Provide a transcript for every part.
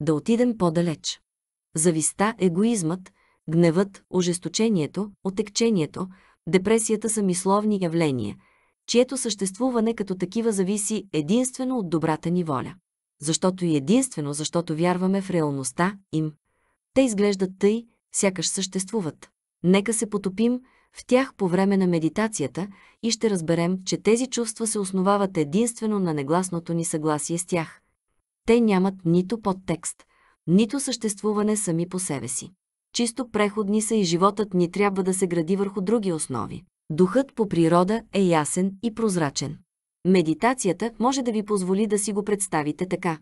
да отидем по-далеч. Зависта, егоизмът, гневът, ожесточението, отекчението, депресията са мисловни явления, чието съществуване като такива зависи единствено от добрата ни воля. Защото и единствено, защото вярваме в реалността им. Те изглеждат тъй, сякаш съществуват. Нека се потопим в тях по време на медитацията и ще разберем, че тези чувства се основават единствено на негласното ни съгласие с тях. Те нямат нито подтекст, нито съществуване сами по себе си. Чисто преходни са и животът ни трябва да се гради върху други основи. Духът по природа е ясен и прозрачен. Медитацията може да ви позволи да си го представите така.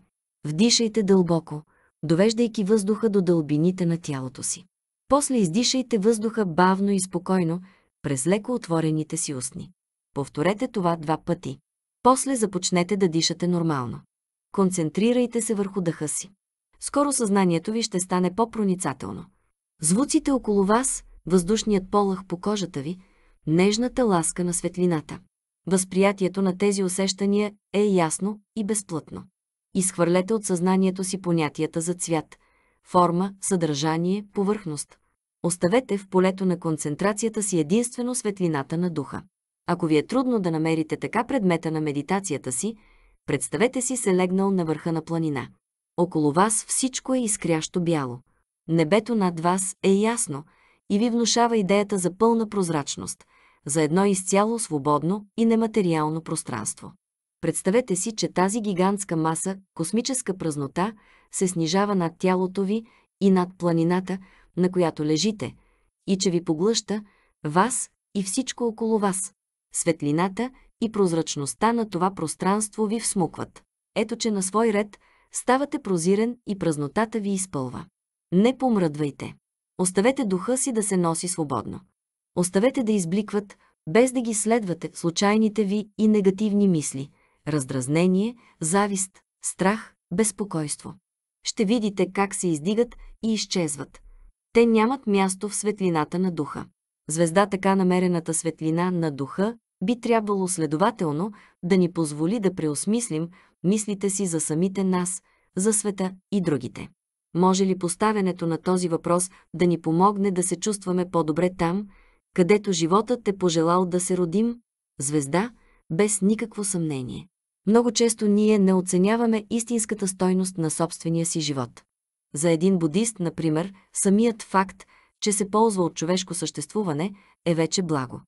Вдишайте дълбоко, довеждайки въздуха до дълбините на тялото си. После издишайте въздуха бавно и спокойно през леко отворените си устни. Повторете това два пъти. После започнете да дишате нормално. Концентрирайте се върху дъха си. Скоро съзнанието ви ще стане по-проницателно. Звуците около вас, въздушният полах по кожата ви, нежната ласка на светлината. Възприятието на тези усещания е ясно и безплътно. Изхвърлете от съзнанието си понятията за цвят, форма, съдържание, повърхност. Оставете в полето на концентрацията си единствено светлината на духа. Ако ви е трудно да намерите така предмета на медитацията си, Представете си се легнал на върха на планина. Около вас всичко е изкрящо бяло. Небето над вас е ясно и ви внушава идеята за пълна прозрачност, за едно изцяло свободно и нематериално пространство. Представете си, че тази гигантска маса, космическа празнота, се снижава над тялото ви и над планината, на която лежите, и че ви поглъща вас и всичко около вас. Светлината и прозрачността на това пространство ви всмукват. Ето, че на свой ред ставате прозирен и празнотата ви изпълва. Не помръдвайте. Оставете духа си да се носи свободно. Оставете да избликват, без да ги следвате случайните ви и негативни мисли, раздразнение, завист, страх, безпокойство. Ще видите как се издигат и изчезват. Те нямат място в светлината на духа. Звезда така намерената светлина на духа би трябвало следователно да ни позволи да преосмислим мислите си за самите нас, за света и другите. Може ли поставянето на този въпрос да ни помогне да се чувстваме по-добре там, където животът е пожелал да се родим? Звезда, без никакво съмнение. Много често ние не оценяваме истинската стойност на собствения си живот. За един будист, например, самият факт, че се ползва от човешко съществуване, е вече благо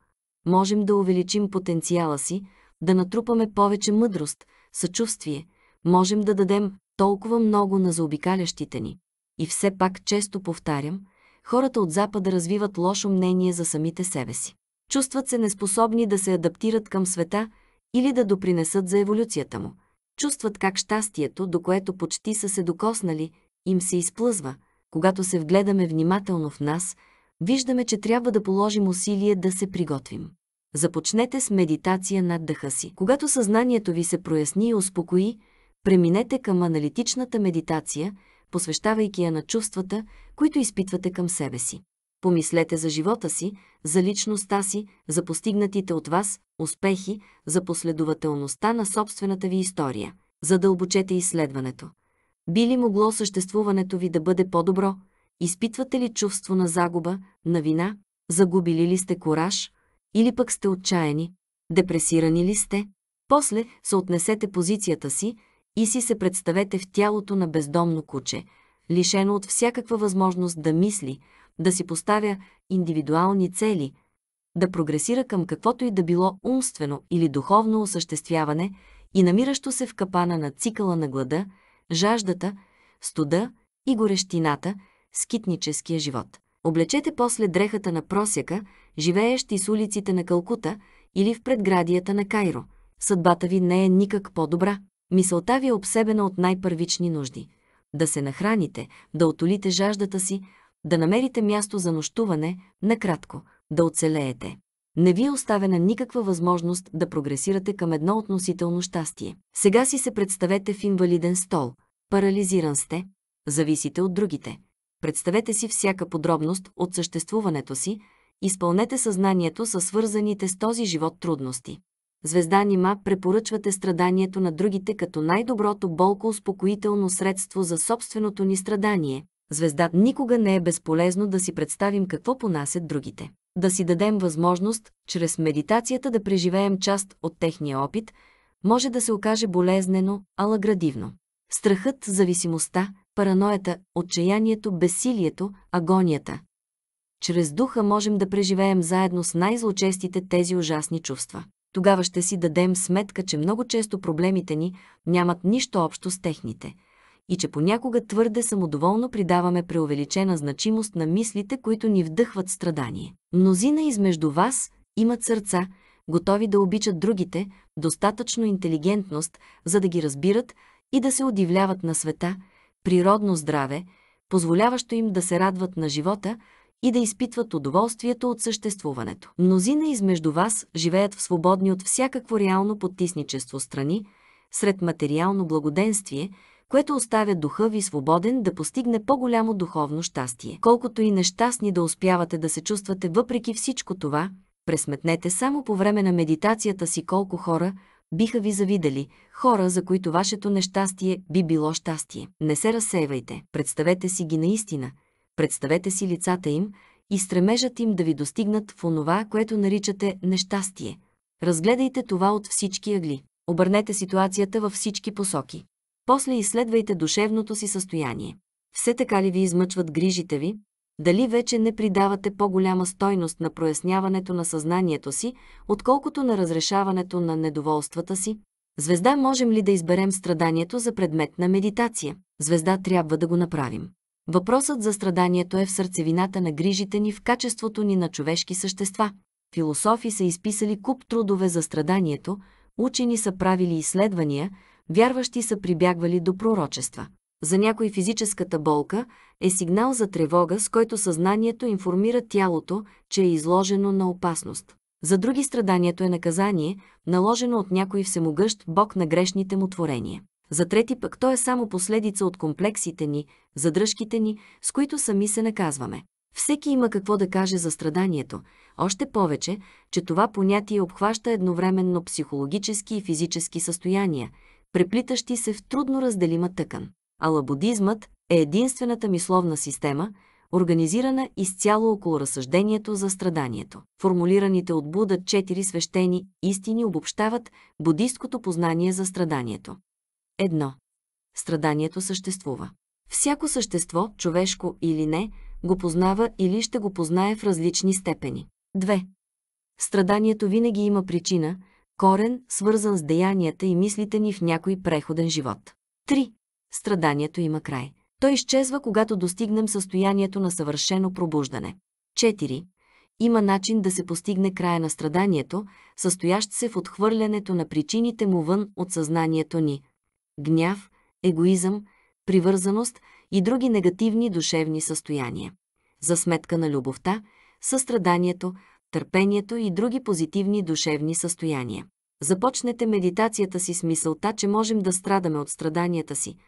можем да увеличим потенциала си, да натрупаме повече мъдрост, съчувствие, можем да дадем толкова много на заобикалящите ни. И все пак често повтарям, хората от Запада развиват лошо мнение за самите себе си. Чувстват се неспособни да се адаптират към света или да допринесат за еволюцията му. Чувстват как щастието, до което почти са се докоснали, им се изплъзва. Когато се вгледаме внимателно в нас – виждаме, че трябва да положим усилие да се приготвим. Започнете с медитация над дъха си. Когато съзнанието ви се проясни и успокои, преминете към аналитичната медитация, посвещавайки я на чувствата, които изпитвате към себе си. Помислете за живота си, за личността си, за постигнатите от вас успехи, за последователността на собствената ви история. Задълбочете изследването. Би ли могло съществуването ви да бъде по-добро, Изпитвате ли чувство на загуба, на вина? Загубили ли сте кораж? Или пък сте отчаяни? Депресирани ли сте? После съотнесете позицията си и си се представете в тялото на бездомно куче, лишено от всякаква възможност да мисли, да си поставя индивидуални цели, да прогресира към каквото и да било умствено или духовно осъществяване и намиращо се в капана на цикъла на глада, жаждата, студа и горещината – скитническия живот. Облечете после дрехата на просяка, живеещ из улиците на Калкута или в предградията на Кайро. Съдбата ви не е никак по-добра. Мисълта ви е обсебена от най-първични нужди. Да се нахраните, да отолите жаждата си, да намерите място за нощуване, накратко, да оцелеете. Не ви е оставена никаква възможност да прогресирате към едно относително щастие. Сега си се представете в инвалиден стол. Парализиран сте, зависите от другите. Представете си всяка подробност от съществуването си, изпълнете съзнанието със свързаните с този живот трудности. Звезда Нима препоръчвате страданието на другите като най-доброто болко успокоително средство за собственото ни страдание. Звезда никога не е безполезно да си представим какво понасят другите. Да си дадем възможност, чрез медитацията да преживеем част от техния опит, може да се окаже болезнено, ала градивно. Страхът, зависимостта, параноята, отчаянието, безсилието, агонията. Чрез духа можем да преживеем заедно с най-злочестите тези ужасни чувства. Тогава ще си дадем сметка, че много често проблемите ни нямат нищо общо с техните и че понякога твърде самодоволно придаваме преувеличена значимост на мислите, които ни вдъхват страдание. Мнозина измежду вас имат сърца, готови да обичат другите, достатъчно интелигентност, за да ги разбират и да се удивляват на света – природно здраве, позволяващо им да се радват на живота и да изпитват удоволствието от съществуването. Мнозина измежду вас живеят в свободни от всякакво реално потисничество страни, сред материално благоденствие, което оставя духа ви свободен да постигне по-голямо духовно щастие. Колкото и нещастни да успявате да се чувствате въпреки всичко това, пресметнете само по време на медитацията си колко хора – биха ви завидали хора, за които вашето нещастие би било щастие. Не се разсеивайте. представете си ги наистина, представете си лицата им и стремежат им да ви достигнат в онова, което наричате нещастие. Разгледайте това от всички ъгли. Обърнете ситуацията във всички посоки. После изследвайте душевното си състояние. Все така ли ви измъчват грижите ви, дали вече не придавате по-голяма стойност на проясняването на съзнанието си, отколкото на разрешаването на недоволствата си? Звезда можем ли да изберем страданието за предмет на медитация? Звезда трябва да го направим. Въпросът за страданието е в сърцевината на грижите ни в качеството ни на човешки същества. Философи са изписали куп трудове за страданието, учени са правили изследвания, вярващи са прибягвали до пророчества. За някой физическата болка е сигнал за тревога, с който съзнанието информира тялото, че е изложено на опасност. За други страданието е наказание, наложено от някой всемогъщ Бог на грешните му творения. За трети пък то е само последица от комплексите ни, задръжките ни, с които сами се наказваме. Всеки има какво да каже за страданието, още повече, че това понятие обхваща едновременно психологически и физически състояния, преплитащи се в трудно разделима тъкан. Ала будизмът е единствената мисловна система, организирана изцяло около разсъждението за страданието. Формулираните от Буда четири свещени истини обобщават будисткото познание за страданието. Едно. Страданието съществува. Всяко същество, човешко или не, го познава или ще го познае в различни степени. 2. Страданието винаги има причина, корен, свързан с деянията и мислите ни в някой преходен живот страданието има край. Той изчезва, когато достигнем състоянието на съвършено пробуждане. 4. Има начин да се постигне края на страданието, състоящ се в отхвърлянето на причините му вън от съзнанието ни. Гняв, егоизъм, привързаност и други негативни душевни състояния. За сметка на любовта, състраданието, търпението и други позитивни душевни състояния. Започнете медитацията си с мисълта, че можем да страдаме от страданията си –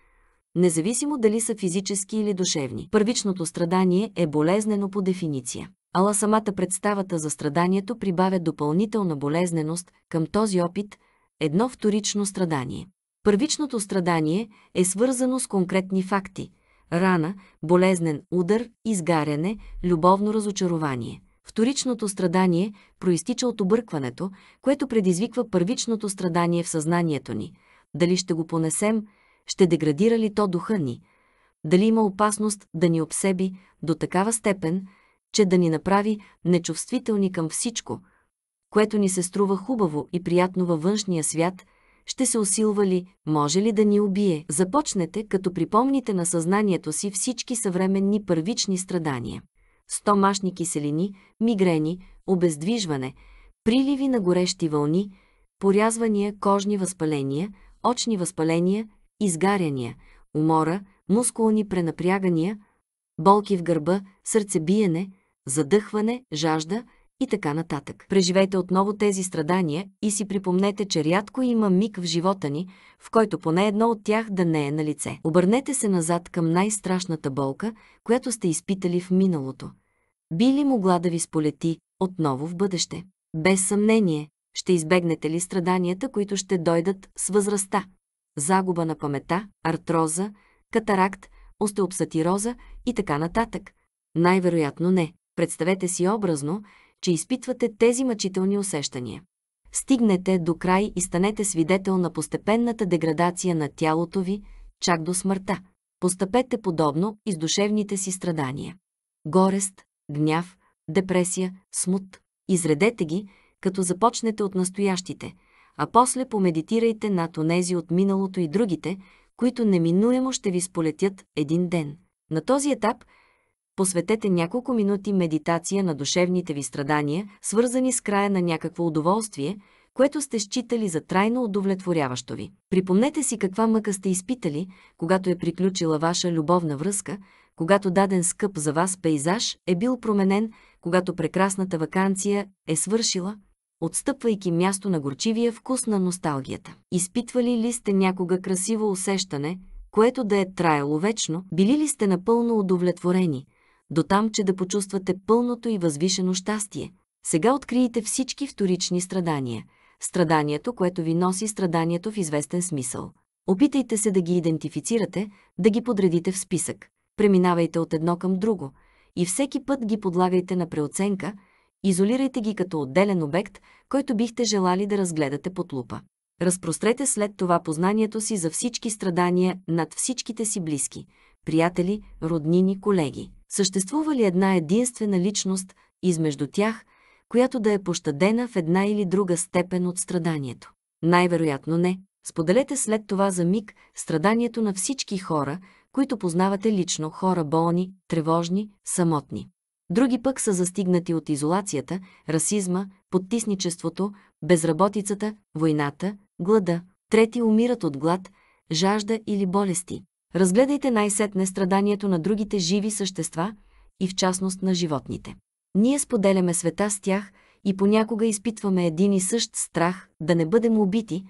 независимо дали са физически или душевни. Първичното страдание е болезнено по дефиниция. Ала самата представата за страданието прибавя допълнителна болезненост към този опит – едно вторично страдание. Първичното страдание е свързано с конкретни факти – рана, болезнен удар, изгаряне, любовно разочарование – Вторичното страдание проистича от объркването, което предизвиква първичното страдание в съзнанието ни. Дали ще го понесем – ще деградира ли то духа ни? Дали има опасност да ни обсеби до такава степен, че да ни направи нечувствителни към всичко, което ни се струва хубаво и приятно във външния свят, ще се усилва ли, може ли да ни убие? Започнете, като припомните на съзнанието си всички съвременни първични страдания. Стомашни киселини, мигрени, обездвижване, приливи на горещи вълни, порязвания, кожни възпаления, очни възпаления, изгаряния, умора, мускулни пренапрягания, болки в гърба, сърцебиене, задъхване, жажда и така нататък. Преживейте отново тези страдания и си припомнете, че рядко има миг в живота ни, в който поне едно от тях да не е на лице. Обърнете се назад към най-страшната болка, която сте изпитали в миналото. Би ли могла да ви сполети отново в бъдеще? Без съмнение, ще избегнете ли страданията, които ще дойдат с възрастта? загуба на памета, артроза, катаракт, остеопсатироза и така нататък. Най-вероятно не. Представете си образно, че изпитвате тези мъчителни усещания. Стигнете до край и станете свидетел на постепенната деградация на тялото ви, чак до смъртта. Постъпете подобно и с душевните си страдания. Горест, гняв, депресия, смут. Изредете ги, като започнете от настоящите, а после помедитирайте над онези от миналото и другите, които неминуемо ще ви сполетят един ден. На този етап посветете няколко минути медитация на душевните ви страдания, свързани с края на някакво удоволствие, което сте считали за трайно удовлетворяващо ви. Припомнете си каква мъка сте изпитали, когато е приключила ваша любовна връзка, когато даден скъп за вас пейзаж е бил променен, когато прекрасната вакансия е свършила, отстъпвайки място на горчивия вкус на носталгията. Изпитвали ли сте някога красиво усещане, което да е траяло вечно, били ли сте напълно удовлетворени, дотам, че да почувствате пълното и възвишено щастие. Сега откриете всички вторични страдания. Страданието, което ви носи страданието в известен смисъл. Опитайте се да ги идентифицирате, да ги подредите в списък. Преминавайте от едно към друго и всеки път ги подлагайте на преоценка – Изолирайте ги като отделен обект, който бихте желали да разгледате под лупа. Разпрострете след това познанието си за всички страдания над всичките си близки, приятели, роднини, колеги. Съществува ли една единствена личност измежду тях, която да е пощадена в една или друга степен от страданието? Най-вероятно не. Споделете след това за миг страданието на всички хора, които познавате лично, хора болни, тревожни, самотни. Други пък са застигнати от изолацията, расизма, подтисничеството, безработицата, войната, глада. Трети умират от глад, жажда или болести. Разгледайте най-сетне страданието на другите живи същества и в частност на животните. Ние споделяме света с тях и понякога изпитваме един и същ страх да не бъдем убити,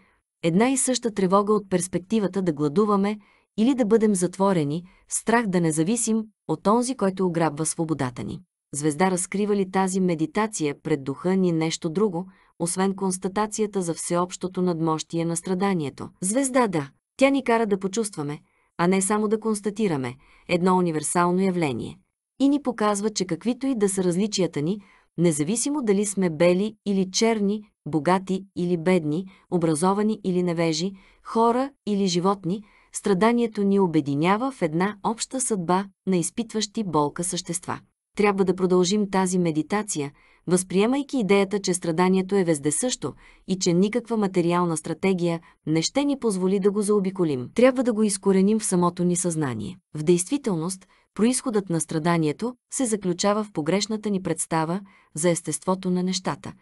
една и съща тревога от перспективата да гладуваме или да бъдем затворени, страх да не зависим от онзи, който ограбва свободата ни. Звезда разкрива ли тази медитация пред духа ни нещо друго, освен констатацията за всеобщото надмощие на страданието? Звезда да, тя ни кара да почувстваме, а не само да констатираме едно универсално явление. И ни показва, че каквито и да са различията ни, независимо дали сме бели или черни, богати или бедни, образовани или невежи, хора или животни, страданието ни обединява в една обща съдба на изпитващи болка същества. Трябва да продължим тази медитация, възприемайки идеята, че страданието е везде също и че никаква материална стратегия не ще ни позволи да го заобиколим. Трябва да го изкореним в самото ни съзнание. В действителност, происходът на страданието се заключава в погрешната ни представа за естеството на нещата.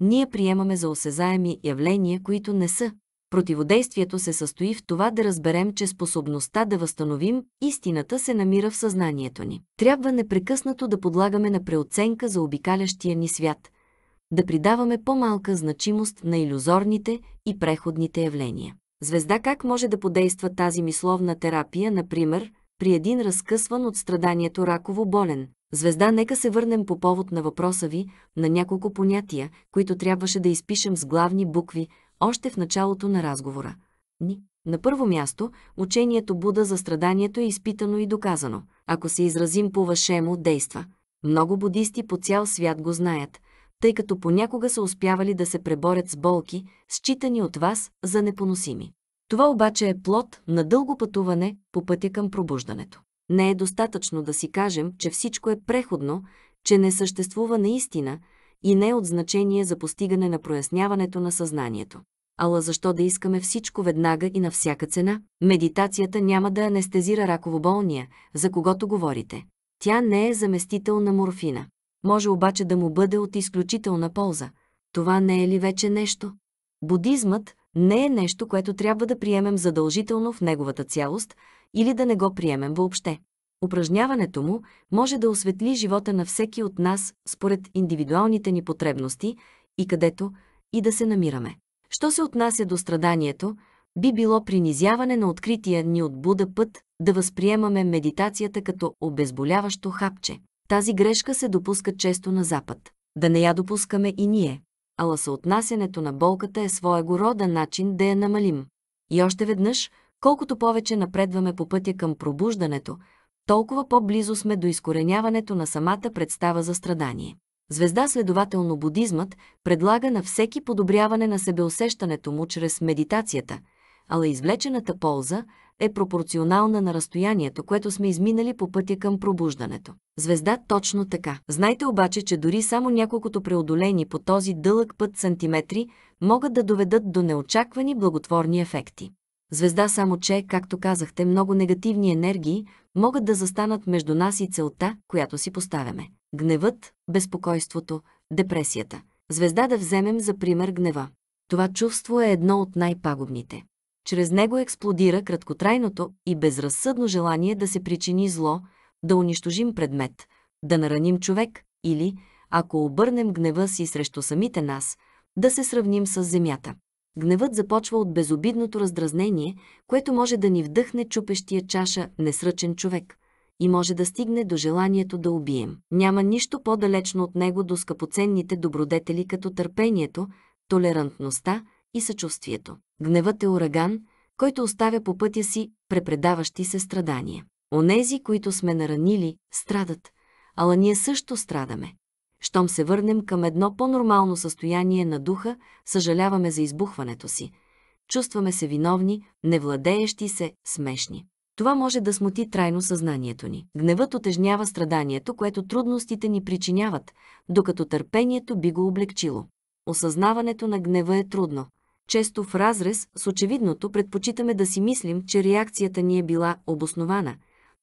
Ние приемаме за осезаеми явления, които не са, Противодействието се състои в това да разберем, че способността да възстановим истината се намира в съзнанието ни. Трябва непрекъснато да подлагаме на преоценка за обикалящия ни свят, да придаваме по-малка значимост на иллюзорните и преходните явления. Звезда как може да подейства тази мисловна терапия, например, при един разкъсван от страданието раково болен? Звезда, нека се върнем по повод на въпроса ви на няколко понятия, които трябваше да изпишем с главни букви – още в началото на разговора. Ни. На първо място, учението Буда за страданието е изпитано и доказано. Ако се изразим по вашему, действа. Много будисти по цял свят го знаят, тъй като понякога са успявали да се преборят с болки, считани от вас за непоносими. Това обаче е плод на дълго пътуване по пътя към пробуждането. Не е достатъчно да си кажем, че всичко е преходно, че не съществува наистина – и не е от значение за постигане на проясняването на съзнанието. Ала защо да искаме всичко веднага и на всяка цена? Медитацията няма да анестезира раково болния, за когото говорите. Тя не е заместител на морфина. Може обаче да му бъде от изключителна полза. Това не е ли вече нещо? Будизмът не е нещо, което трябва да приемем задължително в неговата цялост или да не го приемем въобще. Упражняването му може да осветли живота на всеки от нас според индивидуалните ни потребности и където и да се намираме. Що се отнася до страданието, би било принизяване на открития ни от Буда път да възприемаме медитацията като обезболяващо хапче. Тази грешка се допуска често на Запад. Да не я допускаме и ние. Ала съотнасянето на болката е своего рода начин да я намалим. И още веднъж, колкото повече напредваме по пътя към пробуждането, толкова по-близо сме до изкореняването на самата представа за страдание. Звезда следователно будизмът предлага на всеки подобряване на себеусещането му чрез медитацията, ала извлечената полза е пропорционална на разстоянието, което сме изминали по пътя към пробуждането. Звезда точно така. Знайте обаче, че дори само няколкото преодолени по този дълъг път сантиметри могат да доведат до неочаквани благотворни ефекти. Звезда само че, както казахте, много негативни енергии, могат да застанат между нас и целта, която си поставяме. Гневът, безпокойството, депресията. Звезда да вземем за пример гнева. Това чувство е едно от най-пагубните. Чрез него експлодира краткотрайното и безразсъдно желание да се причини зло, да унищожим предмет, да нараним човек или, ако обърнем гнева си срещу самите нас, да се сравним с земята. Гневът започва от безобидното раздразнение, което може да ни вдъхне чупещия чаша несръчен човек и може да стигне до желанието да убием. Няма нищо по-далечно от него до скъпоценните добродетели като търпението, толерантността и съчувствието. Гневът е ураган, който оставя по пътя си препредаващи се страдания. Онези, които сме наранили, страдат, ала ние също страдаме щом се върнем към едно по-нормално състояние на духа, съжаляваме за избухването си. Чувстваме се виновни, невладеещи се, смешни. Това може да смути трайно съзнанието ни. Гневът отежнява страданието, което трудностите ни причиняват, докато търпението би го облегчило. Осъзнаването на гнева е трудно. Често в разрез с очевидното предпочитаме да си мислим, че реакцията ни е била обоснована,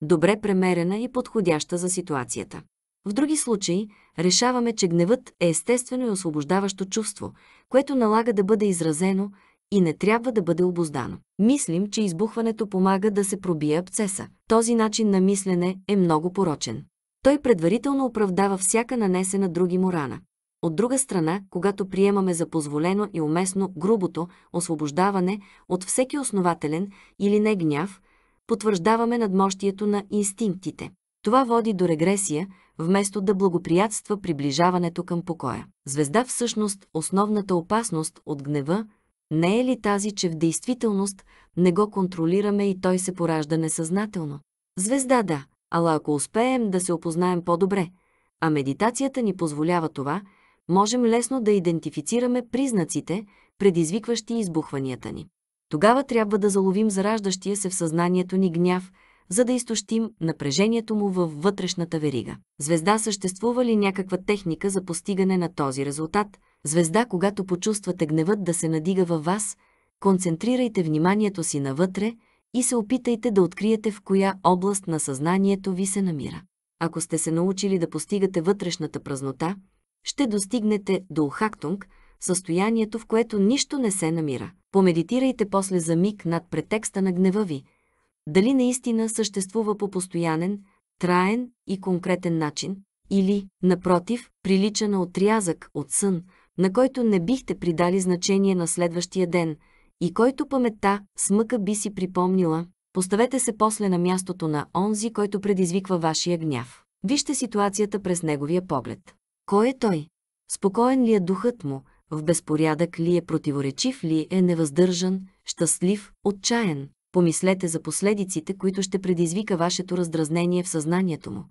добре премерена и подходяща за ситуацията. В други случаи решаваме, че гневът е естествено и освобождаващо чувство, което налага да бъде изразено и не трябва да бъде обоздано. Мислим, че избухването помага да се пробие абцеса. Този начин на мислене е много порочен. Той предварително оправдава всяка нанесена други му рана. От друга страна, когато приемаме за позволено и уместно грубото освобождаване от всеки основателен или не гняв, потвърждаваме надмощието на инстинктите. Това води до регресия, вместо да благоприятства приближаването към покоя. Звезда всъщност основната опасност от гнева не е ли тази, че в действителност не го контролираме и той се поражда несъзнателно? Звезда да, ала ако успеем да се опознаем по-добре, а медитацията ни позволява това, можем лесно да идентифицираме признаците, предизвикващи избухванията ни. Тогава трябва да заловим зараждащия се в съзнанието ни гняв – за да изтощим напрежението му във вътрешната верига. Звезда съществува ли някаква техника за постигане на този резултат? Звезда, когато почувствате гневът да се надига във вас, концентрирайте вниманието си навътре и се опитайте да откриете в коя област на съзнанието ви се намира. Ако сте се научили да постигате вътрешната празнота, ще достигнете до хактунг, състоянието, в което нищо не се намира. Помедитирайте после за миг над претекста на гнева ви – дали наистина съществува по постоянен, траен и конкретен начин, или, напротив, прилича на отрязък от сън, на който не бихте придали значение на следващия ден и който паметта с мъка би си припомнила, поставете се после на мястото на онзи, който предизвиква вашия гняв. Вижте ситуацията през неговия поглед. Кой е той? Спокоен ли е духът му? В безпорядък ли е противоречив ли е невъздържан, щастлив, отчаян? Помислете за последиците, които ще предизвика вашето раздразнение в съзнанието му.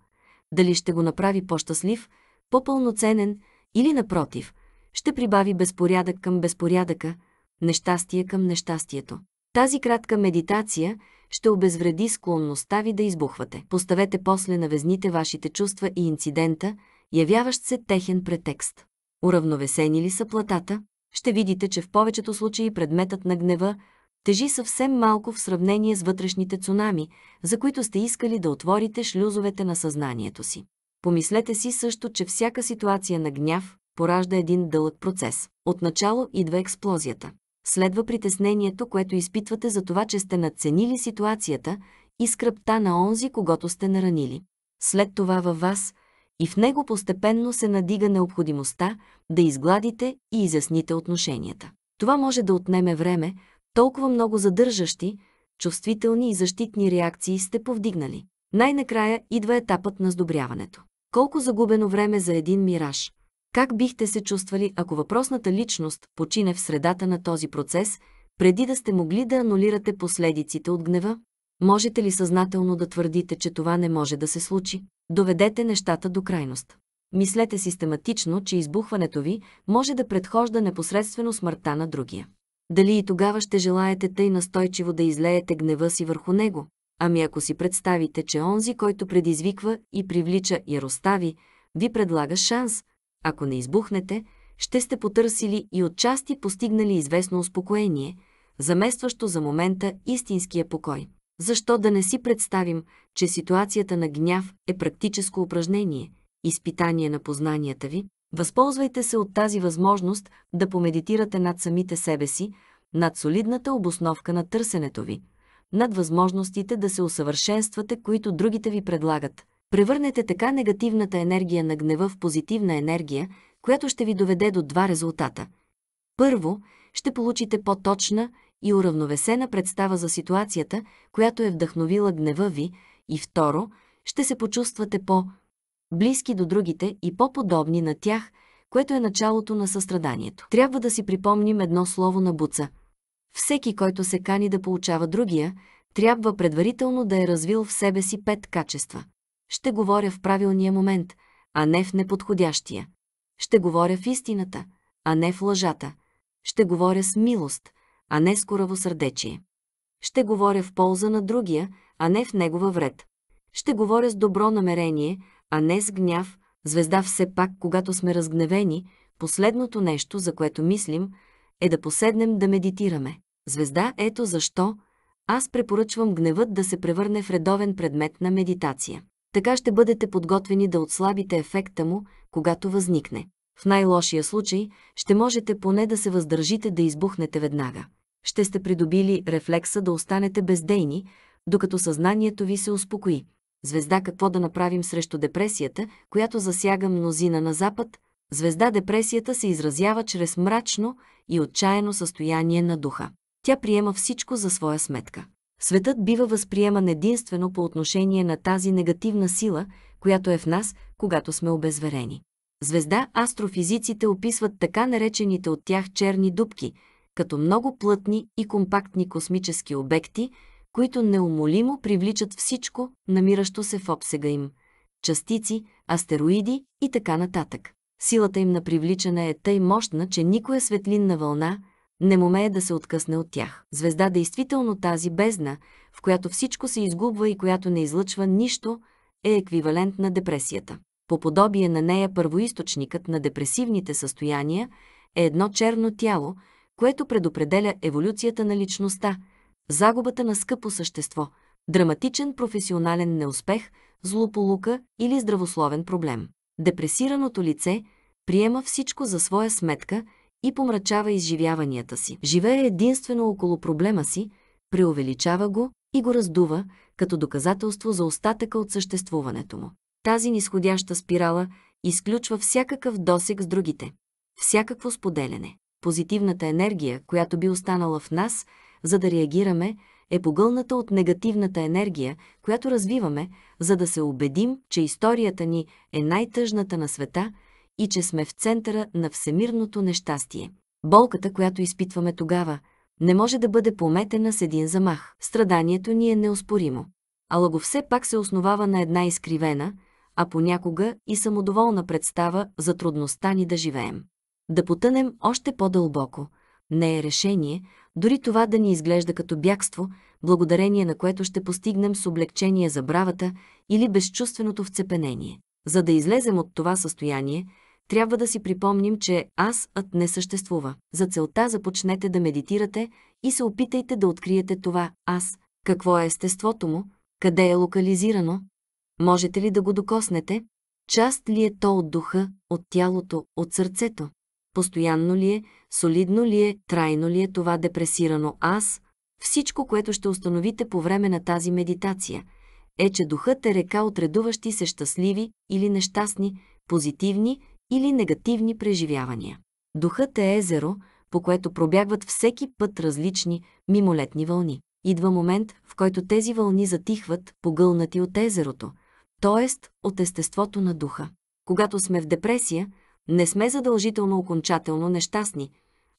Дали ще го направи по-щастлив, по-пълноценен или напротив, ще прибави безпорядък към безпорядъка, нещастие към нещастието. Тази кратка медитация ще обезвреди склонността ви да избухвате. Поставете после на везните вашите чувства и инцидента, явяващ се техен претекст. Уравновесени ли са платата? Ще видите, че в повечето случаи предметът на гнева, тежи съвсем малко в сравнение с вътрешните цунами, за които сте искали да отворите шлюзовете на съзнанието си. Помислете си също, че всяка ситуация на гняв поражда един дълъг процес. Отначало идва експлозията. Следва притеснението, което изпитвате за това, че сте надценили ситуацията и скръпта на онзи, когато сте наранили. След това във вас и в него постепенно се надига необходимостта да изгладите и изясните отношенията. Това може да отнеме време, толкова много задържащи, чувствителни и защитни реакции сте повдигнали. Най-накрая идва етапът на сдобряването. Колко загубено време за един мираж? Как бихте се чувствали, ако въпросната личност почине в средата на този процес, преди да сте могли да анулирате последиците от гнева? Можете ли съзнателно да твърдите, че това не може да се случи? Доведете нещата до крайност. Мислете систематично, че избухването ви може да предхожда непосредствено смъртта на другия. Дали и тогава ще желаете тъй настойчиво да излеете гнева си върху него? Ами ако си представите, че онзи, който предизвиква и привлича и ви, ви предлага шанс, ако не избухнете, ще сте потърсили и отчасти постигнали известно успокоение, заместващо за момента истинския покой. Защо да не си представим, че ситуацията на гняв е практическо упражнение, изпитание на познанията ви, Възползвайте се от тази възможност да помедитирате над самите себе си, над солидната обосновка на търсенето ви, над възможностите да се усъвършенствате, които другите ви предлагат. Превърнете така негативната енергия на гнева в позитивна енергия, която ще ви доведе до два резултата. Първо, ще получите по-точна и уравновесена представа за ситуацията, която е вдъхновила гнева ви, и второ, ще се почувствате по- близки до другите и по-подобни на тях, което е началото на състраданието. Трябва да си припомним едно слово на Буца. Всеки, който се кани да получава другия, трябва предварително да е развил в себе си пет качества. Ще говоря в правилния момент, а не в неподходящия. Ще говоря в истината, а не в лъжата. Ще говоря с милост, а не с коравосърдечие. Ще говоря в полза на другия, а не в негова вред. Ще говоря с добро намерение, а не с гняв, звезда все пак, когато сме разгневени, последното нещо, за което мислим, е да поседнем да медитираме. Звезда ето защо аз препоръчвам гневът да се превърне в редовен предмет на медитация. Така ще бъдете подготвени да отслабите ефекта му, когато възникне. В най-лошия случай ще можете поне да се въздържите да избухнете веднага. Ще сте придобили рефлекса да останете бездейни, докато съзнанието ви се успокои. Звезда какво да направим срещу депресията, която засяга мнозина на Запад, звезда депресията се изразява чрез мрачно и отчаяно състояние на духа. Тя приема всичко за своя сметка. Светът бива възприеман единствено по отношение на тази негативна сила, която е в нас, когато сме обезверени. Звезда астрофизиците описват така наречените от тях черни дубки, като много плътни и компактни космически обекти – които неумолимо привличат всичко, намиращо се в обсега им – частици, астероиди и така нататък. Силата им на привличане е тъй мощна, че никоя светлинна вълна не момее да се откъсне от тях. Звезда действително тази бездна, в която всичко се изгубва и която не излъчва нищо, е еквивалент на депресията. По подобие на нея първоисточникът на депресивните състояния е едно черно тяло, което предопределя еволюцията на личността – загубата на скъпо същество, драматичен професионален неуспех, злополука или здравословен проблем. Депресираното лице приема всичко за своя сметка и помрачава изживяванията си. Живее единствено около проблема си, преувеличава го и го раздува като доказателство за остатъка от съществуването му. Тази нисходяща спирала изключва всякакъв досек с другите, всякакво споделяне. Позитивната енергия, която би останала в нас – за да реагираме, е погълната от негативната енергия, която развиваме, за да се убедим, че историята ни е най-тъжната на света и че сме в центъра на всемирното нещастие. Болката, която изпитваме тогава, не може да бъде пометена с един замах. Страданието ни е неоспоримо. Ала го все пак се основава на една изкривена, а понякога и самодоволна представа за трудността ни да живеем. Да потънем още по-дълбоко не е решение, дори това да ни изглежда като бягство, благодарение на което ще постигнем с облегчение забравата или безчувственото вцепенение. За да излезем от това състояние, трябва да си припомним, че аз-ът не съществува. За целта започнете да медитирате и се опитайте да откриете това аз. Какво е естеството му? Къде е локализирано? Можете ли да го докоснете? Част ли е то от духа, от тялото, от сърцето? постоянно ли е, солидно ли е, трайно ли е това депресирано аз, всичко, което ще установите по време на тази медитация, е, че духът е река от редуващи се щастливи или нещастни, позитивни или негативни преживявания. Духът е езеро, по което пробягват всеки път различни мимолетни вълни. Идва момент, в който тези вълни затихват, погълнати от езерото, т.е. от естеството на духа. Когато сме в депресия, не сме задължително окончателно нещастни,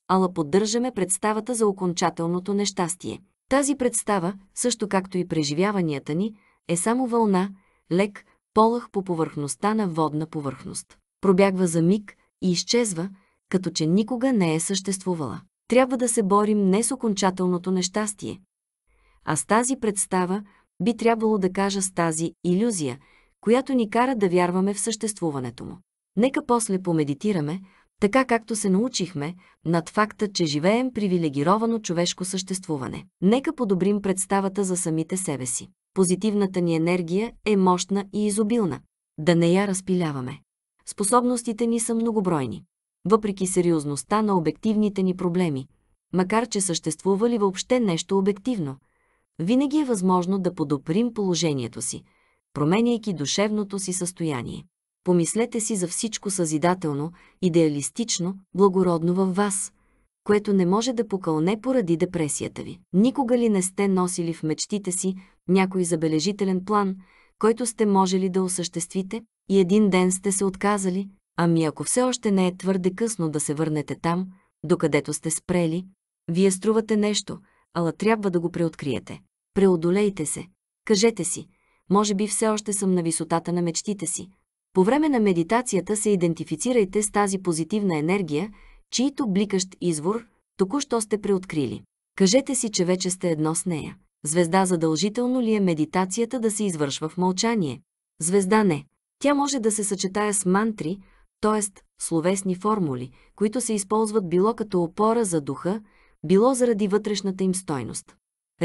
ала поддържаме представата за окончателното нещастие. Тази представа, също както и преживяванията ни, е само вълна, лек, полах по повърхността на водна повърхност. Пробягва за миг и изчезва, като че никога не е съществувала. Трябва да се борим не с окончателното нещастие, а с тази представа би трябвало да кажа с тази иллюзия, която ни кара да вярваме в съществуването му. Нека после помедитираме, така както се научихме, над факта, че живеем привилегировано човешко съществуване. Нека подобрим представата за самите себе си. Позитивната ни енергия е мощна и изобилна. Да не я разпиляваме. Способностите ни са многобройни. Въпреки сериозността на обективните ни проблеми, макар че съществува ли въобще нещо обективно, винаги е възможно да подобрим положението си, променяйки душевното си състояние. Помислете си за всичко съзидателно, идеалистично, благородно във вас, което не може да покълне поради депресията ви. Никога ли не сте носили в мечтите си някой забележителен план, който сте можели да осъществите и един ден сте се отказали, ами ако все още не е твърде късно да се върнете там, докъдето сте спрели, вие струвате нещо, ала трябва да го преоткриете. Преодолейте се. Кажете си, може би все още съм на висотата на мечтите си, по време на медитацията се идентифицирайте с тази позитивна енергия, чийто бликащ извор току-що сте преоткрили. Кажете си, че вече сте едно с нея. Звезда задължително ли е медитацията да се извършва в мълчание? Звезда не. Тя може да се съчетая с мантри, т.е. словесни формули, които се използват било като опора за духа, било заради вътрешната им стойност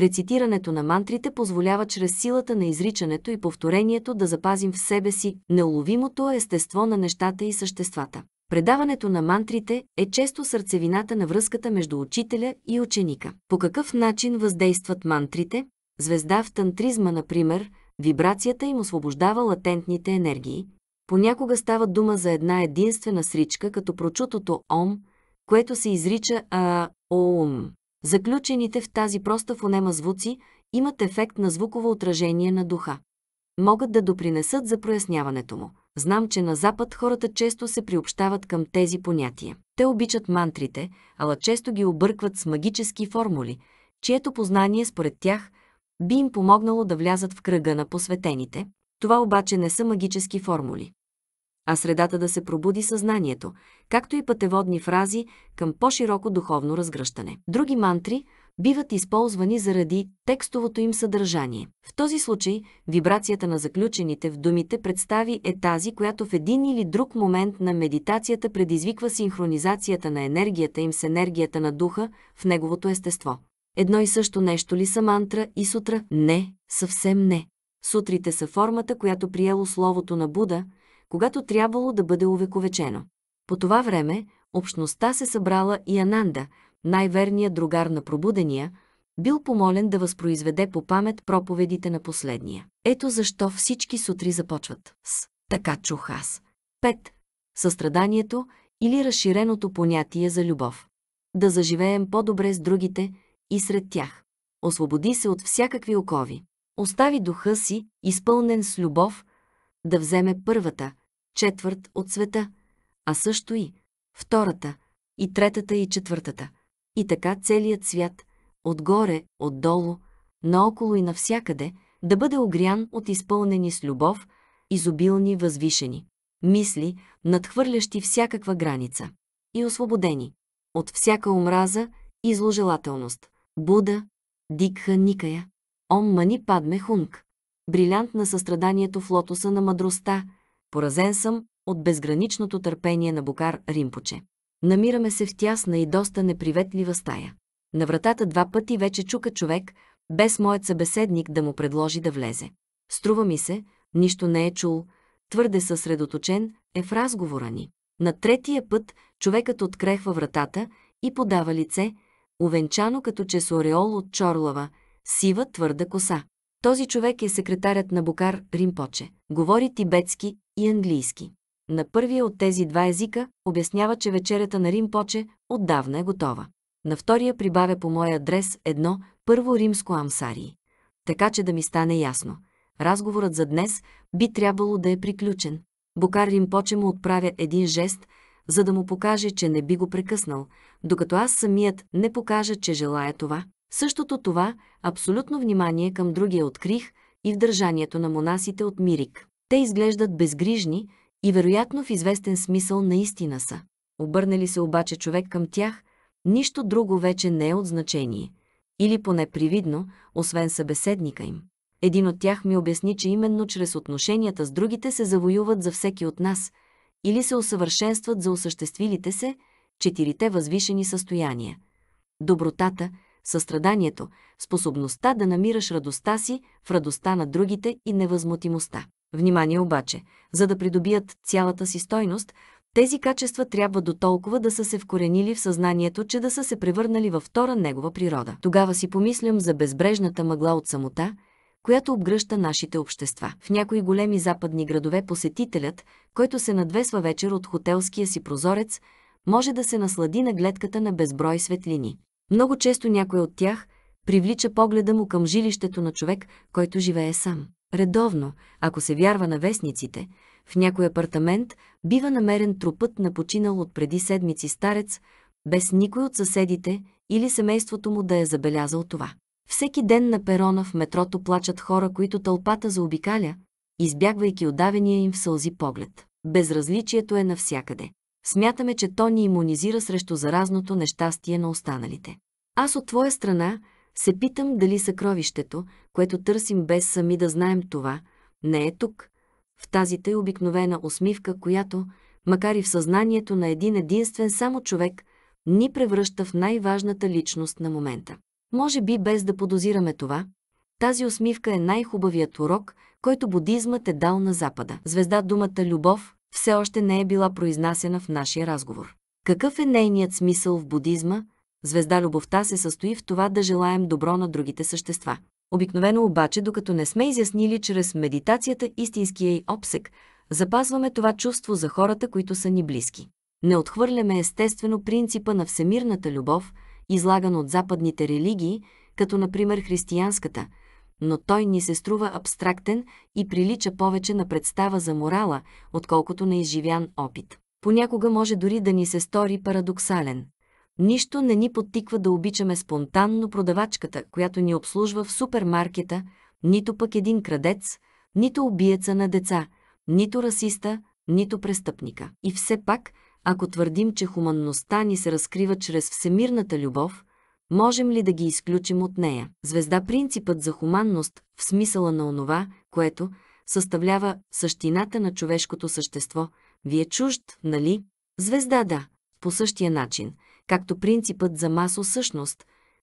рецитирането на мантрите позволява чрез силата на изричането и повторението да запазим в себе си неуловимото естество на нещата и съществата. Предаването на мантрите е често сърцевината на връзката между учителя и ученика. По какъв начин въздействат мантрите? Звезда в тантризма, например, вибрацията им освобождава латентните енергии. Понякога става дума за една единствена сричка, като прочутото ом, което се изрича а ом. Заключените в тази проста фонема звуци имат ефект на звуково отражение на духа. Могат да допринесат за проясняването му. Знам, че на Запад хората често се приобщават към тези понятия. Те обичат мантрите, ала често ги объркват с магически формули, чието познание според тях би им помогнало да влязат в кръга на посветените. Това обаче не са магически формули. А средата да се пробуди съзнанието, както и пътеводни фрази към по-широко духовно разгръщане. Други мантри биват използвани заради текстовото им съдържание. В този случай вибрацията на заключените в думите представи е тази, която в един или друг момент на медитацията предизвиква синхронизацията на енергията им с енергията на духа в неговото естество. Едно и също нещо ли са мантра и сутра? Не, съвсем не. Сутрите са формата, която приело словото на Буда, когато трябвало да бъде увековечено. По това време общността се събрала и Ананда, най-верният другар на пробудения, бил помолен да възпроизведе по памет проповедите на последния. Ето защо всички сутри започват с «Така чух аз». 5. Състраданието или разширеното понятие за любов. Да заживеем по-добре с другите и сред тях. Освободи се от всякакви окови. Остави духа си, изпълнен с любов, да вземе първата, четвърт от света – а също и втората, и третата и четвъртата. И така целият свят, отгоре, отдолу, наоколо и навсякъде, да бъде огрян от изпълнени с любов, изобилни, възвишени, мисли, надхвърлящи всякаква граница и освободени от всяка омраза и зложелателност. Буда, Дикха Никая, Ом Мани Падме Хунг. Брилянт на състраданието в лотоса на мъдростта. Поразен съм от безграничното търпение на Букар Римпоче. Намираме се в тясна и доста неприветлива стая. На вратата два пъти вече чука човек, без моят събеседник да му предложи да влезе. Струва ми се, нищо не е чул, твърде съсредоточен е в разговора ни. На третия път човекът открехва вратата и подава лице, увенчано като че с ореол от Чорлава, сива твърда коса. Този човек е секретарят на Букар Римпоче. Говори тибетски и английски. На първия от тези два езика обяснява, че вечерята на Рим Поче отдавна е готова. На втория прибавя по моя адрес едно първо римско амсарии. Така че да ми стане ясно. Разговорът за днес би трябвало да е приключен. Букар Римпоче му отправя един жест, за да му покаже, че не би го прекъснал, докато аз самият не покажа, че желая това. Същото това абсолютно внимание към другия открих и в държанието на монасите от Мирик. Те изглеждат безгрижни и вероятно в известен смисъл наистина са. Обърнали се обаче човек към тях, нищо друго вече не е от значение. Или поне привидно, освен събеседника им. Един от тях ми обясни, че именно чрез отношенията с другите се завоюват за всеки от нас или се усъвършенстват за осъществилите се четирите възвишени състояния. Добротата, състраданието, способността да намираш радостта си в радостта на другите и невъзмутимостта. Внимание обаче, за да придобият цялата си стойност, тези качества трябва до толкова да са се вкоренили в съзнанието, че да са се превърнали във втора негова природа. Тогава си помислям за безбрежната мъгла от самота, която обгръща нашите общества. В някои големи западни градове посетителят, който се надвесва вечер от хотелския си прозорец, може да се наслади на гледката на безброй светлини. Много често някой от тях привлича погледа му към жилището на човек, който живее сам. Редовно, ако се вярва на вестниците, в някой апартамент бива намерен трупът на починал от преди седмици старец, без никой от съседите или семейството му да е забелязал това. Всеки ден на перона в метрото плачат хора, които тълпата заобикаля, избягвайки отдавения им в сълзи поглед. Безразличието е навсякъде. Смятаме, че то ни иммунизира срещу заразното нещастие на останалите. Аз от твоя страна се питам дали съкровището, което търсим без сами да знаем това, не е тук, в тази тъй обикновена усмивка, която, макар и в съзнанието на един единствен само човек, ни превръща в най-важната личност на момента. Може би без да подозираме това, тази усмивка е най-хубавият урок, който будизмът е дал на Запада. Звезда думата «любов» все още не е била произнасена в нашия разговор. Какъв е нейният смисъл в будизма – Звезда любовта се състои в това да желаем добро на другите същества. Обикновено обаче, докато не сме изяснили чрез медитацията истинския й обсек, запазваме това чувство за хората, които са ни близки. Не отхвърляме естествено принципа на всемирната любов, излаган от западните религии, като например християнската, но той ни се струва абстрактен и прилича повече на представа за морала, отколкото на изживян опит. Понякога може дори да ни се стори парадоксален. Нищо не ни подтиква да обичаме спонтанно продавачката, която ни обслужва в супермаркета, нито пък един крадец, нито убиеца на деца, нито расиста, нито престъпника. И все пак, ако твърдим, че хуманността ни се разкрива чрез всемирната любов, можем ли да ги изключим от нея? Звезда принципът за хуманност в смисъла на онова, което съставлява същината на човешкото същество. Ви е чужд, нали? Звезда да, по същия начин – както принципът за масо-същност,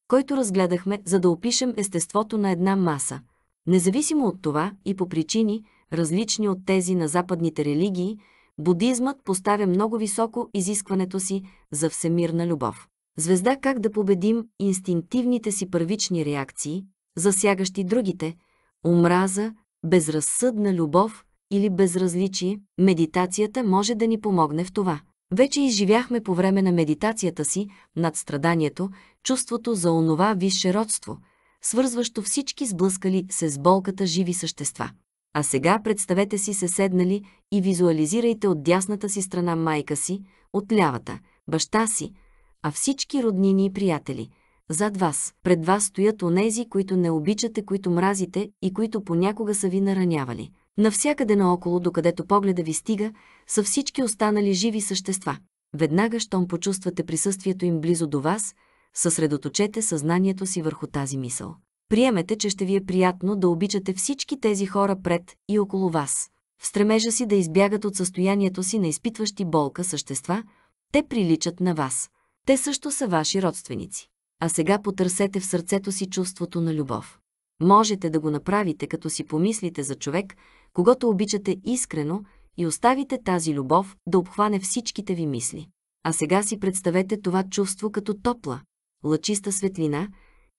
който разгледахме, за да опишем естеството на една маса. Независимо от това и по причини, различни от тези на западните религии, будизмът поставя много високо изискването си за всемирна любов. Звезда как да победим инстинктивните си първични реакции, засягащи другите, омраза, безразсъдна любов или безразличие, медитацията може да ни помогне в това. Вече изживяхме по време на медитацията си над страданието чувството за онова висше родство, свързващо всички сблъскали се с болката живи същества. А сега представете си се седнали и визуализирайте от дясната си страна майка си, от лявата – баща си, а всички роднини и приятели – зад вас, пред вас стоят онези, които не обичате, които мразите и които понякога са ви наранявали. Навсякъде наоколо, докъдето погледа ви стига, са всички останали живи същества. Веднага, щом почувствате присъствието им близо до вас, съсредоточете съзнанието си върху тази мисъл. Приемете, че ще ви е приятно да обичате всички тези хора пред и около вас. В стремежа си да избягат от състоянието си на изпитващи болка същества, те приличат на вас. Те също са ваши родственици. А сега потърсете в сърцето си чувството на любов. Можете да го направите, като си помислите за човек, когато обичате искрено, и оставите тази любов да обхване всичките ви мисли. А сега си представете това чувство като топла, лъчиста светлина,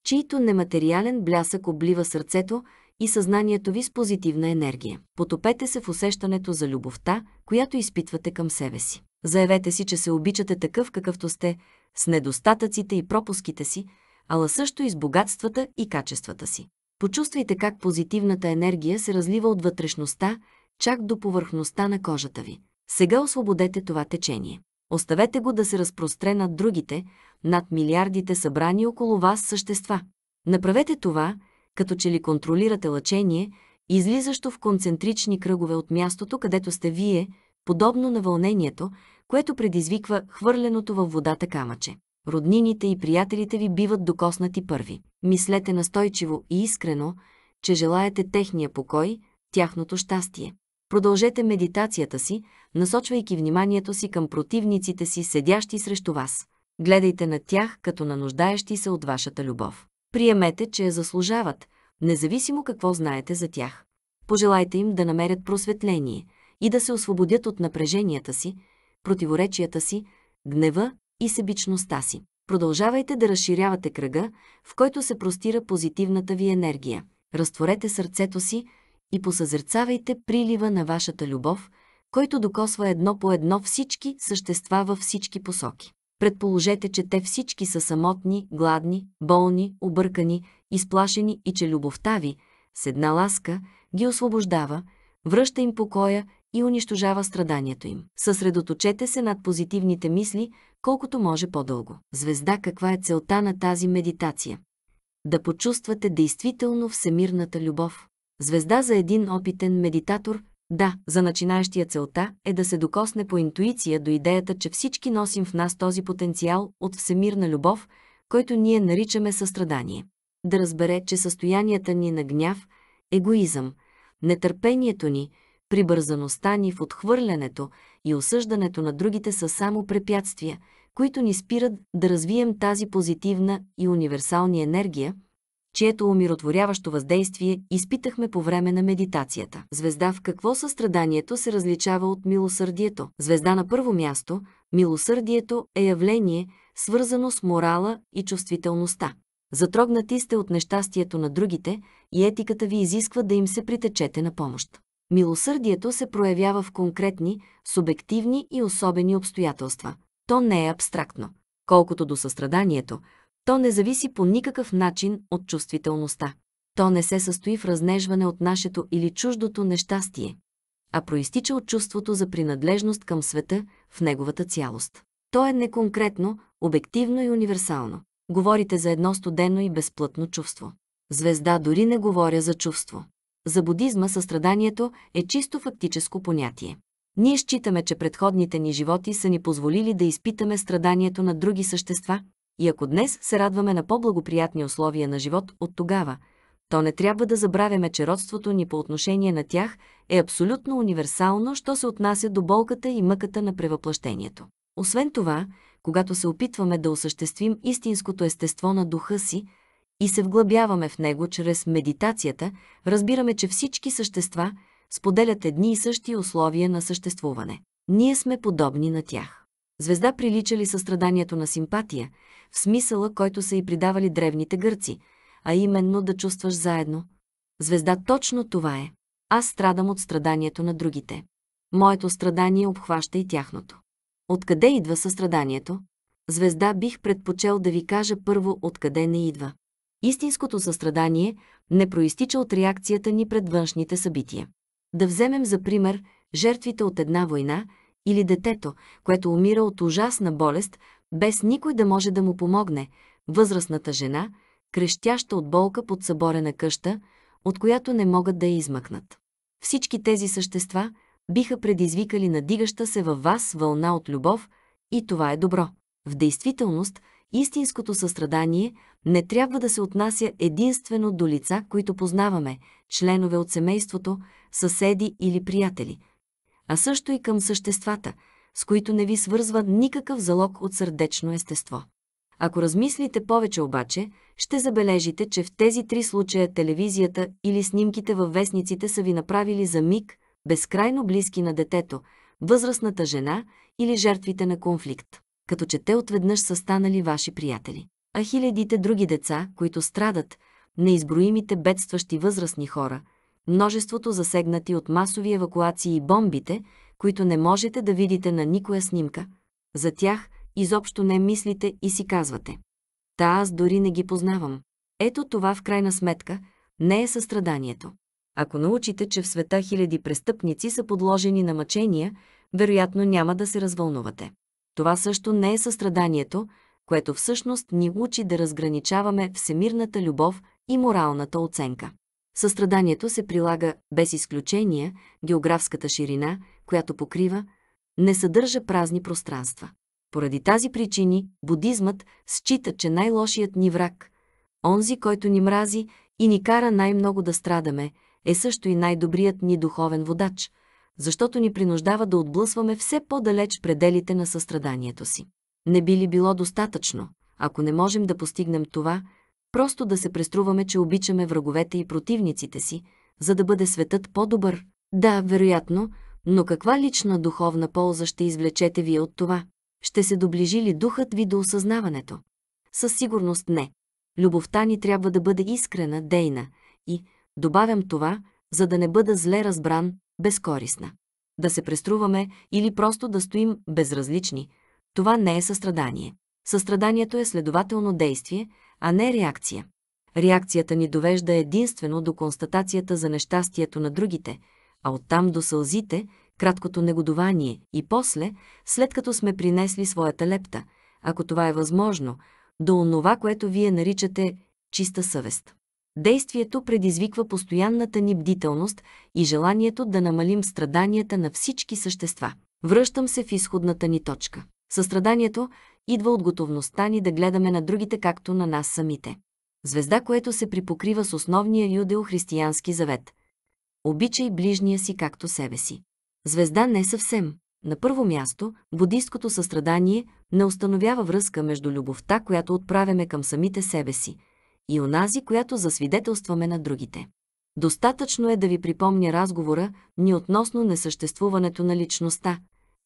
чийто нематериален блясък облива сърцето и съзнанието ви с позитивна енергия. Потопете се в усещането за любовта, която изпитвате към себе си. Заявете си, че се обичате такъв какъвто сте, с недостатъците и пропуските си, ала също и с богатствата и качествата си. Почувствайте как позитивната енергия се разлива от вътрешността чак до повърхността на кожата ви. Сега освободете това течение. Оставете го да се разпростре над другите, над милиардите събрани около вас същества. Направете това, като че ли контролирате лъчение, излизащо в концентрични кръгове от мястото, където сте вие, подобно на вълнението, което предизвиква хвърленото във водата камъче. Роднините и приятелите ви биват докоснати първи. Мислете настойчиво и искрено, че желаете техния покой, тяхното щастие. Продължете медитацията си, насочвайки вниманието си към противниците си, седящи срещу вас. Гледайте на тях като на нуждаещи се от вашата любов. Приемете, че я заслужават, независимо какво знаете за тях. Пожелайте им да намерят просветление и да се освободят от напреженията си, противоречията си, гнева и себичността си. Продължавайте да разширявате кръга, в който се простира позитивната ви енергия. Разтворете сърцето си, и посъзерцавайте прилива на вашата любов, който докосва едно по едно всички същества във всички посоки. Предположете, че те всички са самотни, гладни, болни, объркани, изплашени и че любовта ви, с една ласка, ги освобождава, връща им покоя и унищожава страданието им. Съсредоточете се над позитивните мисли, колкото може по-дълго. Звезда, каква е целта на тази медитация? Да почувствате действително всемирната любов. Звезда за един опитен медитатор, да, за начинаещия целта е да се докосне по интуиция до идеята, че всички носим в нас този потенциал от всемирна любов, който ние наричаме състрадание. Да разбере, че състоянията ни на гняв, егоизъм, нетърпението ни, прибързаността ни в отхвърлянето и осъждането на другите са само препятствия, които ни спират да развием тази позитивна и универсална енергия – чието умиротворяващо въздействие изпитахме по време на медитацията. Звезда в какво състраданието се различава от милосърдието? Звезда на първо място, милосърдието е явление, свързано с морала и чувствителността. Затрогнати сте от нещастието на другите и етиката ви изисква да им се притечете на помощ. Милосърдието се проявява в конкретни, субективни и особени обстоятелства. То не е абстрактно. Колкото до състраданието, то не зависи по никакъв начин от чувствителността. То не се състои в разнежване от нашето или чуждото нещастие, а проистича от чувството за принадлежност към света в неговата цялост. То е неконкретно, обективно и универсално. Говорите за едно студено и безплътно чувство. Звезда дори не говоря за чувство. За будизма състраданието е чисто фактическо понятие. Ние считаме, че предходните ни животи са ни позволили да изпитаме страданието на други същества, и ако днес се радваме на по-благоприятни условия на живот от тогава, то не трябва да забравяме, че родството ни по отношение на тях е абсолютно универсално, що се отнася до болката и мъката на превъплъщението. Освен това, когато се опитваме да осъществим истинското естество на духа си и се вглъбяваме в него чрез медитацията, разбираме, че всички същества споделят едни и същи условия на съществуване. Ние сме подобни на тях. Звезда прилича ли състраданието на симпатия – в смисъла, който са и придавали древните гърци, а именно да чувстваш заедно. Звезда точно това е. Аз страдам от страданието на другите. Моето страдание обхваща и тяхното. Откъде идва състраданието? Звезда бих предпочел да ви кажа първо откъде не идва. Истинското състрадание не проистича от реакцията ни пред външните събития. Да вземем за пример жертвите от една война или детето, което умира от ужасна болест, без никой да може да му помогне, възрастната жена, крещяща от болка под съборена къща, от която не могат да я измъкнат. Всички тези същества биха предизвикали надигаща се във вас вълна от любов и това е добро. В действителност, истинското състрадание не трябва да се отнася единствено до лица, които познаваме, членове от семейството, съседи или приятели, а също и към съществата – с които не ви свързва никакъв залог от сърдечно естество. Ако размислите повече обаче, ще забележите, че в тези три случая телевизията или снимките във вестниците са ви направили за миг безкрайно близки на детето, възрастната жена или жертвите на конфликт, като че те отведнъж са станали ваши приятели. А хилядите други деца, които страдат, неизброимите бедстващи възрастни хора, множеството засегнати от масови евакуации и бомбите – които не можете да видите на никоя снимка. За тях изобщо не мислите и си казвате. Та аз дори не ги познавам. Ето това в крайна сметка не е състраданието. Ако научите, че в света хиляди престъпници са подложени на мъчения, вероятно няма да се развълнувате. Това също не е състраданието, което всъщност ни учи да разграничаваме всемирната любов и моралната оценка. Състраданието се прилага без изключения, географската ширина, която покрива, не съдържа празни пространства. Поради тази причини будизмът счита, че най-лошият ни враг, онзи, който ни мрази и ни кара най-много да страдаме, е също и най-добрият ни духовен водач, защото ни принуждава да отблъсваме все по-далеч пределите на състраданието си. Не би ли било достатъчно, ако не можем да постигнем това, просто да се преструваме, че обичаме враговете и противниците си, за да бъде светът по-добър. Да, вероятно, но каква лична духовна полза ще извлечете вие от това? Ще се доближи ли духът ви до осъзнаването? Със сигурност не. Любовта ни трябва да бъде искрена, дейна и, добавям това, за да не бъда зле разбран, безкорисна. Да се преструваме или просто да стоим безразлични, това не е състрадание. Състраданието е следователно действие, а не реакция. Реакцията ни довежда единствено до констатацията за нещастието на другите, а оттам до сълзите, краткото негодование и после, след като сме принесли своята лепта, ако това е възможно, до онова, което вие наричате чиста съвест. Действието предизвиква постоянната ни бдителност и желанието да намалим страданията на всички същества. Връщам се в изходната ни точка. Състраданието идва от готовността ни да гледаме на другите както на нас самите. Звезда, което се припокрива с основния юдеохристиянски завет. Обичай ближния си както себе си. Звезда не съвсем. На първо място, будисткото състрадание не установява връзка между любовта, която отправяме към самите себе си, и онази, която засвидетелстваме на другите. Достатъчно е да ви припомня разговора ни относно несъществуването на личността,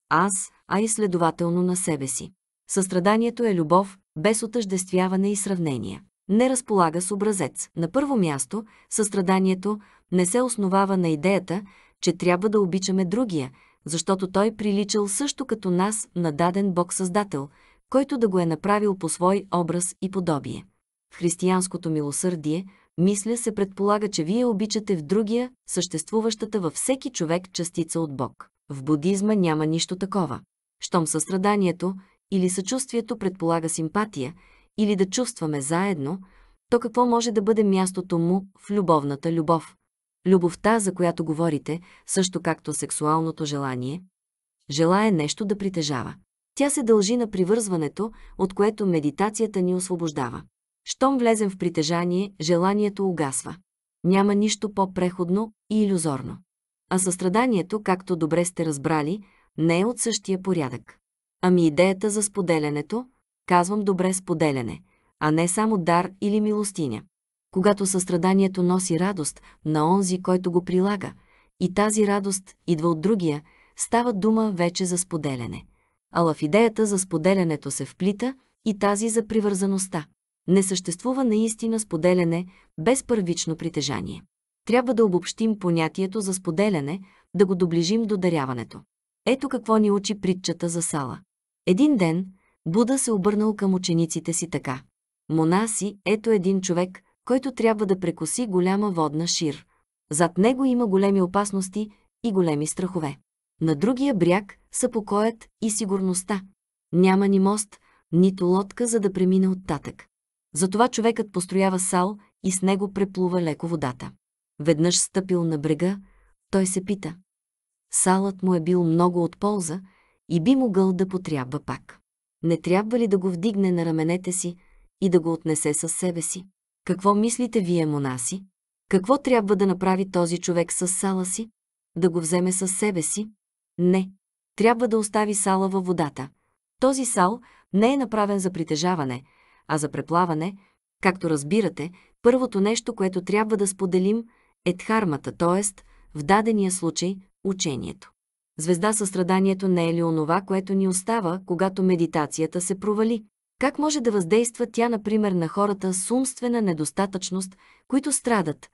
аз, а и следователно на себе си. Състраданието е любов, без отъждествяване и сравнение. Не разполага с образец. На първо място, състраданието не се основава на идеята, че трябва да обичаме другия, защото той приличал също като нас на даден Бог-създател, който да го е направил по свой образ и подобие. В християнското милосърдие, мисля се предполага, че вие обичате в другия, съществуващата във всеки човек частица от Бог. В будизма няма нищо такова. Щом състраданието, или съчувствието предполага симпатия, или да чувстваме заедно, то какво може да бъде мястото му в любовната любов? Любовта, за която говорите, също както сексуалното желание, желае нещо да притежава. Тя се дължи на привързването, от което медитацията ни освобождава. Щом влезем в притежание, желанието угасва. Няма нищо по-преходно и иллюзорно. А състраданието, както добре сте разбрали, не е от същия порядък. Ами идеята за споделянето, казвам добре споделяне, а не само дар или милостиня. Когато състраданието носи радост на онзи, който го прилага, и тази радост идва от другия, става дума вече за споделяне. Ала в идеята за споделянето се вплита и тази за привързаността. Не съществува наистина споделяне без първично притежание. Трябва да обобщим понятието за споделяне, да го доближим до даряването. Ето какво ни учи притчата за сала. Един ден Буда се обърнал към учениците си така. Монаси, ето един човек, който трябва да прекоси голяма водна шир. Зад него има големи опасности и големи страхове. На другия бряг са покоят и сигурността. Няма ни мост, нито лодка, за да премине оттатък. Затова човекът построява сал и с него преплува леко водата. Веднъж стъпил на брега, той се пита. Салът му е бил много от полза, и би могъл да потрябва пак. Не трябва ли да го вдигне на раменете си и да го отнесе със себе си? Какво мислите вие, монаси? Какво трябва да направи този човек с сала си? Да го вземе със себе си? Не. Трябва да остави сала във водата. Този сал не е направен за притежаване, а за преплаване. Както разбирате, първото нещо, което трябва да споделим, е дхармата, т.е. в дадения случай – учението звезда състраданието не е ли онова, което ни остава, когато медитацията се провали? Как може да въздейства тя, например, на хората с умствена недостатъчност, които страдат,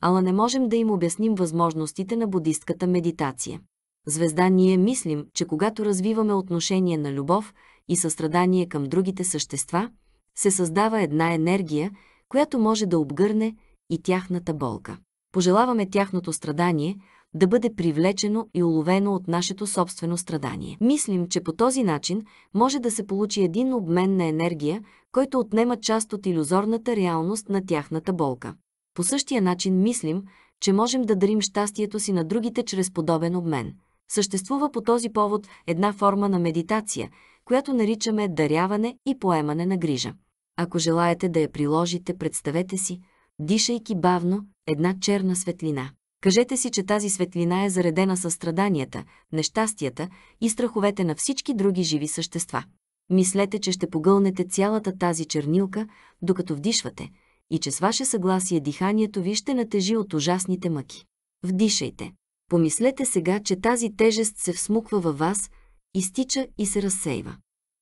ала не можем да им обясним възможностите на будистката медитация? Звезда ние мислим, че когато развиваме отношение на любов и състрадание към другите същества, се създава една енергия, която може да обгърне и тяхната болка. Пожелаваме тяхното страдание, да бъде привлечено и уловено от нашето собствено страдание. Мислим, че по този начин може да се получи един обмен на енергия, който отнема част от иллюзорната реалност на тяхната болка. По същия начин мислим, че можем да дарим щастието си на другите чрез подобен обмен. Съществува по този повод една форма на медитация, която наричаме даряване и поемане на грижа. Ако желаете да я приложите, представете си, дишайки бавно, една черна светлина. Кажете си, че тази светлина е заредена със страданията, нещастията и страховете на всички други живи същества. Мислете, че ще погълнете цялата тази чернилка, докато вдишвате, и че с ваше съгласие диханието ви ще натежи от ужасните мъки. Вдишайте. Помислете сега, че тази тежест се всмуква във вас, изтича и се разсейва.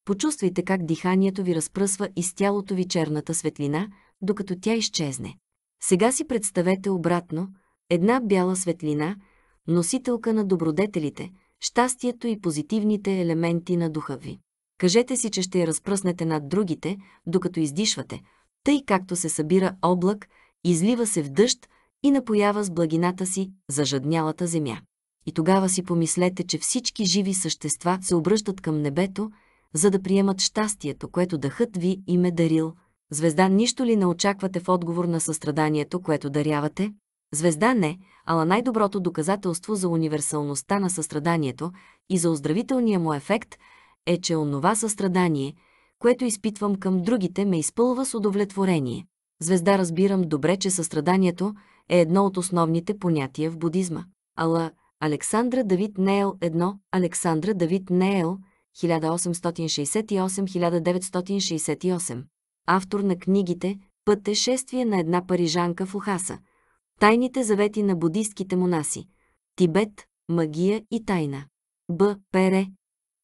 Почувствайте как диханието ви разпръсва из тялото ви черната светлина, докато тя изчезне. Сега си представете обратно – Една бяла светлина, носителка на добродетелите, щастието и позитивните елементи на духа ви. Кажете си, че ще я разпръснете над другите, докато издишвате, тъй както се събира облак, излива се в дъжд и напоява с благината си зажаднялата земя. И тогава си помислете, че всички живи същества се обръщат към небето, за да приемат щастието, което дъхът ви им е дарил. Звезда, нищо ли не очаквате в отговор на състраданието, което дарявате? Звезда не, ала най-доброто доказателство за универсалността на състраданието и за оздравителния му ефект е, че онова състрадание, което изпитвам към другите, ме изпълва с удовлетворение. Звезда разбирам добре, че състраданието е едно от основните понятия в будизма. Ала Александра Давид Нейл 1, Александра Давид Нейл 1868-1968. Автор на книгите Пътешествие на една парижанка в Ухаса 1968 Тайните завети на будистките монаси. Тибет, магия и тайна. Б. Пере.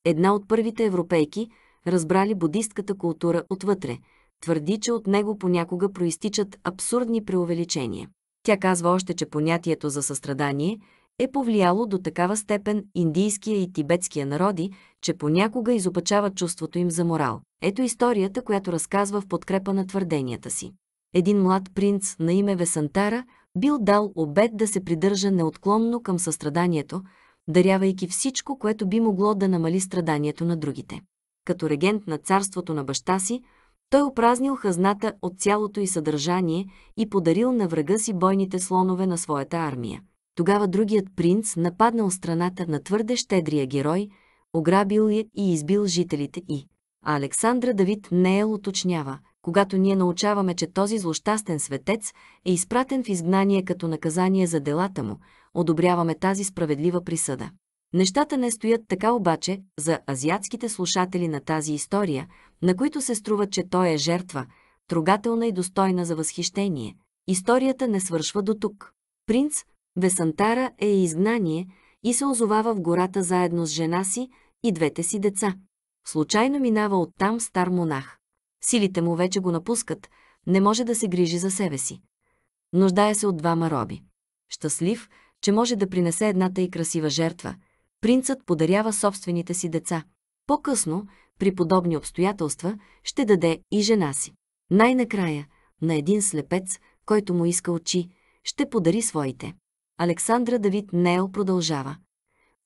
Една от първите европейки, разбрали будистката култура отвътре, твърди, че от него понякога проистичат абсурдни преувеличения. Тя казва още, че понятието за състрадание е повлияло до такава степен индийския и тибетския народи, че понякога изопачава чувството им за морал. Ето историята, която разказва в подкрепа на твърденията си. Един млад принц на име Весантара бил дал обед да се придържа неотклонно към състраданието, дарявайки всичко, което би могло да намали страданието на другите. Като регент на царството на баща си, той опразнил хазната от цялото й съдържание и подарил на врага си бойните слонове на своята армия. Тогава другият принц нападнал страната на твърде щедрия герой, ограбил я и избил жителите й. А Александра Давид не е уточнява когато ние научаваме, че този злощастен светец е изпратен в изгнание като наказание за делата му, одобряваме тази справедлива присъда. Нещата не стоят така обаче за азиатските слушатели на тази история, на които се струва, че той е жертва, трогателна и достойна за възхищение. Историята не свършва до тук. Принц Весантара е изгнание и се озовава в гората заедно с жена си и двете си деца. Случайно минава оттам стар монах. Силите му вече го напускат, не може да се грижи за себе си. Нуждае се от двама роби. Щастлив, че може да принесе едната и красива жертва, принцът подарява собствените си деца. По-късно, при подобни обстоятелства, ще даде и жена си. Най-накрая, на един слепец, който му иска очи, ще подари своите. Александра Давид Нео продължава.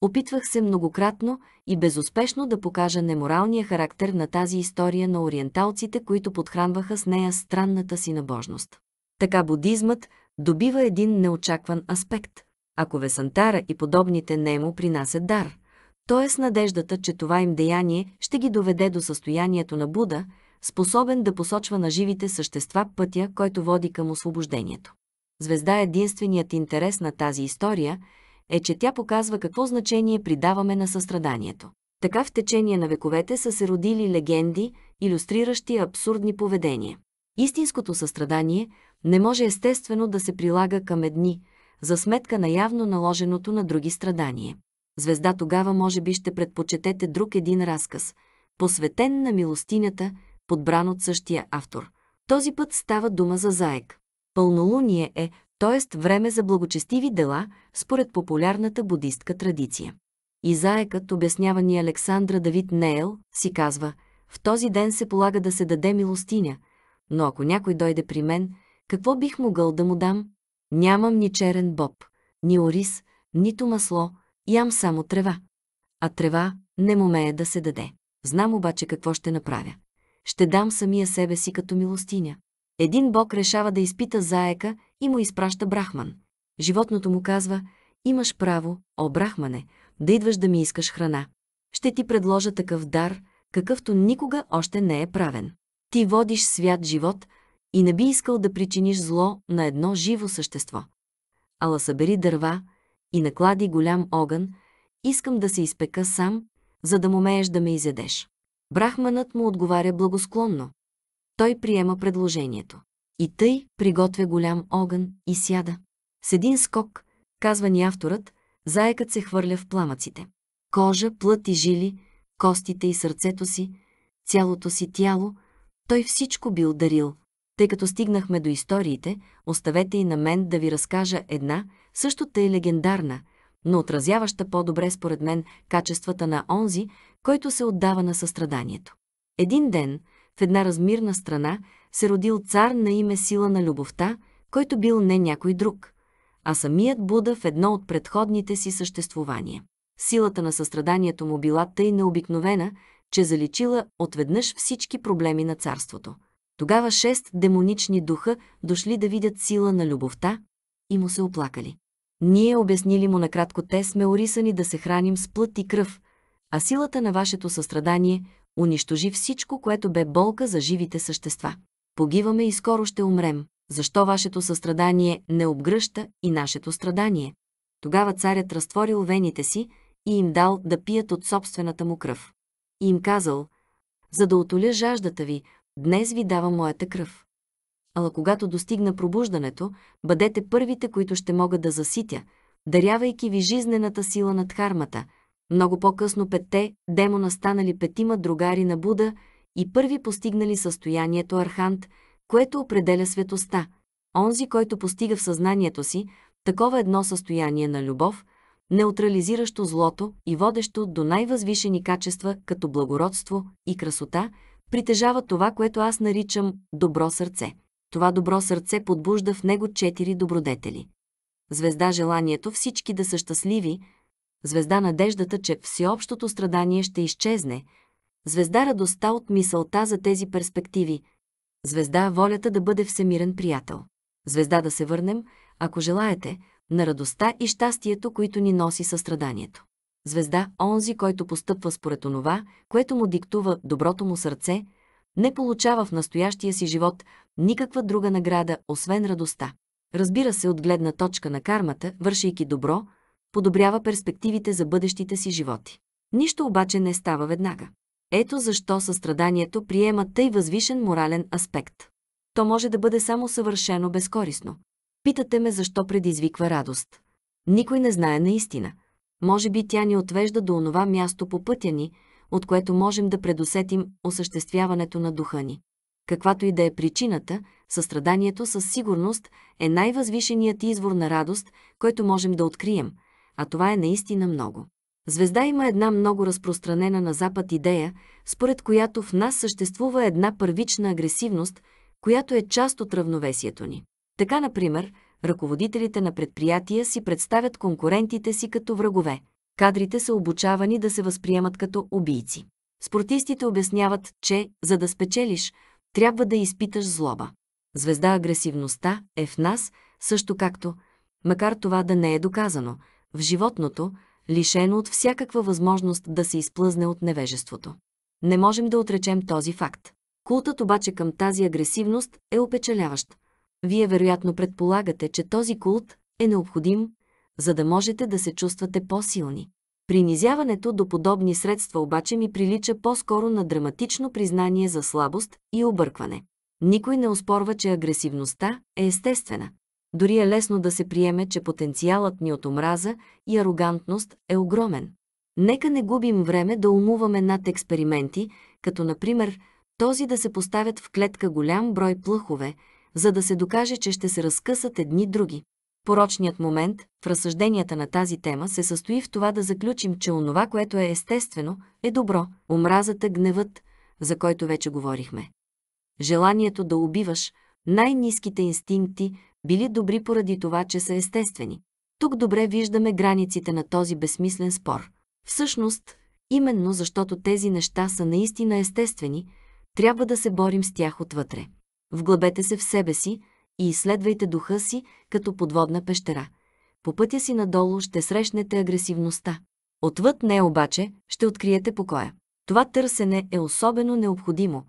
Опитвах се многократно и безуспешно да покажа неморалния характер на тази история на ориенталците, които подхранваха с нея странната си набожност. Така будизмът добива един неочакван аспект. Ако Весантара и подобните нему принасят дар, т.е. надеждата, че това им деяние ще ги доведе до състоянието на Буда, способен да посочва на живите същества пътя, който води към освобождението. Звезда е единственият интерес на тази история – е, че тя показва какво значение придаваме на състраданието. Така в течение на вековете са се родили легенди, иллюстриращи абсурдни поведения. Истинското състрадание не може естествено да се прилага към едни, за сметка на явно наложеното на други страдание. Звезда тогава може би ще предпочетете друг един разказ, посветен на милостинята, подбран от същия автор. Този път става дума за заек. Пълнолуние е т.е. време за благочестиви дела, според популярната будистка традиция. Изаекът, обяснява ни Александра Давид Нейл, си казва, в този ден се полага да се даде милостиня, но ако някой дойде при мен, какво бих могъл да му дам? Нямам ни черен боб, ни ориз, нито масло, ям само трева. А трева не момее да се даде. Знам обаче какво ще направя. Ще дам самия себе си като милостиня. Един бог решава да изпита заека и му изпраща Брахман. Животното му казва, имаш право, о Брахмане, да идваш да ми искаш храна. Ще ти предложа такъв дар, какъвто никога още не е правен. Ти водиш свят живот и не би искал да причиниш зло на едно живо същество. Ала събери дърва и наклади голям огън, искам да се изпека сам, за да мееш да ме изядеш. Брахманът му отговаря благосклонно. Той приема предложението. И тъй приготвя голям огън и сяда. С един скок, казва ни авторът, заекът се хвърля в пламъците. Кожа, плът и жили, костите и сърцето си, цялото си тяло, той всичко би ударил. Тъй като стигнахме до историите, оставете и на мен да ви разкажа една, също тъй легендарна, но отразяваща по-добре според мен качествата на онзи, който се отдава на състраданието. Един ден, в една размирна страна, се родил цар на име Сила на любовта, който бил не някой друг, а самият Буда в едно от предходните си съществувания. Силата на състраданието му била тъй необикновена, че заличила отведнъж всички проблеми на царството. Тогава шест демонични духа дошли да видят сила на любовта и му се оплакали. Ние обяснили му накратко, те сме орисани да се храним с плът и кръв, а силата на вашето състрадание унищожи всичко, което бе болка за живите същества. Погиваме и скоро ще умрем. Защо вашето състрадание не обгръща и нашето страдание? Тогава царят разтворил вените си и им дал да пият от собствената му кръв. И им казал, за да отоля жаждата ви, днес ви давам моята кръв. Ала когато достигна пробуждането, бъдете първите, които ще мога да заситя, дарявайки ви жизнената сила над хармата. Много по-късно петте демона станали петима другари на Буда и първи постигнали състоянието архант, което определя светоста. Онзи, който постига в съзнанието си такова едно състояние на любов, неутрализиращо злото и водещо до най-възвишени качества като благородство и красота, притежава това, което аз наричам добро сърце. Това добро сърце подбужда в него четири добродетели. Звезда желанието всички да са щастливи, звезда надеждата, че всеобщото страдание ще изчезне – Звезда радостта от мисълта за тези перспективи. Звезда волята да бъде всемирен приятел. Звезда да се върнем, ако желаете, на радостта и щастието, които ни носи състраданието. Звезда онзи, който постъпва според онова, което му диктува доброто му сърце, не получава в настоящия си живот никаква друга награда, освен радостта. Разбира се, от гледна точка на кармата, вършейки добро, подобрява перспективите за бъдещите си животи. Нищо обаче не става веднага. Ето защо състраданието приема тъй възвишен морален аспект. То може да бъде само съвършено безкорисно. Питате ме защо предизвиква радост. Никой не знае наистина. Може би тя ни отвежда до онова място по пътя ни, от което можем да предусетим осъществяването на духа ни. Каквато и да е причината, състраданието със сигурност е най-възвишеният извор на радост, който можем да открием, а това е наистина много. Звезда има една много разпространена на Запад идея, според която в нас съществува една първична агресивност, която е част от равновесието ни. Така, например, ръководителите на предприятия си представят конкурентите си като врагове. Кадрите са обучавани да се възприемат като убийци. Спортистите обясняват, че, за да спечелиш, трябва да изпиташ злоба. Звезда агресивността е в нас, също както, макар това да не е доказано, в животното – лишено от всякаква възможност да се изплъзне от невежеството. Не можем да отречем този факт. Култът обаче към тази агресивност е опечаляващ. Вие вероятно предполагате, че този култ е необходим, за да можете да се чувствате по-силни. Принизяването до подобни средства обаче ми прилича по-скоро на драматично признание за слабост и объркване. Никой не оспорва, че агресивността е естествена. Дори е лесно да се приеме, че потенциалът ни от омраза и арогантност е огромен. Нека не губим време да умуваме над експерименти, като например този да се поставят в клетка голям брой плъхове, за да се докаже, че ще се разкъсат едни други. Порочният момент в разсъжденията на тази тема се състои в това да заключим, че онова, което е естествено, е добро, омразата, гневът, за който вече говорихме. Желанието да убиваш, най-низките инстинкти, били добри поради това, че са естествени. Тук добре виждаме границите на този безсмислен спор. Всъщност, именно защото тези неща са наистина естествени, трябва да се борим с тях отвътре. Вглъбете се в себе си и изследвайте духа си като подводна пещера. По пътя си надолу ще срещнете агресивността. Отвъд не обаче ще откриете покоя. Това търсене е особено необходимо,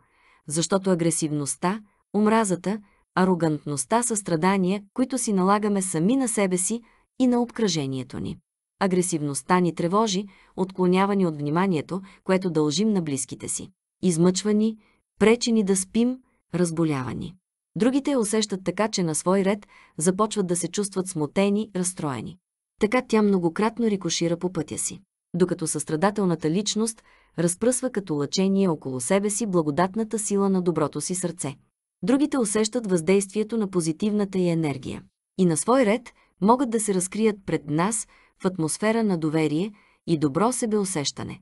защото агресивността, омразата арогантността са страдания, които си налагаме сами на себе си и на обкръжението ни. Агресивността ни тревожи, отклонявани от вниманието, което дължим на близките си. Измъчвани, пречени да спим, разболявани. Другите усещат така, че на свой ред започват да се чувстват смутени, разстроени. Така тя многократно рикошира по пътя си. Докато състрадателната личност разпръсва като лъчение около себе си благодатната сила на доброто си сърце другите усещат въздействието на позитивната й енергия. И на свой ред могат да се разкрият пред нас в атмосфера на доверие и добро себеусещане.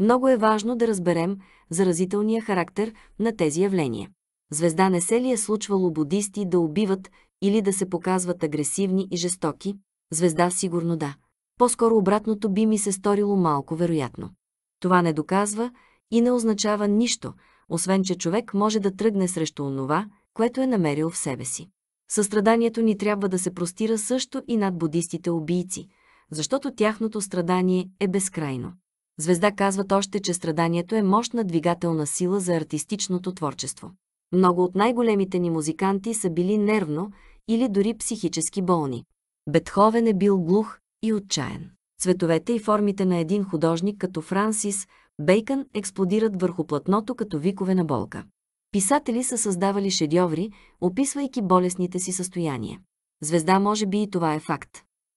Много е важно да разберем заразителния характер на тези явления. Звезда не се ли е случвало будисти да убиват или да се показват агресивни и жестоки? Звезда сигурно да. По-скоро обратното би ми се сторило малко вероятно. Това не доказва и не означава нищо – освен че човек може да тръгне срещу онова, което е намерил в себе си. Състраданието ни трябва да се простира също и над будистите убийци, защото тяхното страдание е безкрайно. Звезда казват още, че страданието е мощна двигателна сила за артистичното творчество. Много от най-големите ни музиканти са били нервно или дори психически болни. Бетховен е бил глух и отчаян. Цветовете и формите на един художник като Франсис – Бейкън експлодират върху платното като викове на болка. Писатели са създавали шедьоври, описвайки болесните си състояния. Звезда може би и това е факт.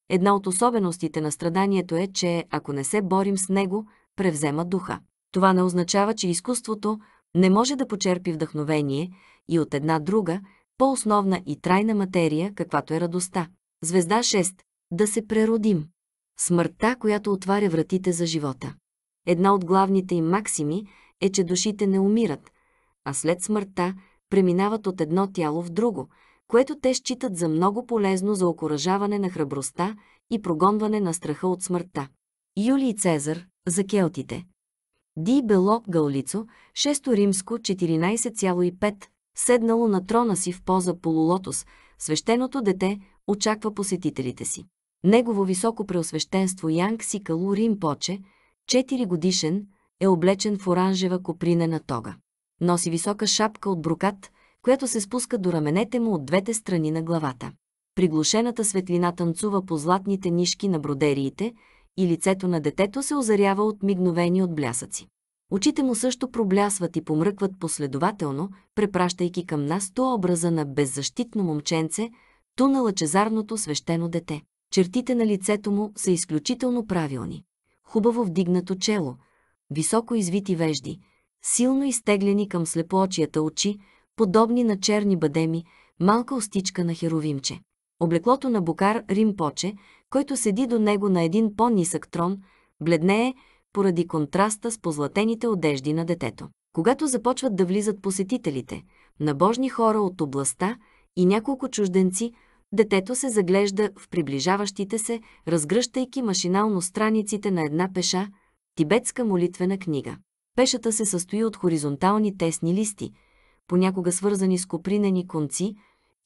Една от особеностите на страданието е, че ако не се борим с него, превзема духа. Това не означава, че изкуството не може да почерпи вдъхновение и от една друга, по-основна и трайна материя, каквато е радостта. Звезда 6. Да се преродим. Смъртта, която отваря вратите за живота. Една от главните им максими е, че душите не умират, а след смъртта преминават от едно тяло в друго, което те считат за много полезно за окоръжаване на храбростта и прогонване на страха от смъртта. Юлий Цезар за келтите. Ди Бело Гаулицо, 6 римско 14,5, седнало на трона си в поза полулотос, свещеното дете очаква посетителите си. Негово високо преосвещенство Янг Сикалу Рим Поче – 4 годишен, е облечен в оранжева копринена тога. Носи висока шапка от брукат, която се спуска до раменете му от двете страни на главата. Приглушената светлина танцува по златните нишки на бродериите и лицето на детето се озарява от мигновени от блясъци. Очите му също проблясват и помръкват последователно, препращайки към нас то образа на беззащитно момченце, ту на лъчезарното свещено дете. Чертите на лицето му са изключително правилни хубаво вдигнато чело, високо извити вежди, силно изтеглени към слепоочията очи, подобни на черни бадеми, малка остичка на херовимче. Облеклото на Букар Римпоче, който седи до него на един по-нисък трон, бледнее поради контраста с позлатените одежди на детето. Когато започват да влизат посетителите, набожни хора от областта и няколко чужденци, детето се заглежда в приближаващите се, разгръщайки машинално страниците на една пеша, тибетска молитвена книга. Пешата се състои от хоризонтални тесни листи, понякога свързани с копринени конци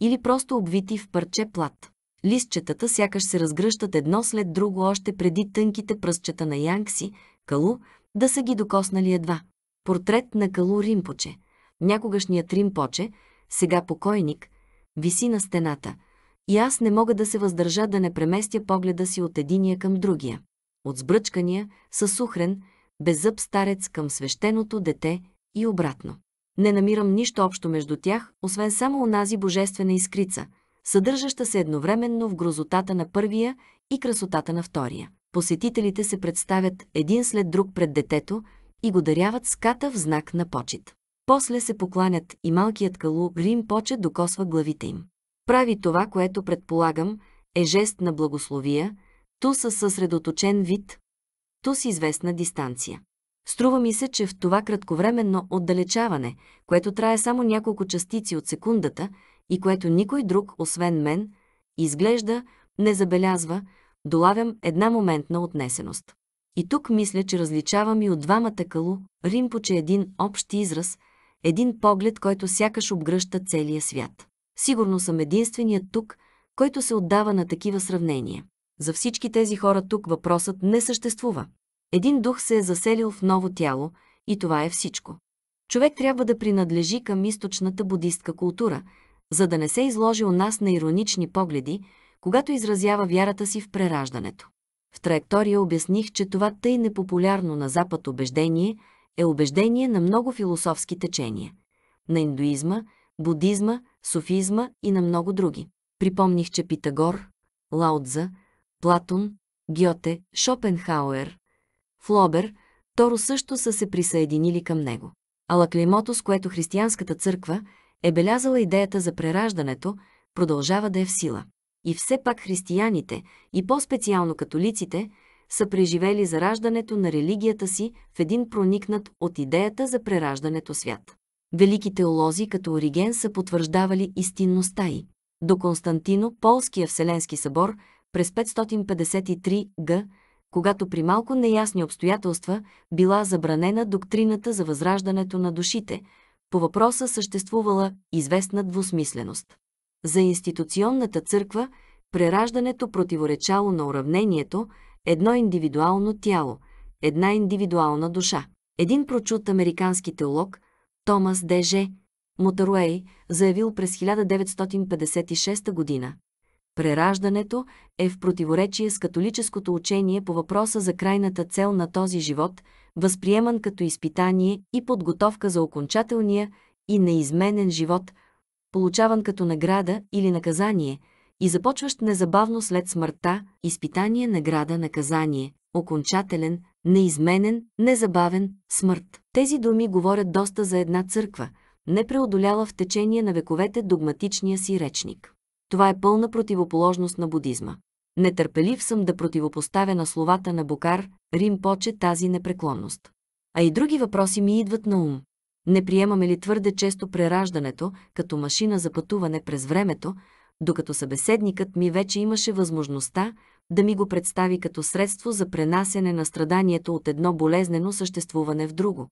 или просто обвити в парче плат. Листчетата сякаш се разгръщат едно след друго още преди тънките пръстчета на Янкси, Калу, да са ги докоснали едва. Портрет на Калу Римпоче. Някогашният Римпоче, сега покойник, виси на стената – и аз не мога да се въздържа да не преместя погледа си от единия към другия. От сбръчкания, със сухрен, беззъб старец към свещеното дете и обратно. Не намирам нищо общо между тях, освен само онази божествена искрица, съдържаща се едновременно в грозотата на първия и красотата на втория. Посетителите се представят един след друг пред детето и го даряват ската в знак на почет. После се покланят и малкият калу Рим почет докосва главите им прави това, което предполагам, е жест на благословия, ту със съсредоточен вид, ту с известна дистанция. Струва ми се, че в това кратковременно отдалечаване, което трае само няколко частици от секундата и което никой друг, освен мен, изглежда, не забелязва, долавям една моментна отнесеност. И тук мисля, че различавам и от двамата калу, Римпоче един общ израз, един поглед, който сякаш обгръща целия свят. Сигурно съм единственият тук, който се отдава на такива сравнения. За всички тези хора тук въпросът не съществува. Един дух се е заселил в ново тяло и това е всичко. Човек трябва да принадлежи към източната будистка култура, за да не се изложи у нас на иронични погледи, когато изразява вярата си в прераждането. В траектория обясних, че това тъй непопулярно на Запад убеждение е убеждение на много философски течения – на индуизма, будизма, софизма и на много други. Припомних, че Питагор, Лаудза, Платон, Гьоте, Шопенхауер, Флобер, Торо също са се присъединили към него. Ала клеймото, с което християнската църква е белязала идеята за прераждането, продължава да е в сила. И все пак християните, и по-специално католиците, са преживели зараждането на религията си в един проникнат от идеята за прераждането свят. Велики теолози като Ориген са потвърждавали истинността й. До Константино, Полския Вселенски събор, през 553 г., когато при малко неясни обстоятелства била забранена доктрината за възраждането на душите, по въпроса съществувала известна двусмисленост. За институционната църква прераждането противоречало на уравнението едно индивидуално тяло, една индивидуална душа. Един прочут американски теолог – Томас Деже, Мотаруей, заявил през 1956 година. Прераждането е в противоречие с католическото учение по въпроса за крайната цел на този живот, възприеман като изпитание и подготовка за окончателния и неизменен живот, получаван като награда или наказание и започващ незабавно след смъртта, изпитание, награда, наказание, окончателен, неизменен, незабавен, смърт. Тези думи говорят доста за една църква, не преодоляла в течение на вековете догматичния си речник. Това е пълна противоположност на будизма. Нетърпелив съм да противопоставя на словата на Бокар, Рим поче тази непреклонност. А и други въпроси ми идват на ум. Не приемаме ли твърде често прераждането като машина за пътуване през времето, докато събеседникът ми вече имаше възможността да ми го представи като средство за пренасене на страданието от едно болезнено съществуване в друго.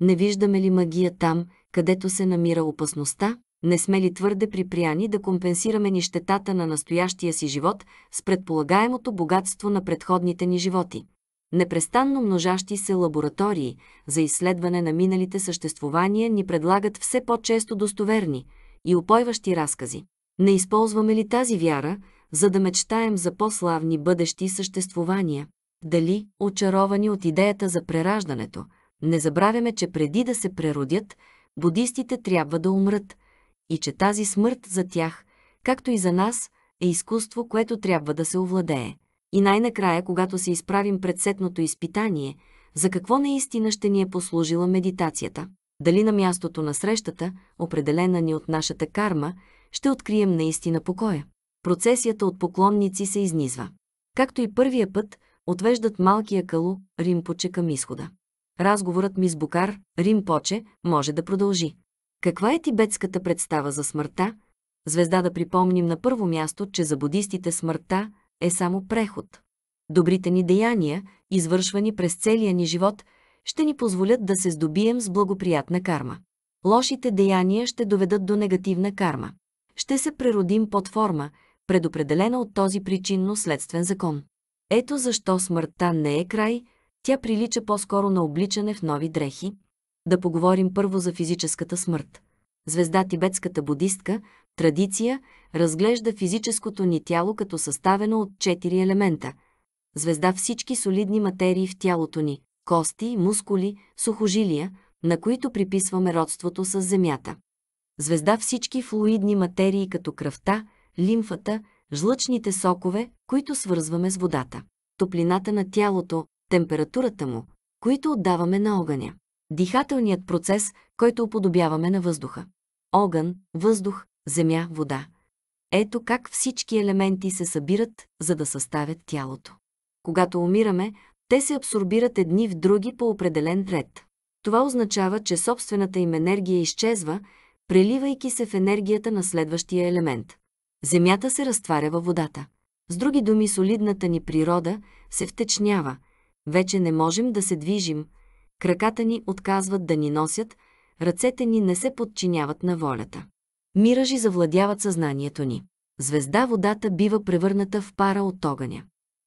Не виждаме ли магия там, където се намира опасността? Не сме ли твърде припряни да компенсираме нищетата на настоящия си живот с предполагаемото богатство на предходните ни животи? Непрестанно множащи се лаборатории за изследване на миналите съществувания ни предлагат все по-често достоверни и опойващи разкази. Не използваме ли тази вяра, за да мечтаем за по-славни бъдещи съществувания. Дали, очаровани от идеята за прераждането, не забравяме, че преди да се преродят, будистите трябва да умрат и че тази смърт за тях, както и за нас, е изкуство, което трябва да се овладее. И най-накрая, когато се изправим пред сетното изпитание, за какво наистина ще ни е послужила медитацията? Дали на мястото на срещата, определена ни от нашата карма, ще открием наистина покоя? Процесията от поклонници се изнизва. Както и първия път, отвеждат малкия калу Римпоче към изхода. Разговорът ми с Букар, Римпоче, може да продължи. Каква е тибетската представа за смъртта? Звезда да припомним на първо място, че за будистите смъртта е само преход. Добрите ни деяния, извършвани през целия ни живот, ще ни позволят да се здобием с благоприятна карма. Лошите деяния ще доведат до негативна карма. Ще се преродим под форма, предопределена от този причинно-следствен закон. Ето защо смъртта не е край, тя прилича по-скоро на обличане в нови дрехи. Да поговорим първо за физическата смърт. Звезда тибетската будистка, традиция, разглежда физическото ни тяло като съставено от четири елемента. Звезда всички солидни материи в тялото ни – кости, мускули, сухожилия, на които приписваме родството с Земята. Звезда всички флуидни материи като кръвта – лимфата, жлъчните сокове, които свързваме с водата, топлината на тялото, температурата му, които отдаваме на огъня, дихателният процес, който уподобяваме на въздуха. Огън, въздух, земя, вода. Ето как всички елементи се събират, за да съставят тялото. Когато умираме, те се абсорбират едни в други по определен ред. Това означава, че собствената им енергия изчезва, преливайки се в енергията на следващия елемент. Земята се разтваря във водата. С други думи, солидната ни природа се втечнява. Вече не можем да се движим. Краката ни отказват да ни носят, ръцете ни не се подчиняват на волята. Миражи завладяват съзнанието ни. Звезда водата бива превърната в пара от огъня.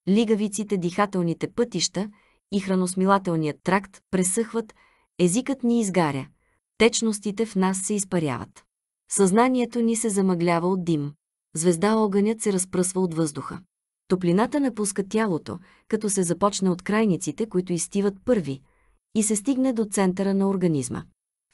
Лигавиците, дихателните пътища и храносмилателният тракт пресъхват, езикът ни изгаря, течностите в нас се изпаряват. Съзнанието ни се замъглява от дим звезда огънят се разпръсва от въздуха. Топлината напуска тялото, като се започне от крайниците, които изтиват първи, и се стигне до центъра на организма.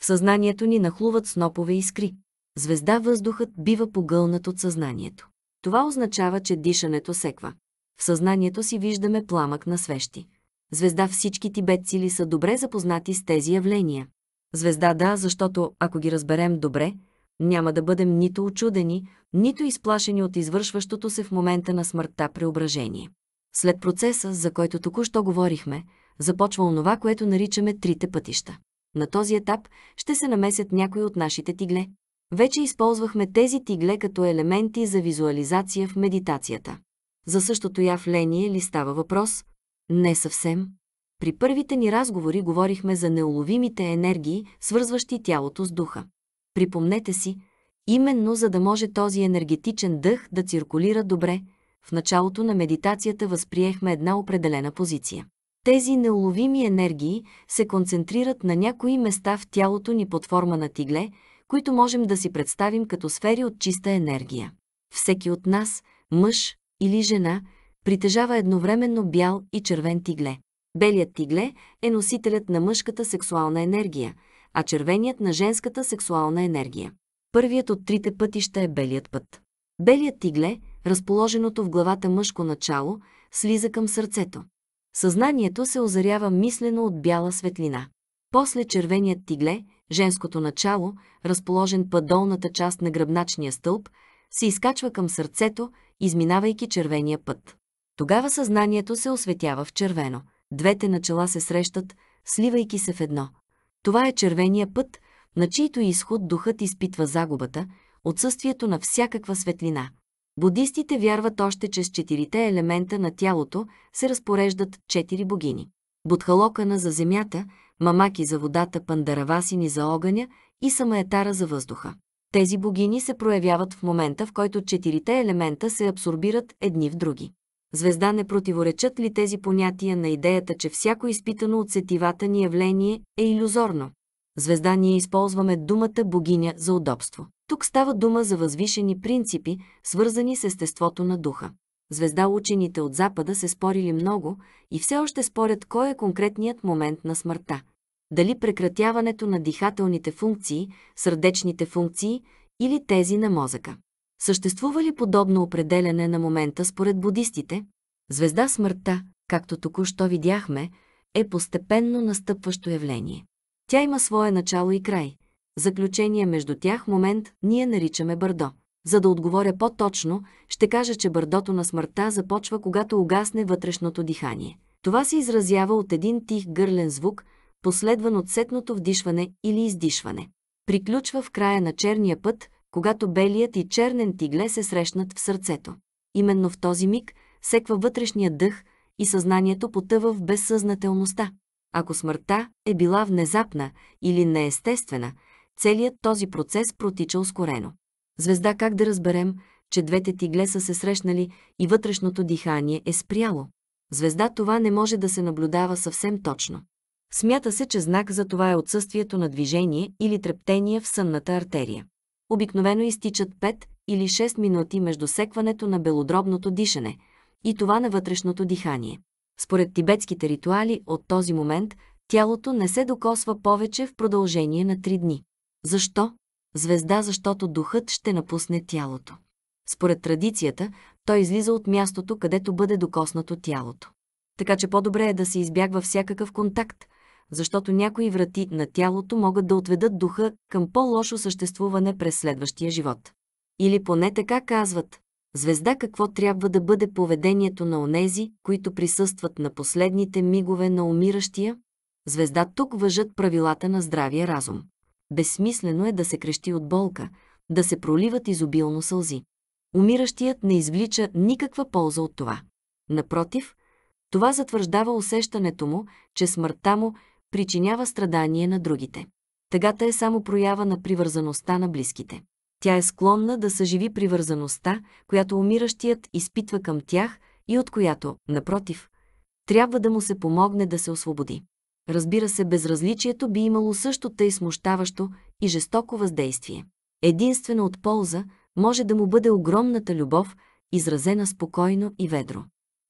В съзнанието ни нахлуват снопове искри. Звезда въздухът бива погълнат от съзнанието. Това означава, че дишането секва. В съзнанието си виждаме пламък на свещи. Звезда всички тибетци ли са добре запознати с тези явления? Звезда да, защото ако ги разберем добре, няма да бъдем нито очудени, нито изплашени от извършващото се в момента на смъртта преображение. След процеса, за който току-що говорихме, започва онова, което наричаме трите пътища. На този етап ще се намесят някои от нашите тигле. Вече използвахме тези тигле като елементи за визуализация в медитацията. За същото явление ли става въпрос? Не съвсем. При първите ни разговори говорихме за неуловимите енергии, свързващи тялото с духа. Припомнете си, именно за да може този енергетичен дъх да циркулира добре, в началото на медитацията възприехме една определена позиция. Тези неуловими енергии се концентрират на някои места в тялото ни под форма на тигле, които можем да си представим като сфери от чиста енергия. Всеки от нас, мъж или жена, притежава едновременно бял и червен тигле. Белият тигле е носителят на мъжката сексуална енергия – а червеният на женската сексуална енергия. Първият от трите пътища е белият път. Белият тигле, разположеното в главата мъжко начало, слиза към сърцето. Съзнанието се озарява мислено от бяла светлина. После червеният тигле, женското начало, разположен по долната част на гръбначния стълб, се изкачва към сърцето, изминавайки червения път. Тогава съзнанието се осветява в червено. Двете начала се срещат, сливайки се в едно. Това е червения път, на чийто изход духът изпитва загубата, отсъствието на всякаква светлина. Будистите вярват още, че с четирите елемента на тялото се разпореждат четири богини. Будхалокана за земята, Мамаки за водата, Пандаравасини за огъня и Самаетара за въздуха. Тези богини се проявяват в момента, в който четирите елемента се абсорбират едни в други звезда не противоречат ли тези понятия на идеята, че всяко изпитано от сетивата ни явление е иллюзорно? Звезда ние използваме думата богиня за удобство. Тук става дума за възвишени принципи, свързани с естеството на духа. Звезда учените от Запада се спорили много и все още спорят кой е конкретният момент на смъртта. Дали прекратяването на дихателните функции, сърдечните функции или тези на мозъка. Съществува ли подобно определене на момента според будистите? Звезда смъртта, както току-що видяхме, е постепенно настъпващо явление. Тя има свое начало и край. Заключение между тях момент ние наричаме бърдо. За да отговоря по-точно, ще кажа, че бърдото на смъртта започва, когато угасне вътрешното дихание. Това се изразява от един тих гърлен звук, последван от сетното вдишване или издишване. Приключва в края на черния път, когато белият и чернен тигле се срещнат в сърцето. Именно в този миг секва вътрешния дъх и съзнанието потъва в безсъзнателността. Ако смъртта е била внезапна или неестествена, целият този процес протича ускорено. Звезда как да разберем, че двете тигле са се срещнали и вътрешното дихание е спряло? Звезда това не може да се наблюдава съвсем точно. Смята се, че знак за това е отсъствието на движение или трептение в сънната артерия обикновено изтичат 5 или 6 минути между секването на белодробното дишане и това на вътрешното дихание. Според тибетските ритуали от този момент тялото не се докосва повече в продължение на 3 дни. Защо? Звезда, защото духът ще напусне тялото. Според традицията, той излиза от мястото, където бъде докоснато тялото. Така че по-добре е да се избягва всякакъв контакт – защото някои врати на тялото могат да отведат духа към по-лошо съществуване през следващия живот. Или поне така казват. Звезда какво трябва да бъде поведението на онези, които присъстват на последните мигове на умиращия? Звезда тук въжат правилата на здравия разум. Безсмислено е да се крещи от болка, да се проливат изобилно сълзи. Умиращият не извлича никаква полза от това. Напротив, това затвърждава усещането му, че смъртта му причинява страдание на другите. Тъгата е само проява на привързаността на близките. Тя е склонна да съживи привързаността, която умиращият изпитва към тях и от която, напротив, трябва да му се помогне да се освободи. Разбира се, безразличието би имало също тъй смущаващо и жестоко въздействие. Единствено от полза може да му бъде огромната любов, изразена спокойно и ведро.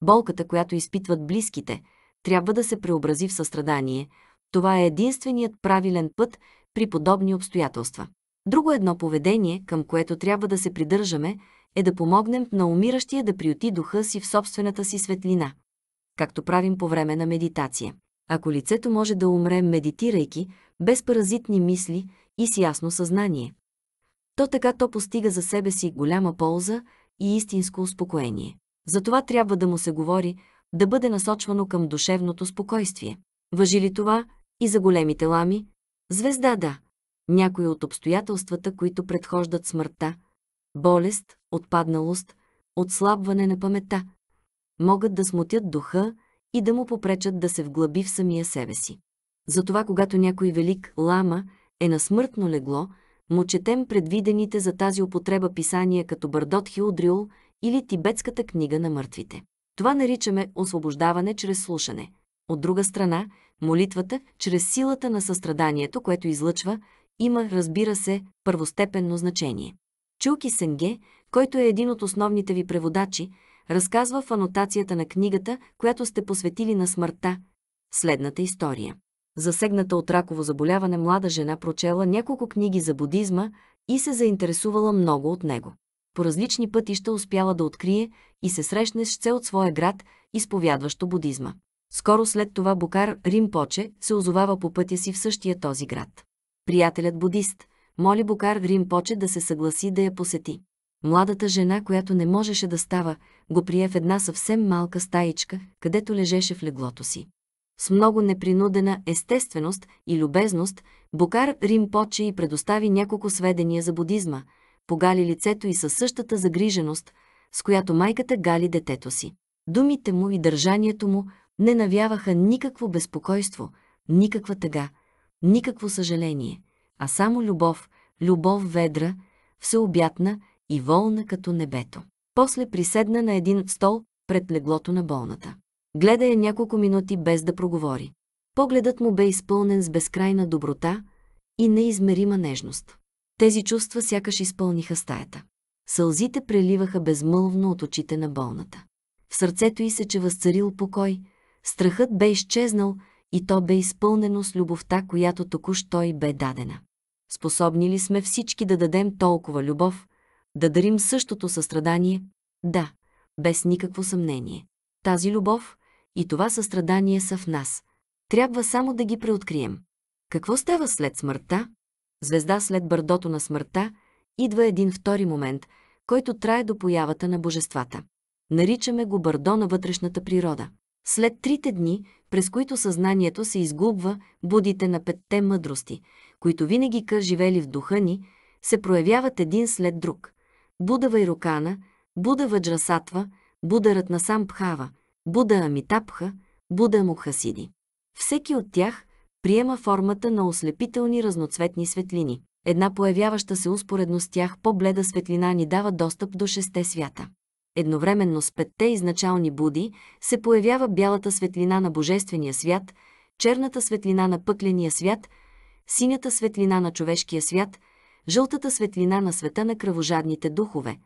Болката, която изпитват близките, трябва да се преобрази в състрадание, това е единственият правилен път при подобни обстоятелства. Друго едно поведение, към което трябва да се придържаме, е да помогнем на умиращия да приюти духа си в собствената си светлина, както правим по време на медитация. Ако лицето може да умре медитирайки, без паразитни мисли и с ясно съзнание, то така то постига за себе си голяма полза и истинско успокоение. Затова трябва да му се говори, да бъде насочвано към душевното спокойствие. Въжи ли това, и за големите лами? Звезда да. Някои от обстоятелствата, които предхождат смъртта, болест, отпадналост, отслабване на памета, могат да смутят духа и да му попречат да се вглъби в самия себе си. Затова, когато някой велик лама е на смъртно легло, му четем предвидените за тази употреба писания като Бърдот Хилдрюл или Тибетската книга на мъртвите. Това наричаме освобождаване чрез слушане. От друга страна, Молитвата, чрез силата на състраданието, което излъчва, има, разбира се, първостепенно значение. Чулки Сенге, който е един от основните ви преводачи, разказва в анотацията на книгата, която сте посветили на смъртта, следната история. Засегната от раково заболяване млада жена прочела няколко книги за будизма и се заинтересувала много от него. По различни пътища успяла да открие и се срещне с цел от своя град, изповядващо будизма. Скоро след това Букар Римпоче се озовава по пътя си в същия този град. Приятелят будист моли Букар Римпоче да се съгласи да я посети. Младата жена, която не можеше да става, го прие в една съвсем малка стаичка, където лежеше в леглото си. С много непринудена естественост и любезност, Букар Римпоче и предостави няколко сведения за будизма, погали лицето и със същата загриженост, с която майката гали детето си. Думите му и държанието му не навяваха никакво безпокойство, никаква тъга, никакво съжаление, а само любов, любов ведра, всеобятна и волна като небето. После приседна на един стол пред леглото на болната. Гледа я няколко минути без да проговори. Погледът му бе изпълнен с безкрайна доброта и неизмерима нежност. Тези чувства сякаш изпълниха стаята. Сълзите преливаха безмълвно от очите на болната. В сърцето й се че възцарил покой, Страхът бе изчезнал и то бе изпълнено с любовта, която току-що й бе дадена. Способни ли сме всички да дадем толкова любов, да дарим същото състрадание? Да, без никакво съмнение. Тази любов и това състрадание са в нас. Трябва само да ги преоткрием. Какво става след смъртта? Звезда след бърдото на смъртта идва един втори момент, който трае до появата на божествата. Наричаме го бърдо на вътрешната природа. След трите дни, през които съзнанието се изгубва, будите на петте мъдрости, които винаги ка живели в духа ни, се проявяват един след друг. Буда Вайрукана, Будава Ваджрасатва, Бударът Ратнасам Пхава, Буда Амитапха, Буда Мухасиди. Всеки от тях приема формата на ослепителни разноцветни светлини. Една появяваща се успоредно с тях по-бледа светлина ни дава достъп до шесте свята едновременно с петте изначални буди, се появява бялата светлина на Божествения свят, черната светлина на пъкления свят, синята светлина на човешкия свят, жълтата светлина на света на кръвожадните духове,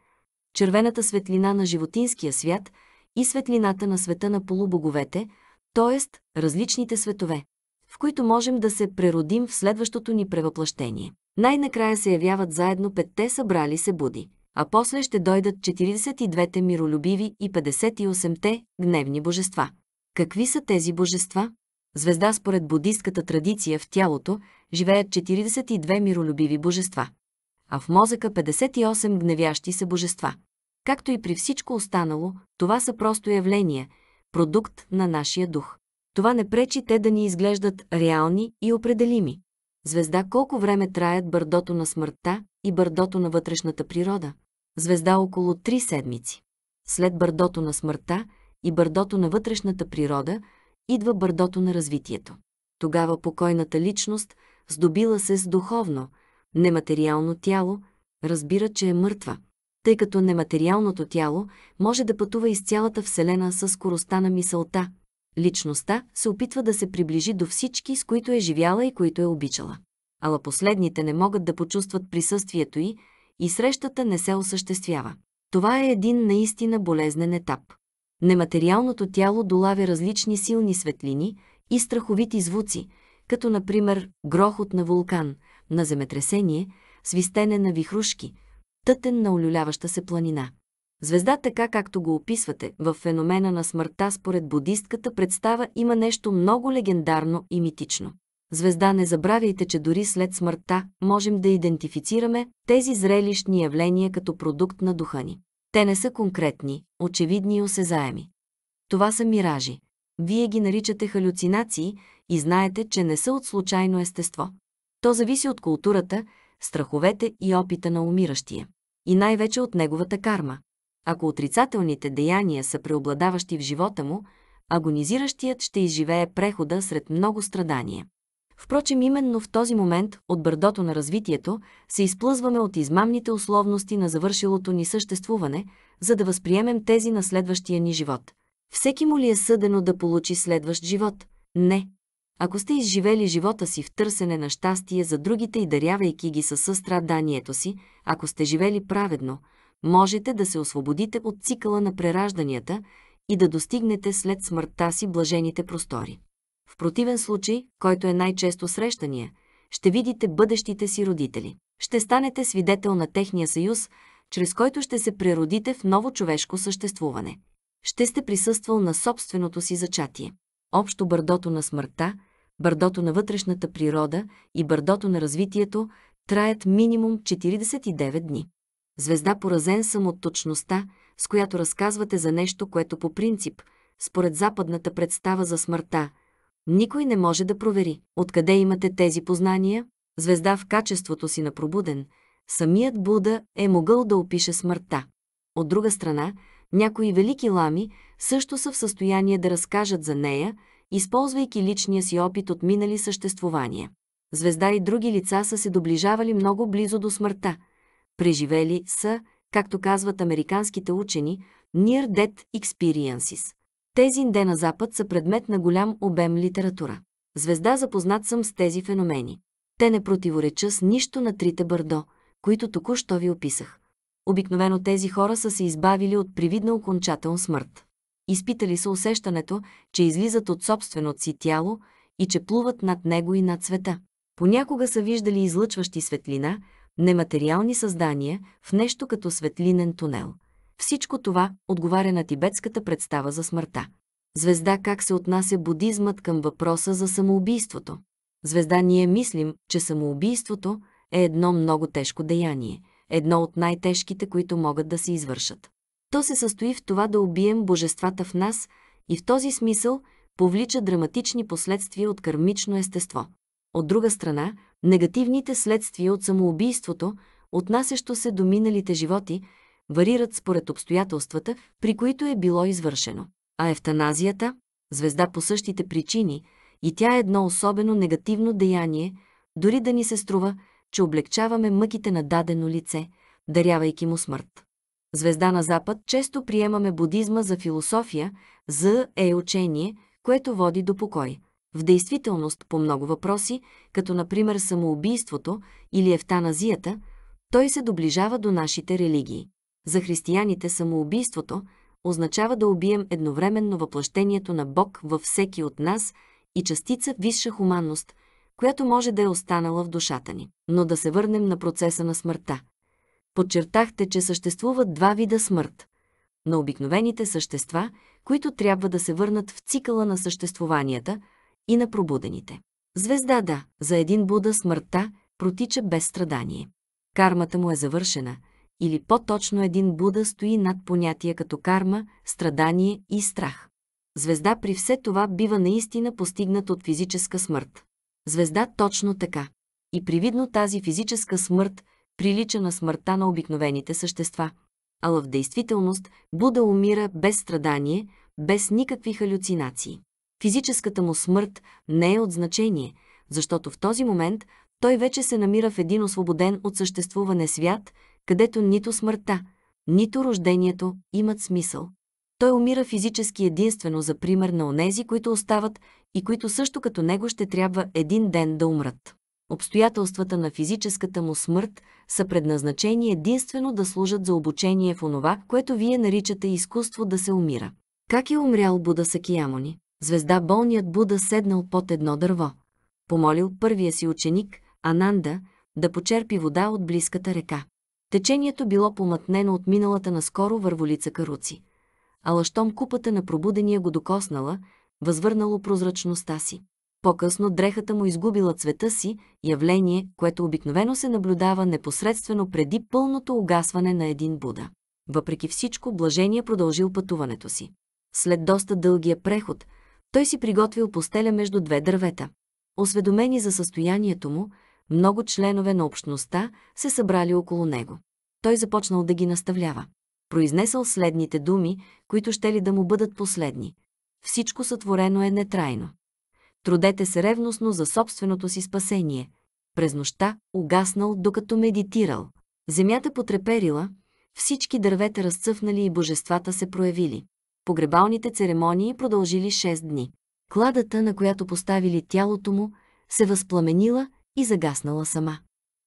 червената светлина на животинския свят и светлината на света на полубоговете, т.е. различните светове, в които можем да се преродим в следващото ни превъплъщение. Най-накрая се явяват заедно петте събрали се буди а после ще дойдат 42-те миролюбиви и 58-те гневни божества. Какви са тези божества? Звезда според будистката традиция в тялото живеят 42 миролюбиви божества, а в мозъка 58 гневящи се божества. Както и при всичко останало, това са просто явления, продукт на нашия дух. Това не пречи те да ни изглеждат реални и определими. Звезда колко време траят бърдото на смъртта и бърдото на вътрешната природа? звезда около три седмици. След бърдото на смъртта и бърдото на вътрешната природа идва бърдото на развитието. Тогава покойната личност, здобила се с духовно, нематериално тяло, разбира, че е мъртва, тъй като нематериалното тяло може да пътува из цялата Вселена със скоростта на мисълта. Личността се опитва да се приближи до всички, с които е живяла и които е обичала. Ала последните не могат да почувстват присъствието й, и срещата не се осъществява. Това е един наистина болезнен етап. Нематериалното тяло долавя различни силни светлини и страховити звуци, като например грохот на вулкан, на земетресение, свистене на вихрушки, тътен на олюляваща се планина. Звезда така както го описвате в феномена на смъртта според будистката представа има нещо много легендарно и митично звезда не забравяйте, че дори след смъртта можем да идентифицираме тези зрелищни явления като продукт на духа ни. Те не са конкретни, очевидни и осезаеми. Това са миражи. Вие ги наричате халюцинации и знаете, че не са от случайно естество. То зависи от културата, страховете и опита на умиращия. И най-вече от неговата карма. Ако отрицателните деяния са преобладаващи в живота му, агонизиращият ще изживее прехода сред много страдания. Впрочем, именно в този момент, от бърдото на развитието, се изплъзваме от измамните условности на завършилото ни съществуване, за да възприемем тези на следващия ни живот. Всеки му ли е съдено да получи следващ живот? Не. Ако сте изживели живота си в търсене на щастие за другите и дарявайки ги със състраданието си, ако сте живели праведно, можете да се освободите от цикъла на преражданията и да достигнете след смъртта си блажените простори. В противен случай, който е най-често срещания, ще видите бъдещите си родители. Ще станете свидетел на техния съюз, чрез който ще се преродите в ново човешко съществуване. Ще сте присъствал на собственото си зачатие. Общо бърдото на смъртта, бърдото на вътрешната природа и бърдото на развитието траят минимум 49 дни. Звезда поразен съм от точността, с която разказвате за нещо, което по принцип, според западната представа за смъртта – никой не може да провери откъде имате тези познания. Звезда в качеството си на пробуден, самият Буда е могъл да опише смъртта. От друга страна, някои велики лами също са в състояние да разкажат за нея, използвайки личния си опит от минали съществувания. Звезда и други лица са се доближавали много близо до смъртта. Преживели са, както казват американските учени, near-death experiences – тези инде на Запад са предмет на голям обем литература. Звезда запознат съм с тези феномени. Те не противореча с нищо на трите бърдо, които току-що ви описах. Обикновено тези хора са се избавили от привидна окончателна смърт. Изпитали са усещането, че излизат от собственото си тяло и че плуват над него и над света. Понякога са виждали излъчващи светлина, нематериални създания в нещо като светлинен тунел. Всичко това отговаря на тибетската представа за смъртта. Звезда как се отнася будизмът към въпроса за самоубийството? Звезда ние мислим, че самоубийството е едно много тежко деяние, едно от най-тежките, които могат да се извършат. То се състои в това да убием божествата в нас и в този смисъл повлича драматични последствия от кърмично естество. От друга страна, негативните следствия от самоубийството, отнасящо се до миналите животи, варират според обстоятелствата, при които е било извършено. А евтаназията – звезда по същите причини, и тя е едно особено негативно деяние, дори да ни се струва, че облегчаваме мъките на дадено лице, дарявайки му смърт. Звезда на Запад често приемаме будизма за философия, за е учение, което води до покой. В действителност по много въпроси, като например самоубийството или евтаназията, той се доближава до нашите религии. За християните самоубийството означава да убием едновременно въплъщението на Бог във всеки от нас и частица висша хуманност, която може да е останала в душата ни. Но да се върнем на процеса на смъртта. Подчертахте, че съществуват два вида смърт на обикновените същества, които трябва да се върнат в цикъла на съществуванията и на пробудените. Звезда да, за един Буда смъртта протича без страдание. Кармата му е завършена – или по-точно един Буда стои над понятия като карма, страдание и страх. Звезда при все това бива наистина постигнат от физическа смърт. Звезда точно така. И привидно тази физическа смърт прилича на смъртта на обикновените същества. Ала в действителност Буда умира без страдание, без никакви халюцинации. Физическата му смърт не е от значение, защото в този момент той вече се намира в един освободен от съществуване свят – където нито смъртта, нито рождението имат смисъл. Той умира физически единствено за пример на онези, които остават и които също като него ще трябва един ден да умрат. Обстоятелствата на физическата му смърт са предназначени единствено да служат за обучение в онова, което вие наричате изкуство да се умира. Как е умрял Буда Сакиямони? Звезда болният Буда седнал под едно дърво. Помолил първия си ученик, Ананда, да почерпи вода от близката река. Течението било помътнено от миналата наскоро върволица каруци. Ала щом купата на пробудения го докоснала, възвърнало прозрачността си. По-късно дрехата му изгубила цвета си, явление, което обикновено се наблюдава непосредствено преди пълното угасване на един Буда. Въпреки всичко, Блажение продължил пътуването си. След доста дългия преход, той си приготвил постеля между две дървета. Осведомени за състоянието му, много членове на общността се събрали около него. Той започнал да ги наставлява. Произнесъл следните думи, които ще ли да му бъдат последни. Всичко сътворено е нетрайно. Трудете се ревностно за собственото си спасение. През нощта угаснал, докато медитирал. Земята потреперила, всички дървета разцъфнали и божествата се проявили. Погребалните церемонии продължили 6 дни. Кладата, на която поставили тялото му, се възпламенила и загаснала сама.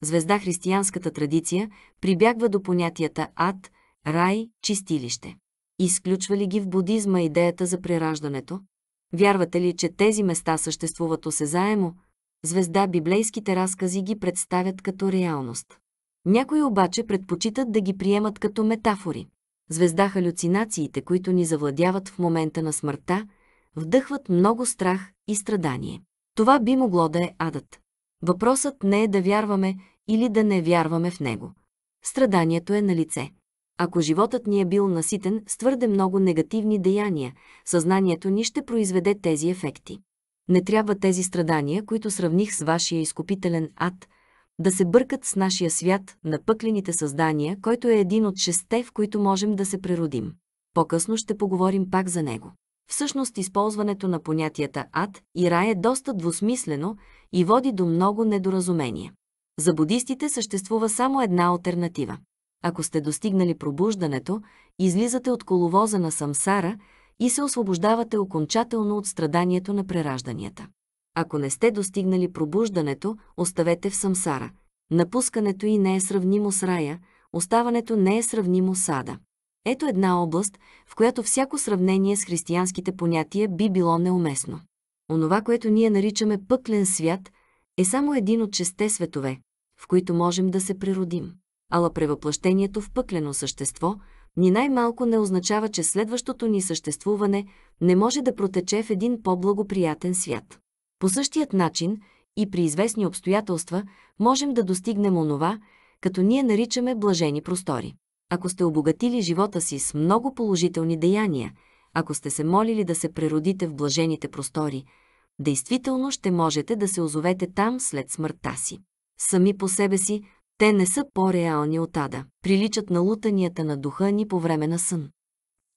Звезда християнската традиция прибягва до понятията ад, рай, чистилище. Изключва ли ги в будизма идеята за прераждането? Вярвате ли, че тези места съществуват осезаемо? Звезда библейските разкази ги представят като реалност. Някои обаче предпочитат да ги приемат като метафори. Звезда халюцинациите, които ни завладяват в момента на смъртта, вдъхват много страх и страдание. Това би могло да е адът. Въпросът не е да вярваме или да не вярваме в него. Страданието е на лице. Ако животът ни е бил наситен с твърде много негативни деяния, съзнанието ни ще произведе тези ефекти. Не трябва тези страдания, които сравних с вашия изкупителен ад, да се бъркат с нашия свят на пъклените създания, който е един от шесте, в които можем да се преродим. По-късно ще поговорим пак за него. Всъщност използването на понятията ад и рай е доста двусмислено, и води до много недоразумения. За будистите съществува само една альтернатива. Ако сте достигнали пробуждането, излизате от коловоза на самсара и се освобождавате окончателно от страданието на преражданията. Ако не сте достигнали пробуждането, оставете в самсара. Напускането и не е сравнимо с рая, оставането не е сравнимо с ада. Ето една област, в която всяко сравнение с християнските понятия би било неуместно. Онова, което ние наричаме пъклен свят, е само един от шесте светове, в които можем да се природим. Ала превъплъщението в пъклено същество ни най-малко не означава, че следващото ни съществуване не може да протече в един по-благоприятен свят. По същият начин и при известни обстоятелства можем да достигнем онова, като ние наричаме блажени простори. Ако сте обогатили живота си с много положителни деяния – ако сте се молили да се преродите в блажените простори, действително ще можете да се озовете там след смъртта си. Сами по себе си, те не са по-реални от ада, приличат на лутанията на духа ни по време на сън.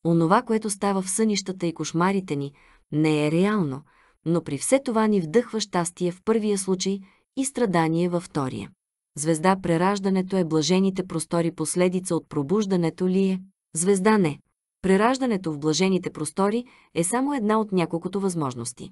Онова, което става в сънищата и кошмарите ни, не е реално, но при все това ни вдъхва щастие в първия случай и страдание във втория. Звезда прераждането е блажените простори последица от пробуждането ли е? Звезда не. Прераждането в блажените простори е само една от няколкото възможности.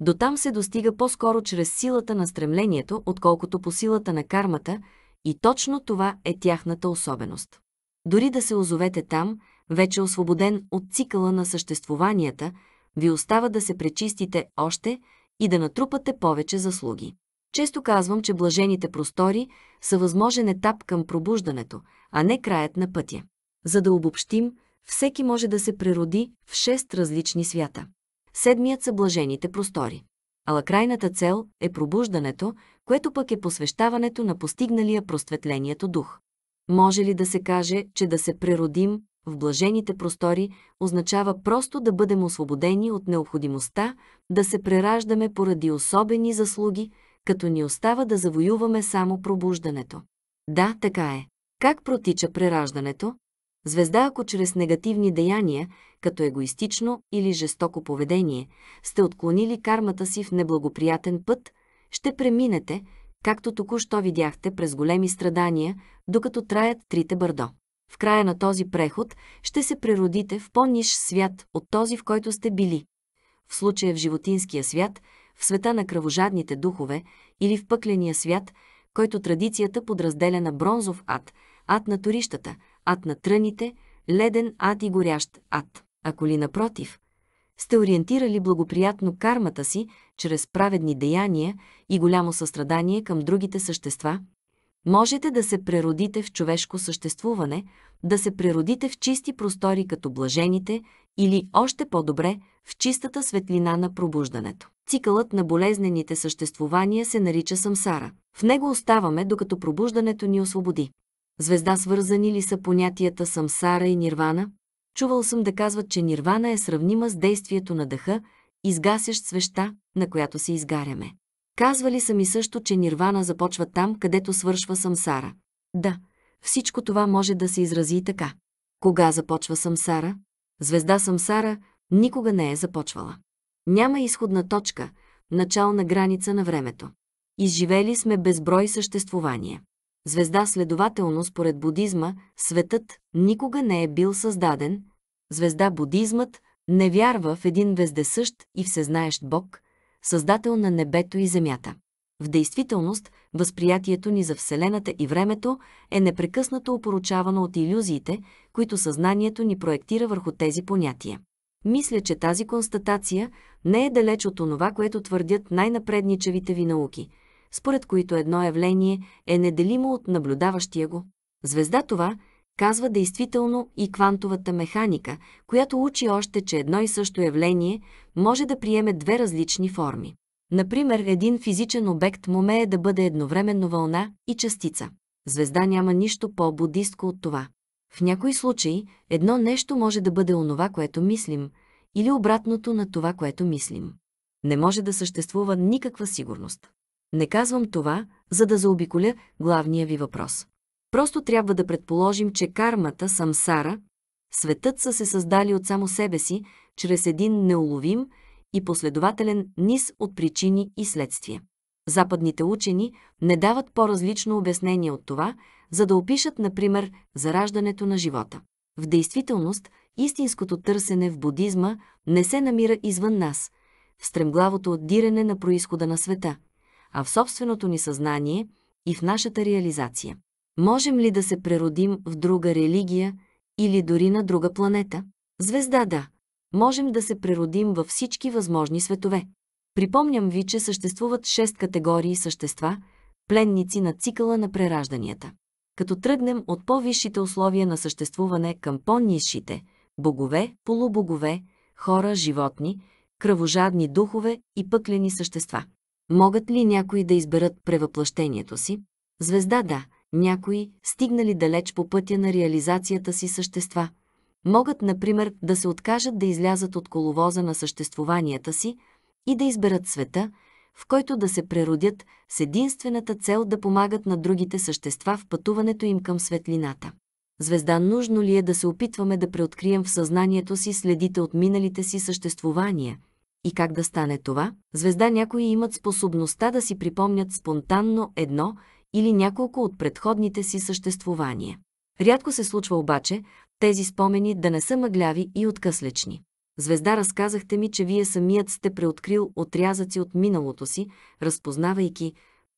До там се достига по-скоро чрез силата на стремлението, отколкото по силата на кармата, и точно това е тяхната особеност. Дори да се озовете там, вече освободен от цикъла на съществуванията, ви остава да се пречистите още и да натрупате повече заслуги. Често казвам, че блажените простори са възможен етап към пробуждането, а не краят на пътя. За да обобщим – всеки може да се прероди в шест различни свята. Седмият са блажените простори. Ала крайната цел е пробуждането, което пък е посвещаването на постигналия просветлението дух. Може ли да се каже, че да се преродим в блажените простори означава просто да бъдем освободени от необходимостта да се прераждаме поради особени заслуги, като ни остава да завоюваме само пробуждането? Да, така е. Как протича прераждането? Звезда, ако чрез негативни деяния, като егоистично или жестоко поведение, сте отклонили кармата си в неблагоприятен път, ще преминете, както току-що видяхте, през големи страдания, докато траят трите бърдо. В края на този преход ще се преродите в по-ниш свят от този, в който сте били. В случая в животинския свят, в света на кръвожадните духове или в пъкления свят, който традицията подразделя на бронзов ад, ад на турищата, ад на тръните, леден ад и горящ ад. Ако ли напротив, сте ориентирали благоприятно кармата си чрез праведни деяния и голямо състрадание към другите същества, можете да се преродите в човешко съществуване, да се преродите в чисти простори като блажените или още по-добре в чистата светлина на пробуждането. Цикълът на болезнените съществувания се нарича самсара. В него оставаме, докато пробуждането ни освободи звезда свързани ли са понятията самсара и нирвана? Чувал съм да казват, че нирвана е сравнима с действието на дъха, изгасящ свеща, на която се изгаряме. Казвали са ми също, че нирвана започва там, където свършва самсара. Да, всичко това може да се изрази и така. Кога започва самсара? Звезда самсара никога не е започвала. Няма изходна точка, начална граница на времето. Изживели сме безброй съществувания. Звезда следователно според будизма, светът никога не е бил създаден. Звезда будизмът не вярва в един вездесъщ и всезнаещ Бог, създател на небето и земята. В действителност, възприятието ни за Вселената и времето е непрекъснато опоручавано от иллюзиите, които съзнанието ни проектира върху тези понятия. Мисля, че тази констатация не е далеч от онова, което твърдят най-напредничавите ви науки – според които едно явление е неделимо от наблюдаващия го. Звезда това казва действително и квантовата механика, която учи още, че едно и също явление може да приеме две различни форми. Например, един физичен обект момее да бъде едновременно вълна и частица. Звезда няма нищо по-будистко от това. В някои случаи едно нещо може да бъде онова, което мислим, или обратното на това, което мислим. Не може да съществува никаква сигурност. Не казвам това, за да заобиколя главния ви въпрос. Просто трябва да предположим, че кармата, самсара, светът са се създали от само себе си, чрез един неуловим и последователен низ от причини и следствия. Западните учени не дават по-различно обяснение от това, за да опишат, например, зараждането на живота. В действителност, истинското търсене в будизма не се намира извън нас, в стремглавото отдиране на происхода на света – а в собственото ни съзнание и в нашата реализация. Можем ли да се преродим в друга религия или дори на друга планета? Звезда да. Можем да се преродим във всички възможни светове. Припомням ви, че съществуват шест категории същества, пленници на цикъла на преражданията. Като тръгнем от по-висшите условия на съществуване към по-низшите – богове, полубогове, хора, животни, кръвожадни духове и пъклени същества. Могат ли някои да изберат превъплъщението си? Звезда да, някои, стигнали далеч по пътя на реализацията си същества. Могат, например, да се откажат да излязат от коловоза на съществуванията си и да изберат света, в който да се преродят с единствената цел да помагат на другите същества в пътуването им към светлината. Звезда нужно ли е да се опитваме да преоткрием в съзнанието си следите от миналите си съществувания – и как да стане това? Звезда някои имат способността да си припомнят спонтанно едно или няколко от предходните си съществувания. Рядко се случва обаче тези спомени да не са мъгляви и откъслечни. Звезда, разказахте ми, че вие самият сте преоткрил отрязъци от миналото си, разпознавайки,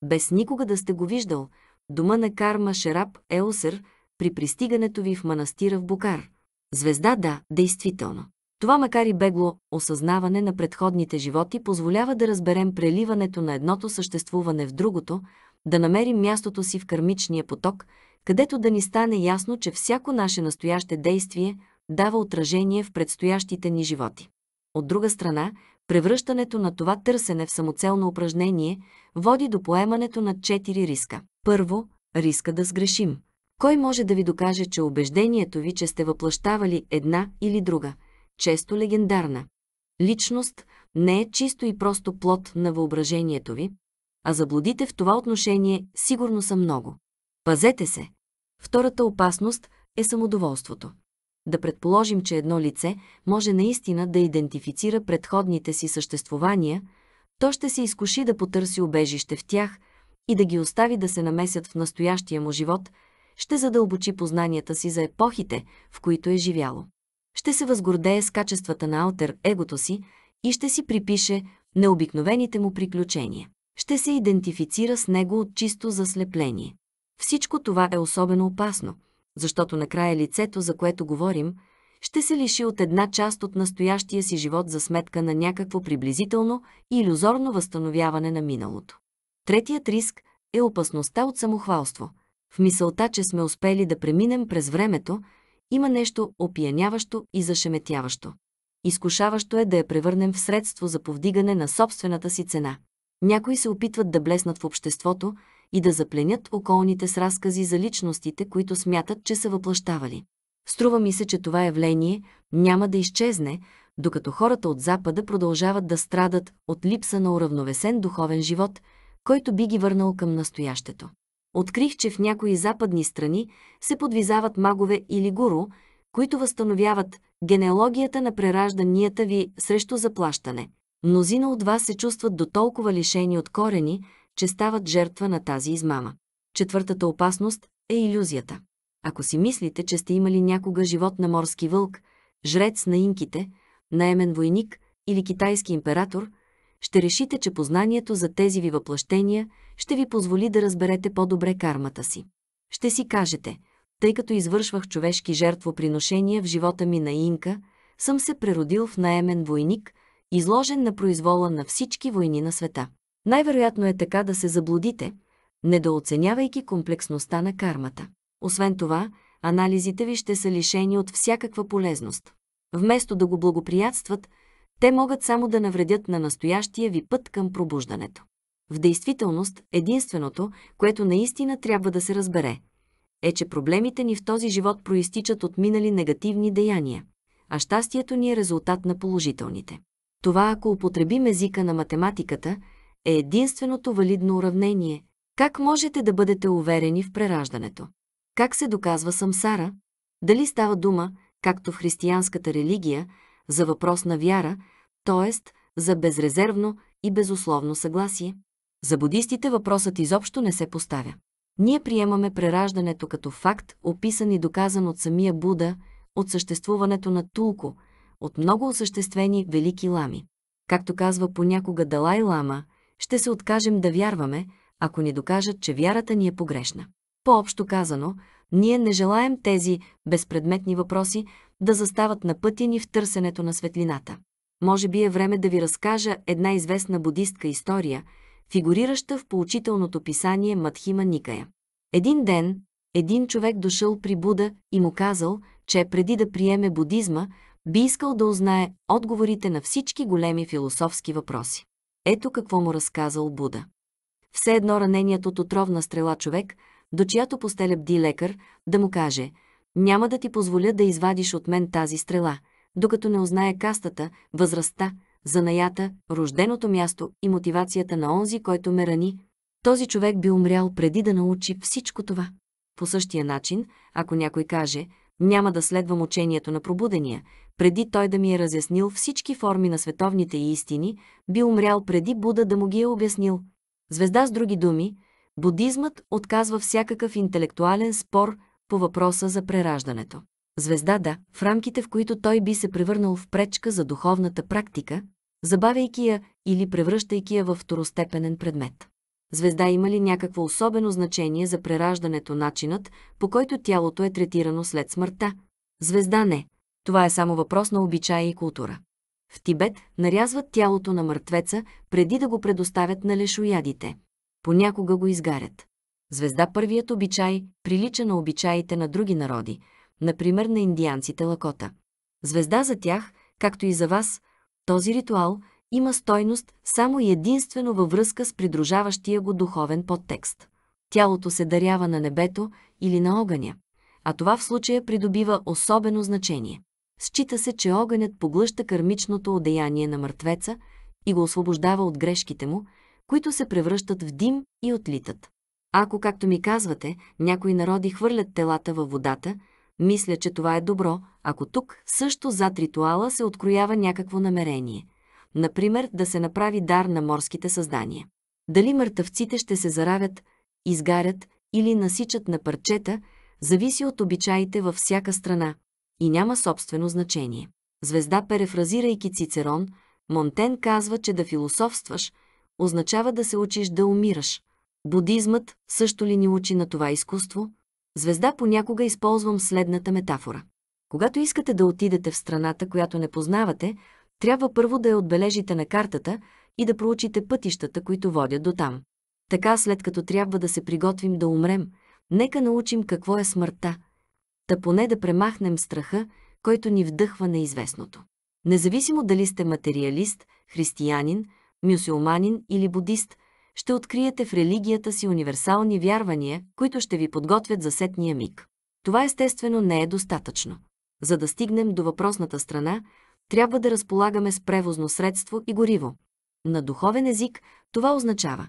без никога да сте го виждал, дома на Карма Шерап Елсер при пристигането ви в манастира в Букар. Звезда, да, действително. Това макар и бегло осъзнаване на предходните животи позволява да разберем преливането на едното съществуване в другото, да намерим мястото си в кармичния поток, където да ни стане ясно, че всяко наше настояще действие дава отражение в предстоящите ни животи. От друга страна, превръщането на това търсене в самоцелно упражнение води до поемането на четири риска. Първо, риска да сгрешим. Кой може да ви докаже, че убеждението ви, че сте въплащавали една или друга – често легендарна. Личност не е чисто и просто плод на въображението ви, а заблудите в това отношение сигурно са много. Пазете се! Втората опасност е самодоволството. Да предположим, че едно лице може наистина да идентифицира предходните си съществувания, то ще се изкуши да потърси убежище в тях и да ги остави да се намесят в настоящия му живот, ще задълбочи познанията си за епохите, в които е живяло ще се възгордее с качествата на алтер егото си и ще си припише необикновените му приключения. Ще се идентифицира с него от чисто заслепление. Всичко това е особено опасно, защото накрая лицето, за което говорим, ще се лиши от една част от настоящия си живот за сметка на някакво приблизително и иллюзорно възстановяване на миналото. Третият риск е опасността от самохвалство. В мисълта, че сме успели да преминем през времето, има нещо опияняващо и зашеметяващо. Изкушаващо е да я превърнем в средство за повдигане на собствената си цена. Някои се опитват да блеснат в обществото и да запленят околните с разкази за личностите, които смятат, че са въплащавали. Струва ми се, че това явление няма да изчезне, докато хората от Запада продължават да страдат от липса на уравновесен духовен живот, който би ги върнал към настоящето. Открих, че в някои западни страни се подвизават магове или гуру, които възстановяват генеалогията на преражданията ви срещу заплащане. Мнозина от вас се чувстват до толкова лишени от корени, че стават жертва на тази измама. Четвъртата опасност е иллюзията. Ако си мислите, че сте имали някога живот на морски вълк, жрец на инките, наемен войник или китайски император, ще решите, че познанието за тези ви въплъщения – ще ви позволи да разберете по-добре кармата си. Ще си кажете, тъй като извършвах човешки жертвоприношения в живота ми на Инка, съм се преродил в наемен войник, изложен на произвола на всички войни на света. Най-вероятно е така да се заблудите, недооценявайки комплексността на кармата. Освен това, анализите ви ще са лишени от всякаква полезност. Вместо да го благоприятстват, те могат само да навредят на настоящия ви път към пробуждането. В действителност, единственото, което наистина трябва да се разбере, е, че проблемите ни в този живот проистичат от минали негативни деяния, а щастието ни е резултат на положителните. Това, ако употребим езика на математиката, е единственото валидно уравнение. Как можете да бъдете уверени в прераждането? Как се доказва самсара? Дали става дума, както в християнската религия, за въпрос на вяра, т.е. за безрезервно и безусловно съгласие? За будистите въпросът изобщо не се поставя. Ние приемаме прераждането като факт, описан и доказан от самия Буда, от съществуването на Тулко, от много осъществени велики лами. Както казва понякога Далай Лама, ще се откажем да вярваме, ако ни докажат, че вярата ни е погрешна. По-общо казано, ние не желаем тези безпредметни въпроси да застават на пътя ни в търсенето на светлината. Може би е време да ви разкажа една известна будистка история – фигурираща в поучителното писание Матхима Никая. Един ден, един човек дошъл при Буда и му казал, че преди да приеме будизма, би искал да узнае отговорите на всички големи философски въпроси. Ето какво му разказал Буда. Все едно раненият от отровна стрела човек, до чиято постеля бди лекар, да му каже «Няма да ти позволя да извадиш от мен тази стрела, докато не узнае кастата, възрастта, занаята, рожденото място и мотивацията на онзи, който ме рани, този човек би умрял преди да научи всичко това. По същия начин, ако някой каже, няма да следвам учението на пробудения, преди той да ми е разяснил всички форми на световните истини, би умрял преди Буда да му ги е обяснил. Звезда с други думи, будизмът отказва всякакъв интелектуален спор по въпроса за прераждането звезда да, в рамките в които той би се превърнал в пречка за духовната практика, забавяйки я или превръщайки я във второстепенен предмет. Звезда има ли някакво особено значение за прераждането начинът, по който тялото е третирано след смъртта? Звезда не. Това е само въпрос на обичая и култура. В Тибет нарязват тялото на мъртвеца, преди да го предоставят на лешоядите. Понякога го изгарят. Звезда първият обичай прилича на обичаите на други народи – например на индианците Лакота. Звезда за тях, както и за вас, този ритуал има стойност само и единствено във връзка с придружаващия го духовен подтекст. Тялото се дарява на небето или на огъня, а това в случая придобива особено значение. Счита се, че огънят поглъща кърмичното одеяние на мъртвеца и го освобождава от грешките му, които се превръщат в дим и отлитат. Ако, както ми казвате, някои народи хвърлят телата във водата мисля, че това е добро, ако тук също зад ритуала се откроява някакво намерение. Например, да се направи дар на морските създания. Дали мъртъвците ще се заравят, изгарят или насичат на парчета, зависи от обичаите във всяка страна и няма собствено значение. Звезда, перефразирайки Цицерон, Монтен казва, че да философстваш означава да се учиш да умираш. Будизмът също ли ни учи на това изкуство – звезда понякога използвам следната метафора. Когато искате да отидете в страната, която не познавате, трябва първо да я отбележите на картата и да проучите пътищата, които водят до там. Така, след като трябва да се приготвим да умрем, нека научим какво е смъртта, та поне да премахнем страха, който ни вдъхва неизвестното. Независимо дали сте материалист, християнин, мюсюлманин или будист – ще откриете в религията си универсални вярвания, които ще ви подготвят за сетния миг. Това естествено не е достатъчно. За да стигнем до въпросната страна, трябва да разполагаме с превозно средство и гориво. На духовен език това означава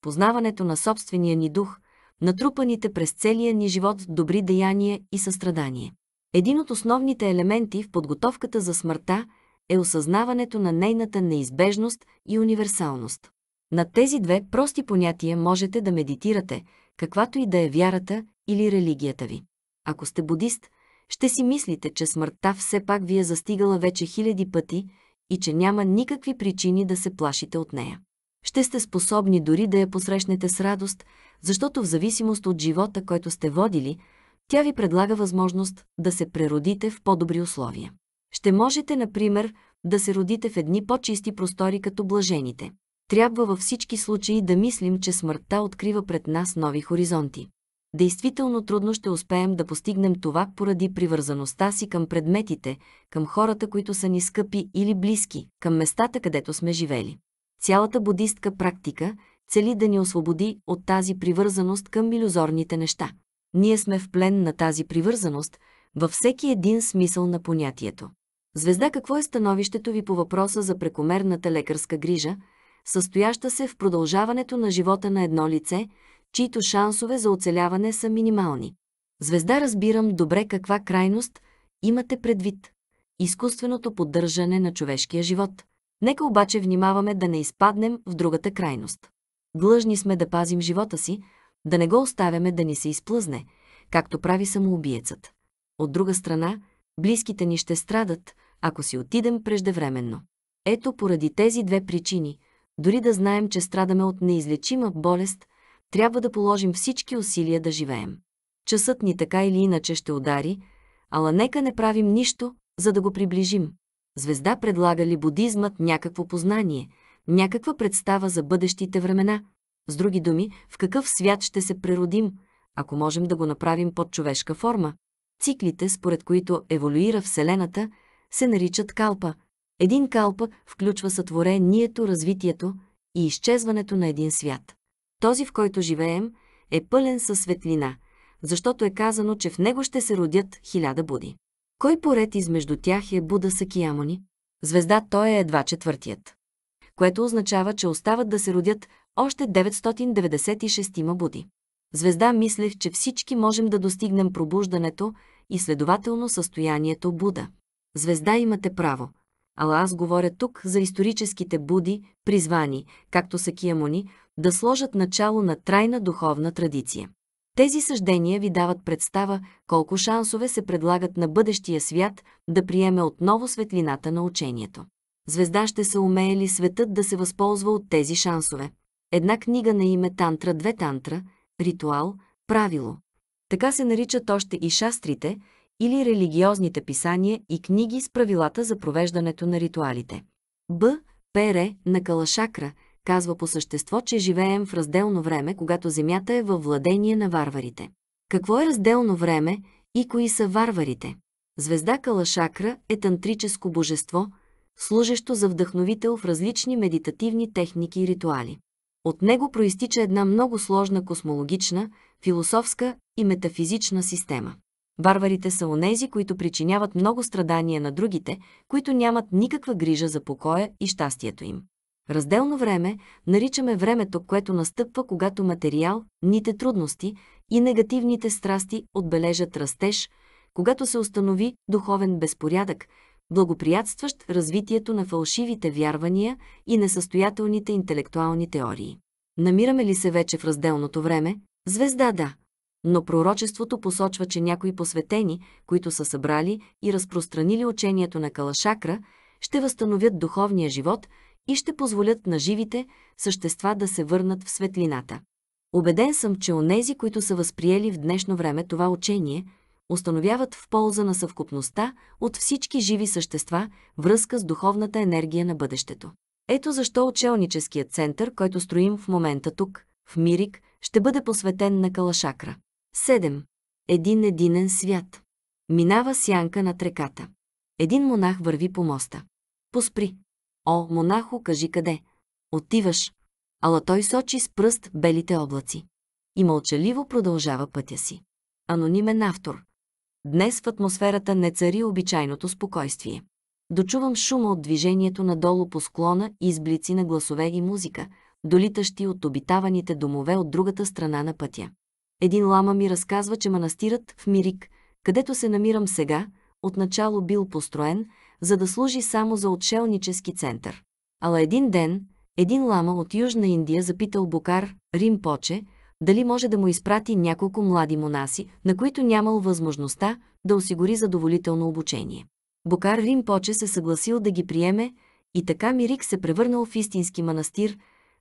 познаването на собствения ни дух, натрупаните през целия ни живот добри деяния и състрадание. Един от основните елементи в подготовката за смъртта е осъзнаването на нейната неизбежност и универсалност. Над тези две прости понятия можете да медитирате, каквато и да е вярата или религията ви. Ако сте будист, ще си мислите, че смъртта все пак ви е застигала вече хиляди пъти и че няма никакви причини да се плашите от нея. Ще сте способни дори да я посрещнете с радост, защото в зависимост от живота, който сте водили, тя ви предлага възможност да се преродите в по-добри условия. Ще можете, например, да се родите в едни по-чисти простори като блажените. Трябва във всички случаи да мислим, че смъртта открива пред нас нови хоризонти. Действително трудно ще успеем да постигнем това поради привързаността си към предметите, към хората, които са ни скъпи или близки, към местата, където сме живели. Цялата будистка практика цели да ни освободи от тази привързаност към иллюзорните неща. Ние сме в плен на тази привързаност във всеки един смисъл на понятието. Звезда, какво е становището ви по въпроса за прекомерната лекарска грижа, състояща се в продължаването на живота на едно лице, чието шансове за оцеляване са минимални. Звезда разбирам добре каква крайност имате предвид – изкуственото поддържане на човешкия живот. Нека обаче внимаваме да не изпаднем в другата крайност. Длъжни сме да пазим живота си, да не го оставяме да ни се изплъзне, както прави самоубиецът. От друга страна, близките ни ще страдат, ако си отидем преждевременно. Ето поради тези две причини дори да знаем, че страдаме от неизлечима болест, трябва да положим всички усилия да живеем. Часът ни така или иначе ще удари, ала нека не правим нищо, за да го приближим. Звезда предлага ли будизмът някакво познание, някаква представа за бъдещите времена? С други думи, в какъв свят ще се преродим, ако можем да го направим под човешка форма? Циклите, според които еволюира Вселената, се наричат калпа, един калпа включва сътворението, развитието и изчезването на един свят. Този, в който живеем, е пълен със светлина, защото е казано, че в него ще се родят хиляда буди. Кой поред измежду тях е Буда Сакиямони? Звезда той е едва четвъртият, което означава, че остават да се родят още 996 буди. Звезда мислех, че всички можем да достигнем пробуждането и следователно състоянието Буда. Звезда имате право – Ала аз говоря тук за историческите буди, призвани, както са киямони, да сложат начало на трайна духовна традиция. Тези съждения ви дават представа колко шансове се предлагат на бъдещия свят да приеме отново светлината на учението. Звезда ще се умее ли светът да се възползва от тези шансове? Една книга на име Тантра, две тантра, ритуал, правило. Така се наричат още и шастрите, или религиозните писания и книги с правилата за провеждането на ритуалите. Б. Пере на Калашакра казва по същество, че живеем в разделно време, когато земята е във владение на варварите. Какво е разделно време и кои са варварите? Звезда Калашакра е тантрическо божество, служещо за вдъхновител в различни медитативни техники и ритуали. От него проистича една много сложна космологична, философска и метафизична система. Варварите са онези, които причиняват много страдания на другите, които нямат никаква грижа за покоя и щастието им. Разделно време наричаме времето, което настъпва, когато материал, ните трудности и негативните страсти отбележат растеж, когато се установи духовен безпорядък, благоприятстващ развитието на фалшивите вярвания и несъстоятелните интелектуални теории. Намираме ли се вече в разделното време? Звезда да но пророчеството посочва, че някои посветени, които са събрали и разпространили учението на Калашакра, ще възстановят духовния живот и ще позволят на живите същества да се върнат в светлината. Обеден съм, че онези, които са възприели в днешно време това учение, установяват в полза на съвкупността от всички живи същества връзка с духовната енергия на бъдещето. Ето защо учелническият център, който строим в момента тук, в Мирик, ще бъде посветен на Калашакра. 7. Един единен свят. Минава сянка над реката. Един монах върви по моста. Поспри. О, монахо, кажи къде. Отиваш. Ала той сочи с пръст белите облаци. И мълчаливо продължава пътя си. Анонимен автор. Днес в атмосферата не цари обичайното спокойствие. Дочувам шума от движението надолу по склона и изблици на гласове и музика, долитащи от обитаваните домове от другата страна на пътя. Един лама ми разказва, че манастирът в Мирик, където се намирам сега, отначало бил построен, за да служи само за отшелнически център. Ала един ден, един лама от Южна Индия запитал Букар, Рим Поче, дали може да му изпрати няколко млади монаси, на които нямал възможността да осигури задоволително обучение. Букар Римпоче се съгласил да ги приеме и така Мирик се превърнал в истински манастир,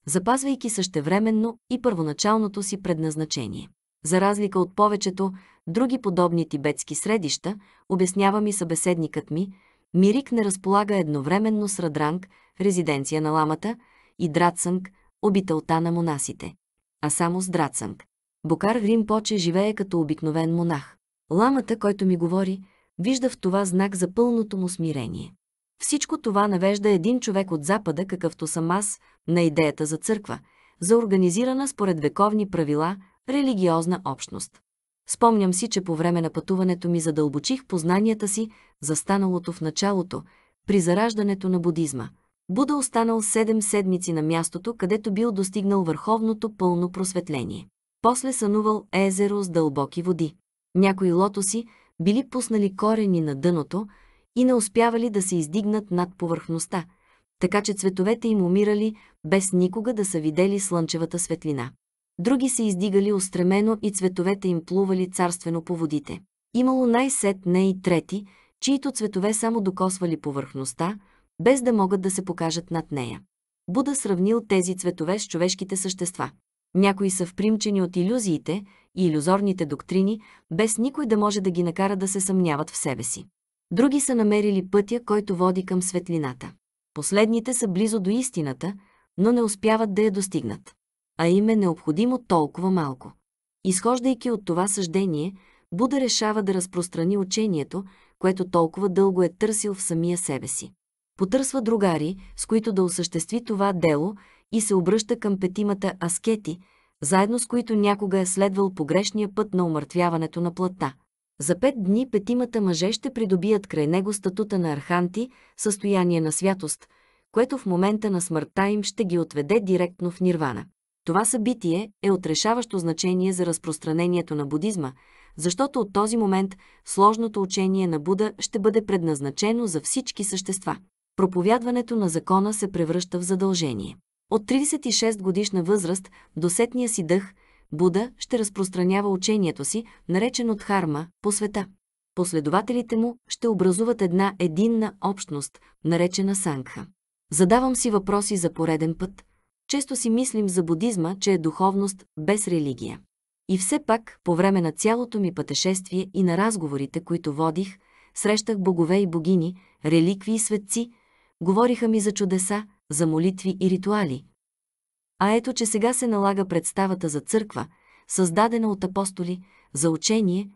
запазвайки същевременно и първоначалното си предназначение. За разлика от повечето други подобни тибетски средища, обяснява ми събеседникът ми, Мирик не разполага едновременно с Радранг, резиденция на ламата, и Драцънг, обителта на монасите, а само с Драцънг. Бокар поче живее като обикновен монах. Ламата, който ми говори, вижда в това знак за пълното му смирение. Всичко това навежда един човек от Запада, какъвто съм аз, на идеята за църква, за организирана според вековни правила – религиозна общност. Спомням си, че по време на пътуването ми задълбочих познанията си за станалото в началото, при зараждането на будизма. Буда останал седем седмици на мястото, където бил достигнал върховното пълно просветление. После сънувал езеро с дълбоки води. Някои лотоси били пуснали корени на дъното и не успявали да се издигнат над повърхността, така че цветовете им умирали без никога да са видели слънчевата светлина други се издигали устремено и цветовете им плували царствено по водите. Имало най-сетне и трети, чието цветове само докосвали повърхността, без да могат да се покажат над нея. Буда сравнил тези цветове с човешките същества. Някои са впримчени от иллюзиите и иллюзорните доктрини, без никой да може да ги накара да се съмняват в себе си. Други са намерили пътя, който води към светлината. Последните са близо до истината, но не успяват да я достигнат а им е необходимо толкова малко. Изхождайки от това съждение, Буда решава да разпространи учението, което толкова дълго е търсил в самия себе си. Потърсва другари, с които да осъществи това дело и се обръща към петимата аскети, заедно с които някога е следвал погрешния път на умъртвяването на плата. За пет дни петимата мъже ще придобият край него статута на арханти, състояние на святост, което в момента на смъртта им ще ги отведе директно в нирвана. Това събитие е отрешаващо значение за разпространението на будизма, защото от този момент сложното учение на Буда ще бъде предназначено за всички същества. Проповядването на закона се превръща в задължение. От 36 годишна възраст до сетния си дъх, Буда ще разпространява учението си, наречено Дхарма, по света. Последователите му ще образуват една единна общност, наречена Сангха. Задавам си въпроси за пореден път – често си мислим за будизма, че е духовност без религия. И все пак, по време на цялото ми пътешествие и на разговорите, които водих, срещах богове и богини, реликви и светци, говориха ми за чудеса, за молитви и ритуали. А ето, че сега се налага представата за църква, създадена от апостоли, за учение,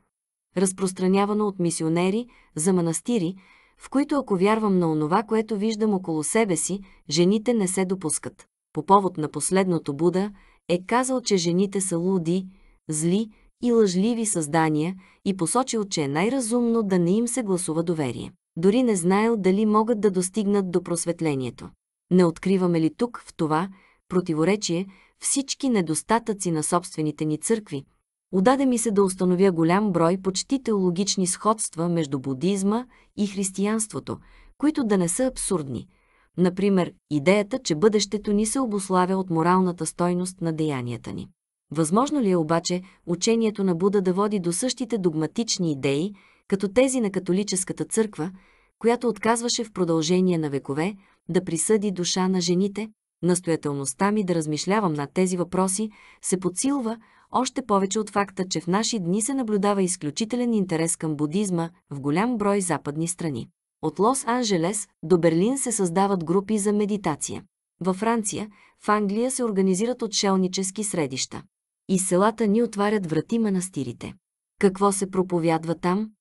разпространявано от мисионери, за манастири, в които ако вярвам на онова, което виждам около себе си, жените не се допускат по повод на последното Буда е казал, че жените са луди, зли и лъжливи създания и посочил, че е най-разумно да не им се гласува доверие. Дори не знаел дали могат да достигнат до просветлението. Не откриваме ли тук, в това, противоречие, всички недостатъци на собствените ни църкви? Удаде ми се да установя голям брой почти теологични сходства между будизма и християнството, които да не са абсурдни – Например, идеята, че бъдещето ни се обославя от моралната стойност на деянията ни. Възможно ли е обаче учението на Буда да води до същите догматични идеи, като тези на католическата църква, която отказваше в продължение на векове да присъди душа на жените, настоятелността ми да размишлявам над тези въпроси се подсилва още повече от факта, че в наши дни се наблюдава изключителен интерес към будизма в голям брой западни страни. От Лос-Анджелес до Берлин се създават групи за медитация. Във Франция, в Англия се организират отшелнически средища. И селата ни отварят врати манастирите. Какво се проповядва там?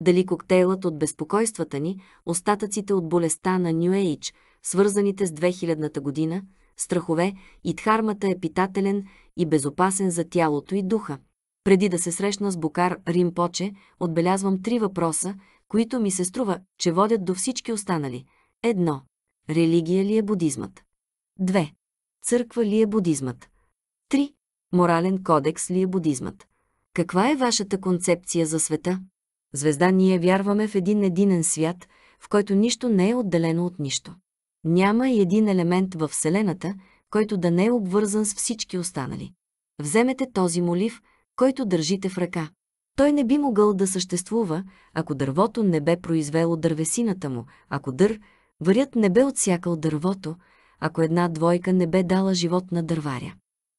Дали коктейлът от безпокойствата ни, остатъците от болестта на Нью Ейдж, свързаните с 2000-та година, страхове и дхармата е питателен и безопасен за тялото и духа. Преди да се срещна с Букар Римпоче, отбелязвам три въпроса, които ми се струва, че водят до всички останали. Едно. Религия ли е будизмът? Две. Църква ли е будизмът? Три. Морален кодекс ли е будизмът? Каква е вашата концепция за света? Звезда, ние вярваме в един единен свят, в който нищо не е отделено от нищо. Няма и един елемент във Вселената, който да не е обвързан с всички останали. Вземете този молив, който държите в ръка. Той не би могъл да съществува, ако дървото не бе произвело дървесината му, ако дър, върят не бе отсякал дървото, ако една двойка не бе дала живот на дърваря.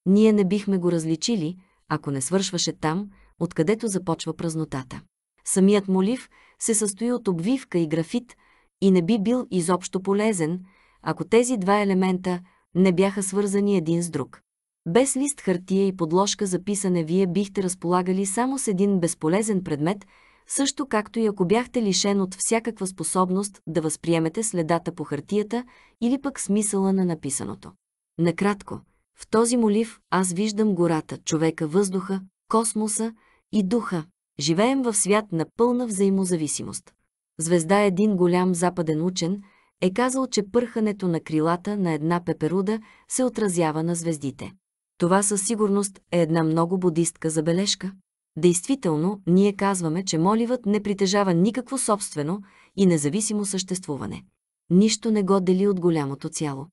Ние не бихме го различили, ако не свършваше там, откъдето започва празнотата. Самият молив се състои от обвивка и графит и не би бил изобщо полезен, ако тези два елемента не бяха свързани един с друг. Без лист хартия и подложка за писане вие бихте разполагали само с един безполезен предмет, също както и ако бяхте лишен от всякаква способност да възприемете следата по хартията или пък смисъла на написаното. Накратко, в този молив аз виждам гората, човека, въздуха, космоса и духа. Живеем в свят на пълна взаимозависимост. Звезда един голям западен учен е казал, че пърхането на крилата на една пеперуда се отразява на звездите. Това със сигурност е една много будистка забележка. Действително, ние казваме, че моливът не притежава никакво собствено и независимо съществуване. Нищо не го дели от голямото цяло.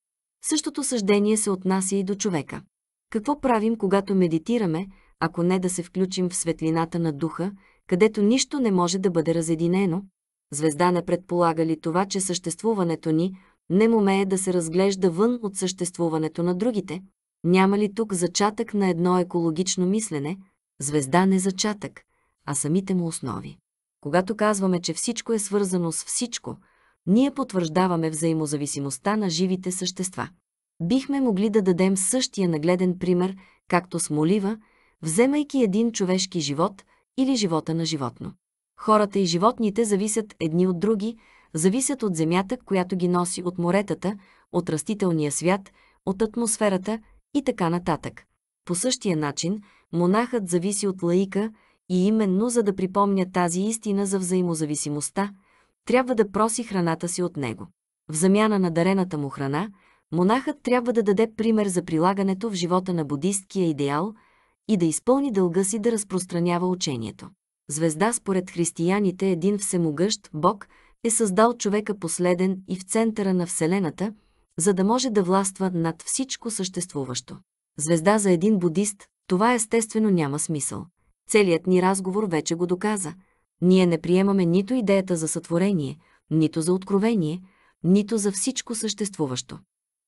Същото съждение се отнася и до човека. Какво правим, когато медитираме, ако не да се включим в светлината на духа, където нищо не може да бъде разединено? Звезда не предполага ли това, че съществуването ни не момее да се разглежда вън от съществуването на другите, няма ли тук зачатък на едно екологично мислене? Звезда не зачатък, а самите му основи. Когато казваме, че всичко е свързано с всичко, ние потвърждаваме взаимозависимостта на живите същества. Бихме могли да дадем същия нагледен пример, както с молива, вземайки един човешки живот или живота на животно. Хората и животните зависят едни от други, зависят от земята, която ги носи от моретата, от растителния свят, от атмосферата и така нататък. По същия начин, монахът зависи от лаика и именно за да припомня тази истина за взаимозависимостта, трябва да проси храната си от него. В замяна на дарената му храна, монахът трябва да даде пример за прилагането в живота на будисткия идеал и да изпълни дълга си да разпространява учението. Звезда според християните един всемогъщ Бог е създал човека последен и в центъра на Вселената – за да може да властва над всичко съществуващо. Звезда за един будист, това естествено няма смисъл. Целият ни разговор вече го доказа. Ние не приемаме нито идеята за сътворение, нито за откровение, нито за всичко съществуващо.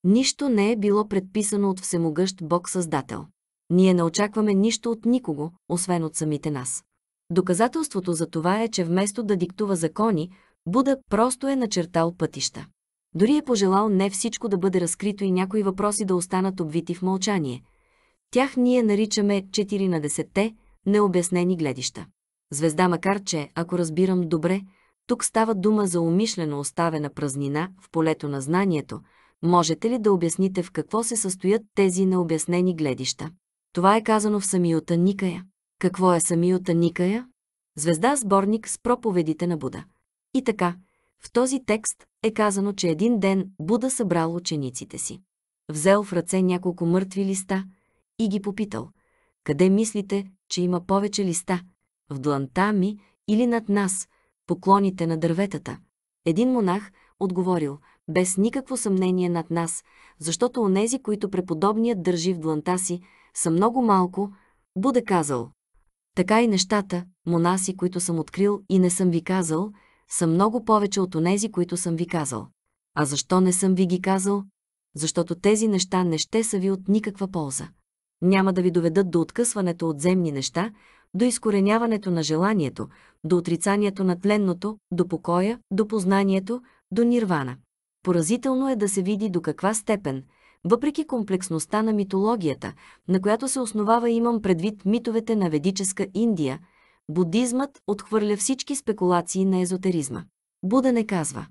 Нищо не е било предписано от всемогъщ Бог-създател. Ние не очакваме нищо от никого, освен от самите нас. Доказателството за това е, че вместо да диктува закони, Буда просто е начертал пътища. Дори е пожелал не всичко да бъде разкрито и някои въпроси да останат обвити в мълчание. Тях ние наричаме на 10 те необяснени гледища. Звезда, макар че, ако разбирам добре, тук става дума за умишлено оставена празнина в полето на знанието. Можете ли да обясните в какво се състоят тези необяснени гледища? Това е казано в самиота Никая. Какво е самиота Никая? Звезда сборник с проповедите на Буда. И така, в този текст е казано, че един ден Буда събрал учениците си. Взел в ръце няколко мъртви листа и ги попитал, къде мислите, че има повече листа, в дланта ми или над нас, поклоните на дърветата. Един монах отговорил, без никакво съмнение над нас, защото онези, които преподобният държи в дланта си, са много малко, Буда казал. Така и нещата, монаси, които съм открил и не съм ви казал – са много повече от онези, които съм ви казал. А защо не съм ви ги казал? Защото тези неща не ще са ви от никаква полза. Няма да ви доведат до откъсването от земни неща, до изкореняването на желанието, до отрицанието на тленното, до покоя, до познанието, до нирвана. Поразително е да се види до каква степен, въпреки комплексността на митологията, на която се основава имам предвид митовете на ведическа Индия – Будизмът отхвърля всички спекулации на езотеризма. Буда не казва.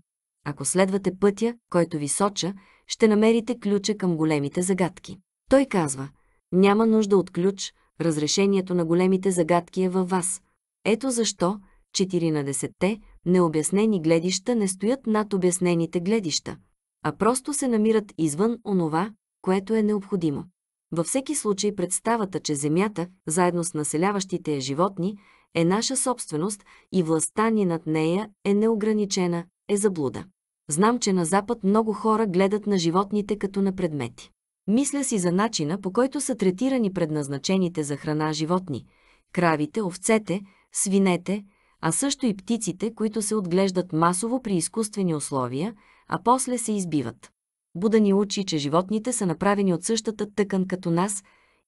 Ако следвате пътя, който ви соча, ще намерите ключа към големите загадки. Той казва, няма нужда от ключ, разрешението на големите загадки е във вас. Ето защо 14-те необяснени гледища не стоят над обяснените гледища, а просто се намират извън онова, което е необходимо. Във всеки случай представата, че Земята, заедно с населяващите я е животни, е наша собственост и властта ни над нея е неограничена, е заблуда. Знам, че на Запад много хора гледат на животните като на предмети. Мисля си за начина, по който са третирани предназначените за храна животни – кравите, овцете, свинете, а също и птиците, които се отглеждат масово при изкуствени условия, а после се избиват. Буда ни учи, че животните са направени от същата тъкан като нас,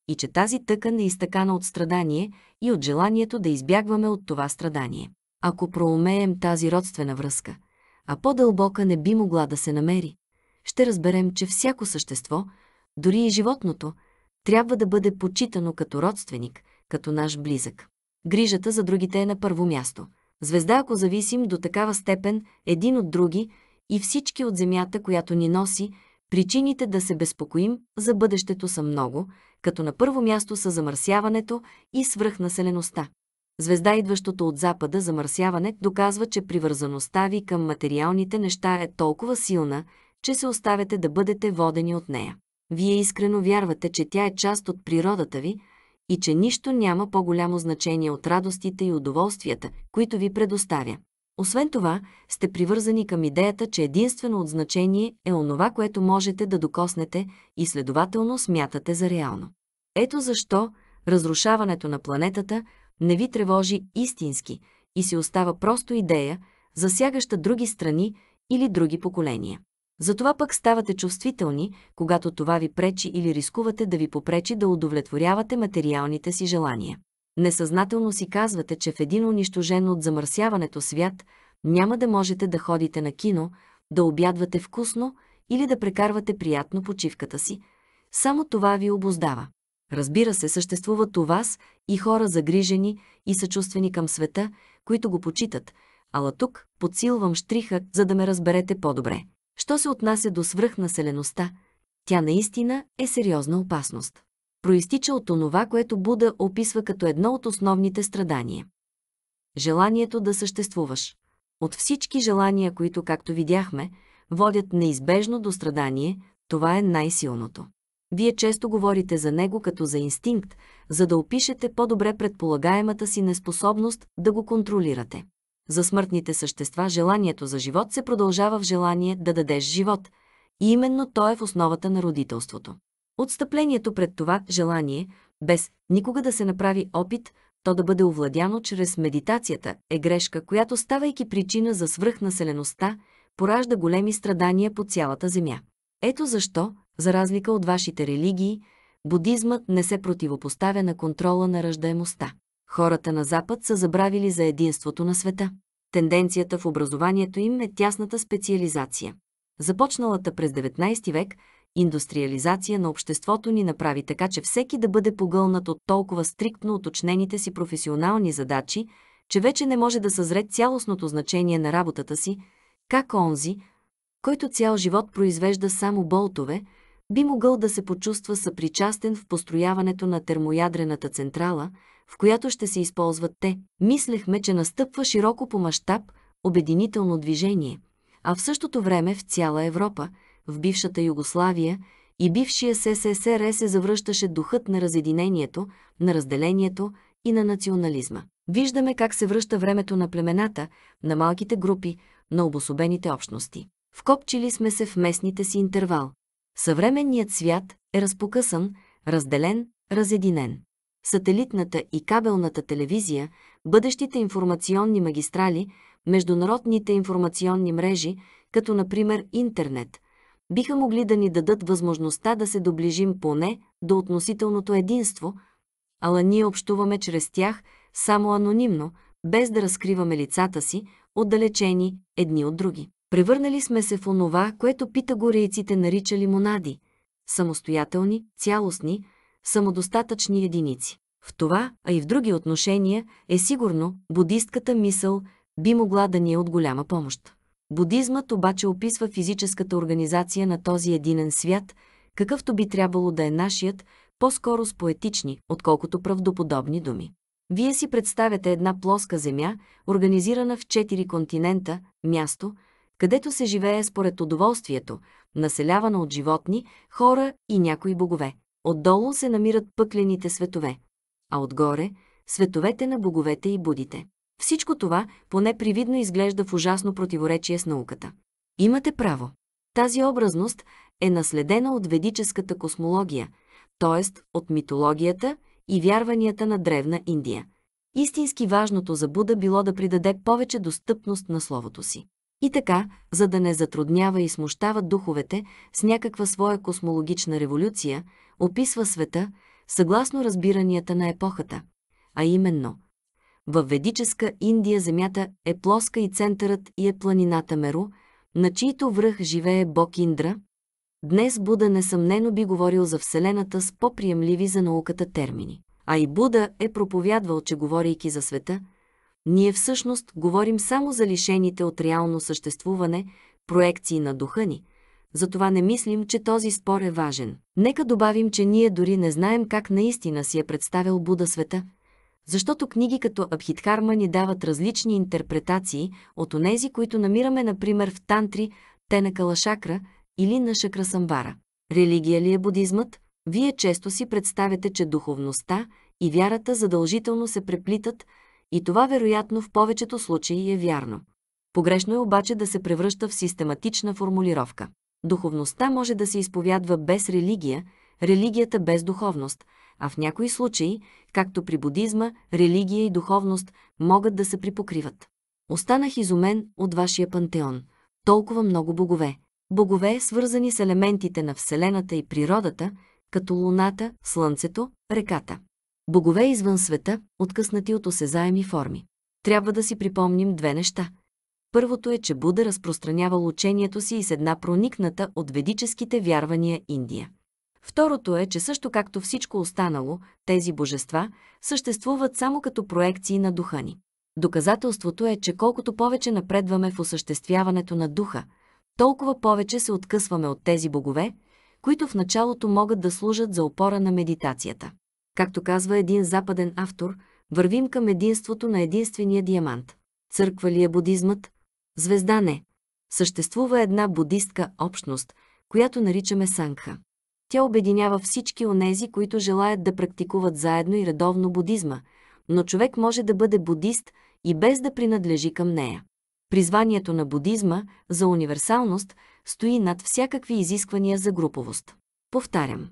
и че тази тъкан е изтъкана от страдание и от желанието да избягваме от това страдание. Ако проумеем тази родствена връзка, а по-дълбока не би могла да се намери, ще разберем, че всяко същество, дори и животното, трябва да бъде почитано като родственик, като наш близък. Грижата за другите е на първо място. Звезда, ако зависим до такава степен един от други и всички от земята, която ни носи, причините да се безпокоим за бъдещето са много – като на първо място са замърсяването и свръхнаселеността. Звезда идващото от запада замърсяване доказва, че привързаността ви към материалните неща е толкова силна, че се оставяте да бъдете водени от нея. Вие искрено вярвате, че тя е част от природата ви и че нищо няма по-голямо значение от радостите и удоволствията, които ви предоставя. Освен това, сте привързани към идеята, че единствено от значение е онова, което можете да докоснете и следователно смятате за реално. Ето защо разрушаването на планетата не ви тревожи истински и си остава просто идея, засягаща други страни или други поколения. Затова пък ставате чувствителни, когато това ви пречи или рискувате да ви попречи да удовлетворявате материалните си желания. Несъзнателно си казвате, че в един унищожен от замърсяването свят няма да можете да ходите на кино, да обядвате вкусно или да прекарвате приятно почивката си. Само това ви обоздава. Разбира се, съществуват у вас и хора загрижени и съчувствени към света, които го почитат, ала тук подсилвам штриха, за да ме разберете по-добре. Що се отнася до свръхнаселеността, тя наистина е сериозна опасност проистича от онова, което Буда описва като едно от основните страдания. Желанието да съществуваш. От всички желания, които, както видяхме, водят неизбежно до страдание, това е най-силното. Вие често говорите за него като за инстинкт, за да опишете по-добре предполагаемата си неспособност да го контролирате. За смъртните същества желанието за живот се продължава в желание да дадеш живот, и именно то е в основата на родителството. Отстъплението пред това желание, без никога да се направи опит, то да бъде овладяно чрез медитацията, е грешка, която ставайки причина за свръхнаселеността, поражда големи страдания по цялата земя. Ето защо, за разлика от вашите религии, будизмът не се противопоставя на контрола на ръждаемостта. Хората на Запад са забравили за единството на света. Тенденцията в образованието им е тясната специализация. Започналата през 19 век индустриализация на обществото ни направи така, че всеки да бъде погълнат от толкова стриктно уточнените си професионални задачи, че вече не може да съзре цялостното значение на работата си, как онзи, който цял живот произвежда само болтове, би могъл да се почувства съпричастен в построяването на термоядрената централа, в която ще се използват те. Мислехме, че настъпва широко по мащаб обединително движение, а в същото време в цяла Европа – в бившата Югославия и бившия СССР се завръщаше духът на разединението, на разделението и на национализма. Виждаме как се връща времето на племената, на малките групи, на обособените общности. Вкопчили сме се в местните си интервал. Съвременният свят е разпокъсан, разделен, разединен. Сателитната и кабелната телевизия, бъдещите информационни магистрали, международните информационни мрежи, като например интернет – биха могли да ни дадат възможността да се доближим поне до относителното единство, ала ние общуваме чрез тях само анонимно, без да разкриваме лицата си, отдалечени едни от други. Превърнали сме се в онова, което питагорейците наричали монади – самостоятелни, цялостни, самодостатъчни единици. В това, а и в други отношения, е сигурно, будистката мисъл би могла да ни е от голяма помощ. Будизмът обаче описва физическата организация на този единен свят, какъвто би трябвало да е нашият, по-скоро с поетични, отколкото правдоподобни думи. Вие си представяте една плоска земя, организирана в четири континента, място, където се живее според удоволствието, населявана от животни, хора и някои богове. Отдолу се намират пъклените светове, а отгоре – световете на боговете и будите. Всичко това, поне привидно, изглежда в ужасно противоречие с науката. Имате право. Тази образност е наследена от ведическата космология, т.е. от митологията и вярванията на древна Индия. Истински важното за Буда било да придаде повече достъпност на словото си. И така, за да не затруднява и смущава духовете с някаква своя космологична революция, описва света, съгласно разбиранията на епохата, а именно – в ведическа Индия земята е плоска и центърът и е планината Меру, на чийто връх живее бог Индра. Днес Буда несъмнено би говорил за Вселената с по-приемливи за науката термини. А и Буда е проповядвал, че говорейки за света, ние всъщност говорим само за лишените от реално съществуване проекции на духа ни. Затова не мислим, че този спор е важен. Нека добавим, че ние дори не знаем как наистина си е представил Буда света – защото книги като Абхидхарма ни дават различни интерпретации от онези, които намираме, например, в Тантри, Тенакала Шакра или на Шакрасамвара. Религия ли е будизмът? Вие често си представяте, че духовността и вярата задължително се преплитат и това вероятно в повечето случаи е вярно. Погрешно е обаче да се превръща в систематична формулировка. Духовността може да се изповядва без религия, религията без духовност – а в някои случаи, както при будизма, религия и духовност могат да се припокриват. Останах изумен от вашия пантеон. Толкова много богове. Богове, свързани с елементите на Вселената и природата, като Луната, Слънцето, реката. Богове извън света, откъснати от осезаеми форми. Трябва да си припомним две неща. Първото е, че Буда разпространявал учението си и с една проникната от ведическите вярвания Индия. Второто е, че също както всичко останало, тези божества съществуват само като проекции на духа ни. Доказателството е, че колкото повече напредваме в осъществяването на духа, толкова повече се откъсваме от тези богове, които в началото могат да служат за опора на медитацията. Както казва един западен автор, вървим към единството на единствения диамант. Църква ли е будизмът? Звезда не. Съществува една будистка общност, която наричаме Сангха. Тя обединява всички онези, които желаят да практикуват заедно и редовно будизма, но човек може да бъде будист и без да принадлежи към нея. Призванието на будизма за универсалност стои над всякакви изисквания за груповост. Повтарям.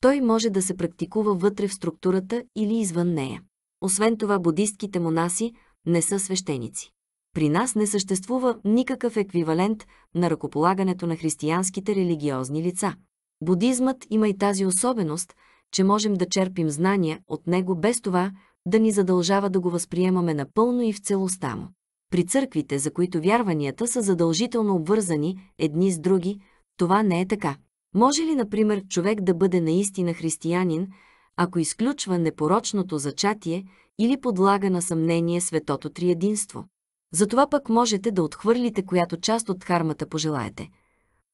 Той може да се практикува вътре в структурата или извън нея. Освен това, будистките монаси не са свещеници. При нас не съществува никакъв еквивалент на ръкополагането на християнските религиозни лица. Будизмът има и тази особеност, че можем да черпим знания от него без това да ни задължава да го възприемаме напълно и в целостта му. При църквите, за които вярванията са задължително обвързани едни с други, това не е така. Може ли, например, човек да бъде наистина християнин, ако изключва непорочното зачатие или подлага на съмнение светото триединство? Затова пък можете да отхвърлите която част от хармата пожелаете –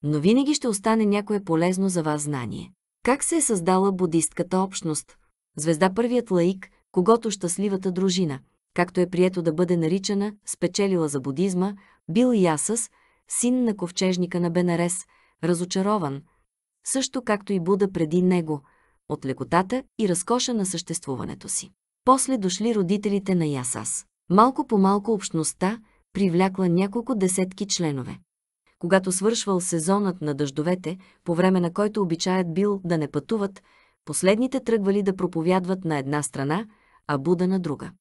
но винаги ще остане някое полезно за вас знание. Как се е създала будистката общност? Звезда първият лаик, когато щастливата дружина, както е прието да бъде наричана, спечелила за будизма, бил Ясъс, син на ковчежника на Бенарес, разочарован, също както и Буда преди него, от лекотата и разкоша на съществуването си. После дошли родителите на Ясас. Малко по малко общността привлякла няколко десетки членове когато свършвал сезонът на дъждовете, по време на който обичаят бил да не пътуват, последните тръгвали да проповядват на една страна, а Буда на друга.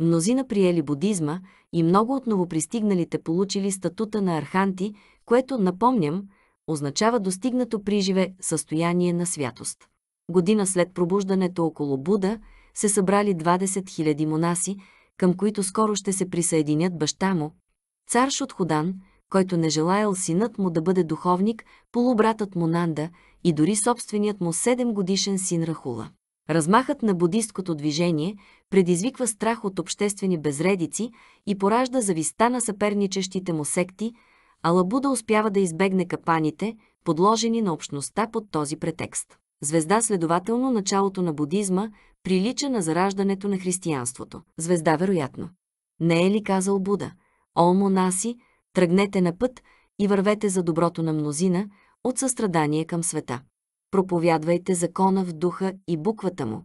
Мнозина приели будизма и много от новопристигналите получили статута на арханти, което, напомням, означава достигнато при живе състояние на святост. Година след пробуждането около Буда се събрали 20 000 монаси, към които скоро ще се присъединят баща му, цар Шотходан, който не желаял синът му да бъде духовник, полубратът му Нанда и дори собственият му 7-годишен син Рахула. Размахът на будисткото движение предизвиква страх от обществени безредици и поражда зависта на съперничещите му секти, а Лабуда успява да избегне капаните, подложени на общността под този претекст. Звезда следователно началото на будизма прилича на зараждането на християнството. Звезда вероятно. Не е ли казал Буда? О, наси Тръгнете на път и вървете за доброто на мнозина от състрадание към света. Проповядвайте закона в духа и буквата му.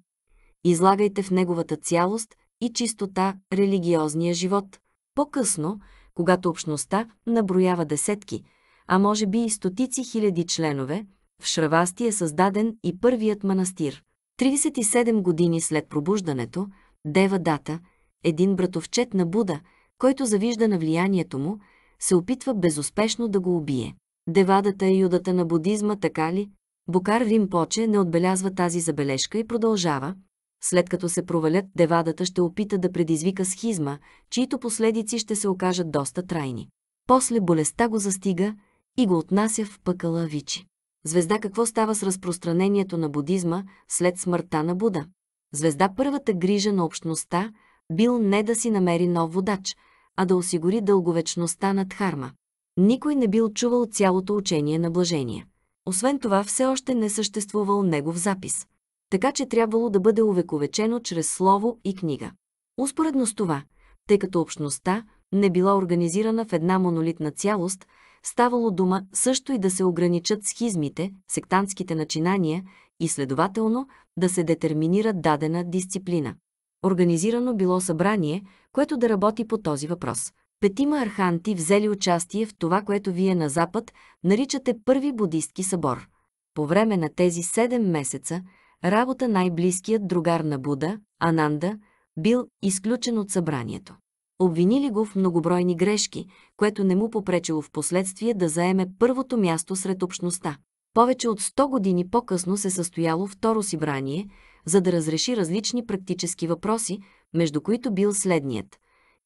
Излагайте в неговата цялост и чистота религиозния живот. По-късно, когато общността наброява десетки, а може би и стотици хиляди членове, в Шравасти е създаден и първият манастир. 37 години след пробуждането, Дева Дата, един братовчет на Буда, който завижда на влиянието му, се опитва безуспешно да го убие. Девадата е юдата на будизма, така ли? Букар Римпоче не отбелязва тази забележка и продължава. След като се провалят, девадата ще опита да предизвика схизма, чието последици ще се окажат доста трайни. После болестта го застига и го отнася в пъкала Вичи. Звезда какво става с разпространението на будизма след смъртта на Буда? Звезда първата грижа на общността бил не да си намери нов водач – а да осигури дълговечността на Дхарма. Никой не бил чувал цялото учение на блажение. Освен това, все още не съществувал негов запис. Така че трябвало да бъде увековечено чрез слово и книга. Успоредно с това, тъй като общността не била организирана в една монолитна цялост, ставало дума също и да се ограничат схизмите, сектантските начинания и следователно да се детерминира дадена дисциплина организирано било събрание, което да работи по този въпрос. Петима арханти взели участие в това, което вие на Запад наричате Първи будистки събор. По време на тези 7 месеца работа най-близкият другар на Буда, Ананда, бил изключен от събранието. Обвинили го в многобройни грешки, което не му попречило в последствие да заеме първото място сред общността. Повече от 100 години по-късно се е състояло второ сибрание за да разреши различни практически въпроси, между които бил следният.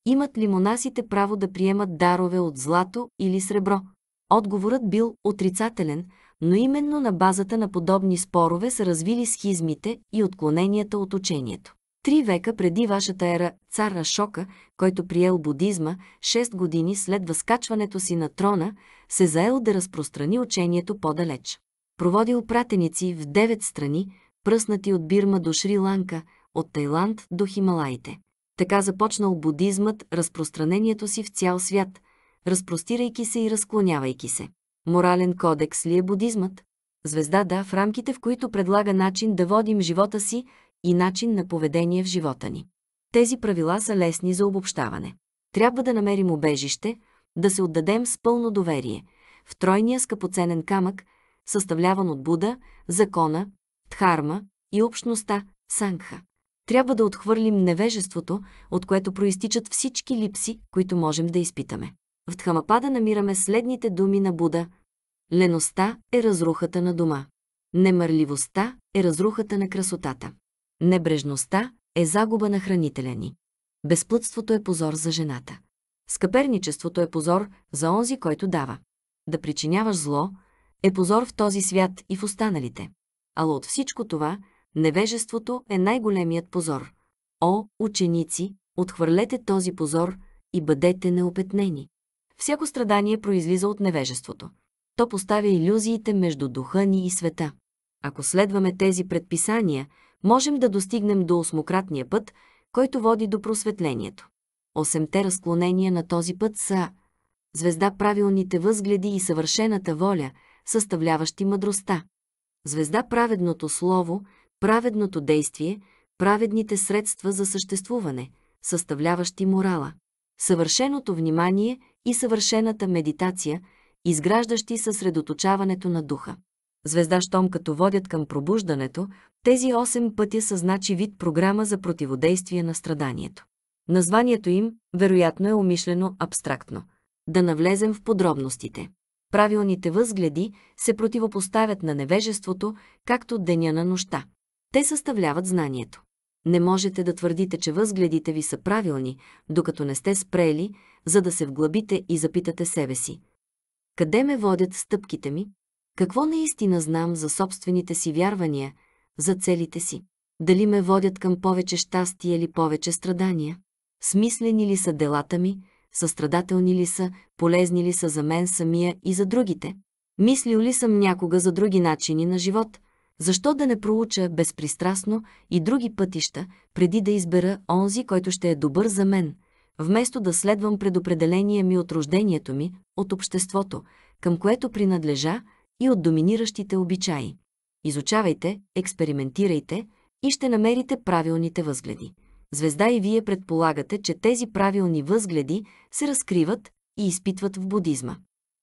Имат ли монасите право да приемат дарове от злато или сребро? Отговорът бил отрицателен, но именно на базата на подобни спорове са развили схизмите и отклоненията от учението. Три века преди вашата ера цар Рашока, който приел будизма, 6 години след възкачването си на трона, се заел да разпространи учението по-далеч. Проводил пратеници в девет страни, пръснати от Бирма до Шри-Ланка, от Тайланд до Хималаите. Така започнал будизмът разпространението си в цял свят, разпростирайки се и разклонявайки се. Морален кодекс ли е будизмът? Звезда да, в рамките в които предлага начин да водим живота си и начин на поведение в живота ни. Тези правила са лесни за обобщаване. Трябва да намерим обежище, да се отдадем с пълно доверие. В тройния скъпоценен камък, съставляван от Буда, закона, Дхарма и общността Сангха. Трябва да отхвърлим невежеството, от което проистичат всички липси, които можем да изпитаме. В Дхамапада намираме следните думи на Буда. Леността е разрухата на дома. Немърливостта е разрухата на красотата. Небрежността е загуба на хранителя ни. Безплътството е позор за жената. Скъперничеството е позор за онзи, който дава. Да причиняваш зло е позор в този свят и в останалите. Ало от всичко това, невежеството е най-големият позор. О, ученици, отхвърлете този позор и бъдете неопетнени. Всяко страдание произлиза от невежеството. То поставя иллюзиите между духа ни и света. Ако следваме тези предписания, можем да достигнем до осмократния път, който води до просветлението. Осемте разклонения на този път са звезда правилните възгледи и съвършената воля, съставляващи мъдростта. Звезда праведното слово, праведното действие, праведните средства за съществуване, съставляващи морала, съвършеното внимание и съвършената медитация, изграждащи съсредоточаването на духа. Звезда щом като водят към пробуждането, тези 8 пътя са значи вид програма за противодействие на страданието. Названието им, вероятно, е умишлено абстрактно. Да навлезем в подробностите. Правилните възгледи се противопоставят на невежеството, както деня на нощта. Те съставляват знанието. Не можете да твърдите, че възгледите ви са правилни, докато не сте спрели, за да се вглъбите и запитате себе си. Къде ме водят стъпките ми? Какво наистина знам за собствените си вярвания, за целите си? Дали ме водят към повече щастие или повече страдания? Смислени ли са делата ми, състрадателни ли са, полезни ли са за мен самия и за другите. Мислил ли съм някога за други начини на живот? Защо да не проуча безпристрастно и други пътища, преди да избера онзи, който ще е добър за мен, вместо да следвам предопределение ми от рождението ми, от обществото, към което принадлежа и от доминиращите обичаи. Изучавайте, експериментирайте и ще намерите правилните възгледи звезда и вие предполагате, че тези правилни възгледи се разкриват и изпитват в будизма.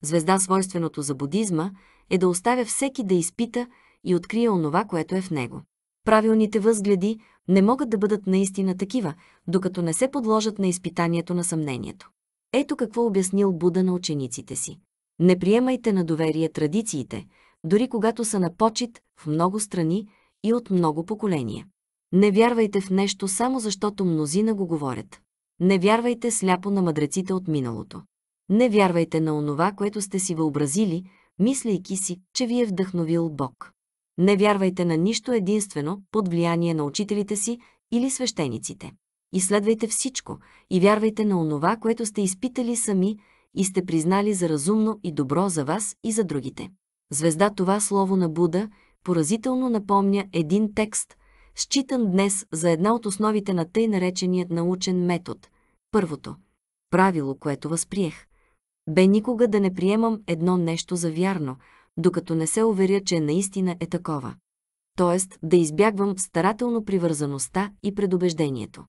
Звезда, свойственото за будизма, е да оставя всеки да изпита и открие онова, което е в него. Правилните възгледи не могат да бъдат наистина такива, докато не се подложат на изпитанието на съмнението. Ето какво обяснил Буда на учениците си. Не приемайте на доверие традициите, дори когато са на почет в много страни и от много поколения. Не вярвайте в нещо само защото мнозина го говорят. Не вярвайте сляпо на мъдреците от миналото. Не вярвайте на онова, което сте си въобразили, мислейки си, че ви е вдъхновил Бог. Не вярвайте на нищо единствено под влияние на учителите си или свещениците. Изследвайте всичко и вярвайте на онова, което сте изпитали сами и сте признали за разумно и добро за вас и за другите. Звезда това слово на Буда поразително напомня един текст – считан днес за една от основите на тъй нареченият научен метод. Първото правило, което възприех, бе никога да не приемам едно нещо за вярно, докато не се уверя, че наистина е такова. Тоест да избягвам старателно привързаността и предубеждението.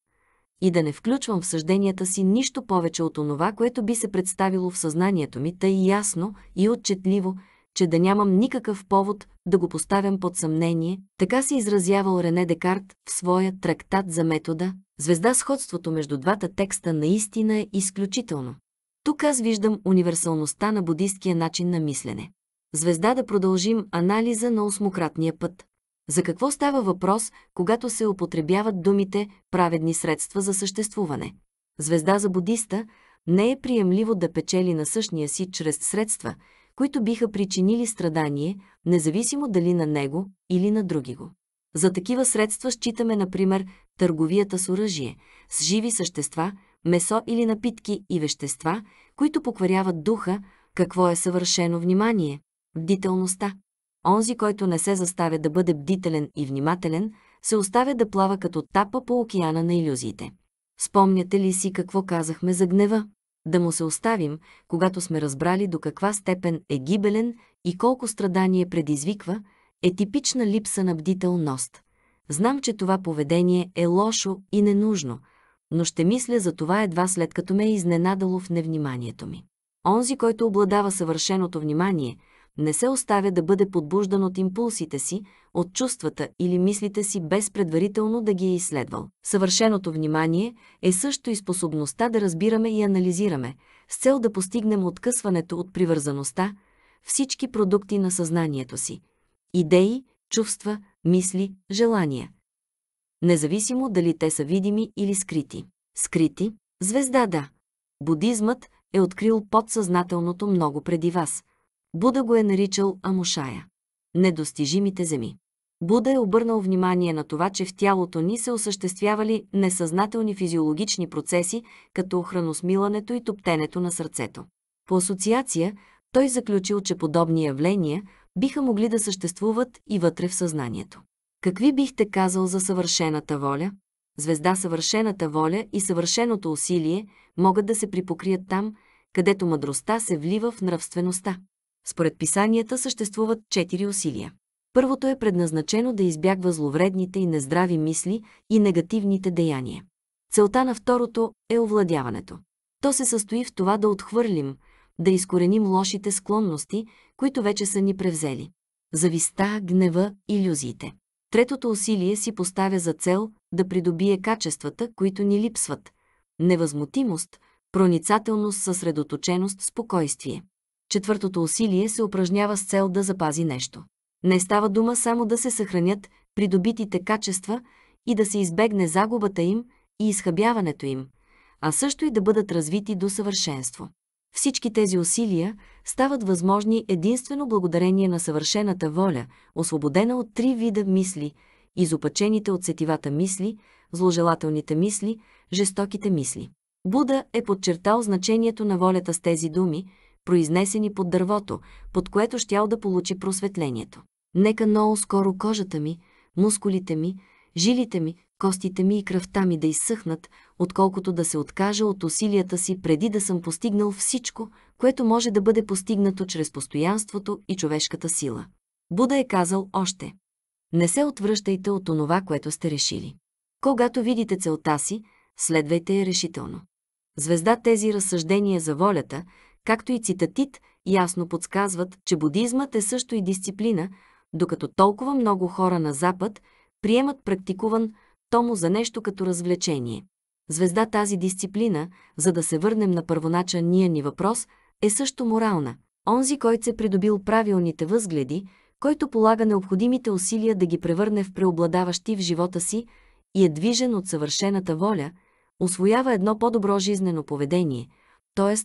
И да не включвам в съжденията си нищо повече от онова, което би се представило в съзнанието ми тъй ясно и отчетливо, че да нямам никакъв повод да го поставям под съмнение, така се изразявал Рене Декарт в своя трактат за метода. Звезда сходството между двата текста наистина е изключително. Тук аз виждам универсалността на будисткия начин на мислене. Звезда да продължим анализа на осмократния път. За какво става въпрос, когато се употребяват думите праведни средства за съществуване? Звезда за будиста не е приемливо да печели на същния си чрез средства – които биха причинили страдание, независимо дали на него или на други го. За такива средства считаме, например, търговията с оръжие, с живи същества, месо или напитки и вещества, които покваряват духа, какво е съвършено внимание, бдителността. Онзи, който не се заставя да бъде бдителен и внимателен, се оставя да плава като тапа по океана на иллюзиите. Спомняте ли си какво казахме за гнева? да му се оставим, когато сме разбрали до каква степен е гибелен и колко страдание предизвиква, е типична липса на бдителност. Знам, че това поведение е лошо и ненужно, но ще мисля за това едва след като ме е изненадало в невниманието ми. Онзи, който обладава съвършеното внимание – не се оставя да бъде подбуждан от импулсите си, от чувствата или мислите си без предварително да ги е изследвал. Съвършеното внимание е също и способността да разбираме и анализираме, с цел да постигнем откъсването от привързаността, всички продукти на съзнанието си – идеи, чувства, мисли, желания. Независимо дали те са видими или скрити. Скрити – звезда да. Будизмът е открил подсъзнателното много преди вас – Буда го е наричал Амушая. Недостижимите земи. Буда е обърнал внимание на това, че в тялото ни се осъществявали несъзнателни физиологични процеси, като храносмилането и топтенето на сърцето. По асоциация, той заключил, че подобни явления биха могли да съществуват и вътре в съзнанието. Какви бихте казал за съвършената воля? Звезда съвършената воля и съвършеното усилие могат да се припокрият там, където мъдростта се влива в нравствеността. Според писанията съществуват четири усилия. Първото е предназначено да избягва зловредните и нездрави мисли и негативните деяния. Целта на второто е овладяването. То се състои в това да отхвърлим, да изкореним лошите склонности, които вече са ни превзели. Зависта, гнева, иллюзиите. Третото усилие си поставя за цел да придобие качествата, които ни липсват – невъзмутимост, проницателност, съсредоточеност, спокойствие четвъртото усилие се упражнява с цел да запази нещо. Не става дума само да се съхранят придобитите качества и да се избегне загубата им и изхъбяването им, а също и да бъдат развити до съвършенство. Всички тези усилия стават възможни единствено благодарение на съвършената воля, освободена от три вида мисли, изопачените от сетивата мисли, зложелателните мисли, жестоките мисли. Буда е подчертал значението на волята с тези думи – произнесени под дървото, под което щял да получи просветлението. Нека много скоро кожата ми, мускулите ми, жилите ми, костите ми и кръвта ми да изсъхнат, отколкото да се откажа от усилията си преди да съм постигнал всичко, което може да бъде постигнато чрез постоянството и човешката сила. Буда е казал още. Не се отвръщайте от онова, което сте решили. Когато видите целта си, следвайте я решително. Звезда тези разсъждения за волята, както и цитатит, ясно подсказват, че будизмът е също и дисциплина, докато толкова много хора на Запад приемат практикуван тому за нещо като развлечение. Звезда тази дисциплина, за да се върнем на първоначалния ни въпрос, е също морална. Онзи, който се придобил правилните възгледи, който полага необходимите усилия да ги превърне в преобладаващи в живота си и е движен от съвършената воля, освоява едно по-добро жизнено поведение, т.е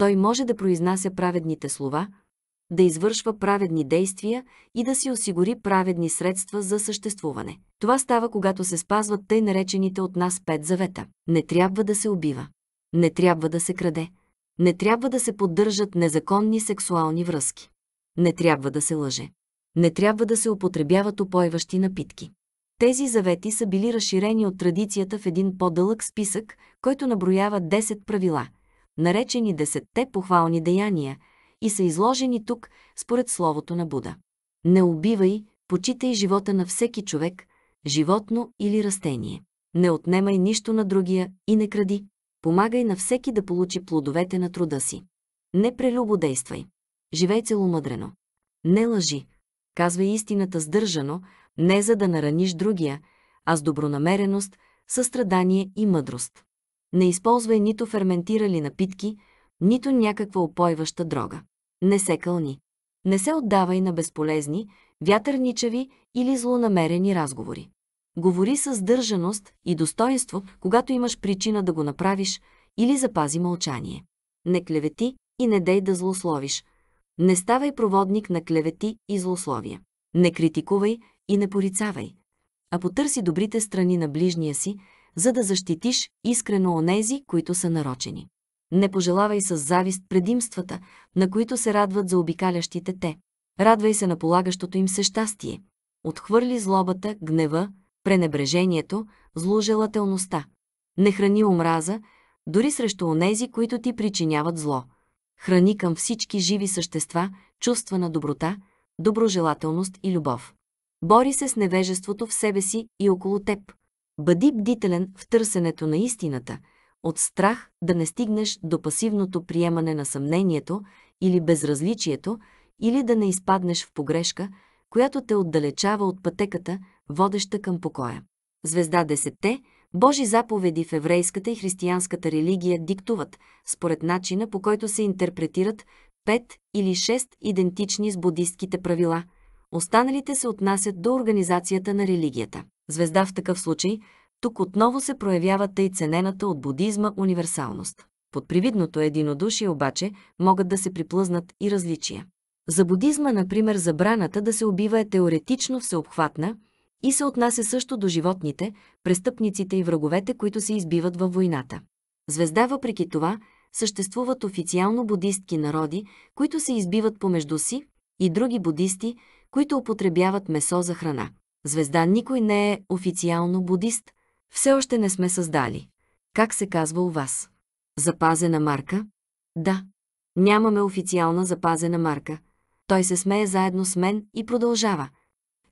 той може да произнася праведните слова, да извършва праведни действия и да си осигури праведни средства за съществуване. Това става, когато се спазват тъй наречените от нас пет завета. Не трябва да се убива. Не трябва да се краде. Не трябва да се поддържат незаконни сексуални връзки. Не трябва да се лъже. Не трябва да се употребяват опойващи напитки. Тези завети са били разширени от традицията в един по-дълъг списък, който наброява 10 правила – наречени десетте похвални деяния, и са изложени тук според словото на Буда. Не убивай, почитай живота на всеки човек, животно или растение. Не отнемай нищо на другия и не кради. Помагай на всеки да получи плодовете на труда си. Не прелюбодействай. Живей целомъдрено. Не лъжи. Казвай истината сдържано, не за да нараниш другия, а с добронамереност, състрадание и мъдрост. Не използвай нито ферментирали напитки, нито някаква опойваща дрога. Не се кълни. Не се отдавай на безполезни, вятърничави или злонамерени разговори. Говори с сдържаност и достоинство, когато имаш причина да го направиш или запази мълчание. Не клевети и не дей да злословиш. Не ставай проводник на клевети и злословия. Не критикувай и не порицавай, а потърси добрите страни на ближния си за да защитиш искрено онези, които са нарочени. Не пожелавай с завист предимствата, на които се радват за обикалящите те. Радвай се на полагащото им се щастие. Отхвърли злобата, гнева, пренебрежението, зложелателността. Не храни омраза, дори срещу онези, които ти причиняват зло. Храни към всички живи същества чувства на доброта, доброжелателност и любов. Бори се с невежеството в себе си и около теб. Бъди бдителен в търсенето на истината, от страх да не стигнеш до пасивното приемане на съмнението или безразличието, или да не изпаднеш в погрешка, която те отдалечава от пътеката, водеща към покоя. Звезда 10 Божи заповеди в еврейската и християнската религия диктуват, според начина по който се интерпретират, пет или шест идентични с будистките правила. Останалите се отнасят до организацията на религията звезда в такъв случай, тук отново се проявява тъй ценената от будизма универсалност. Под привидното единодушие обаче могат да се приплъзнат и различия. За будизма, например, забраната да се убива е теоретично всеобхватна и се отнася също до животните, престъпниците и враговете, които се избиват във войната. Звезда въпреки това съществуват официално будистки народи, които се избиват помежду си и други будисти, които употребяват месо за храна звезда никой не е официално будист, все още не сме създали. Как се казва у вас? Запазена марка? Да. Нямаме официална запазена марка. Той се смее заедно с мен и продължава.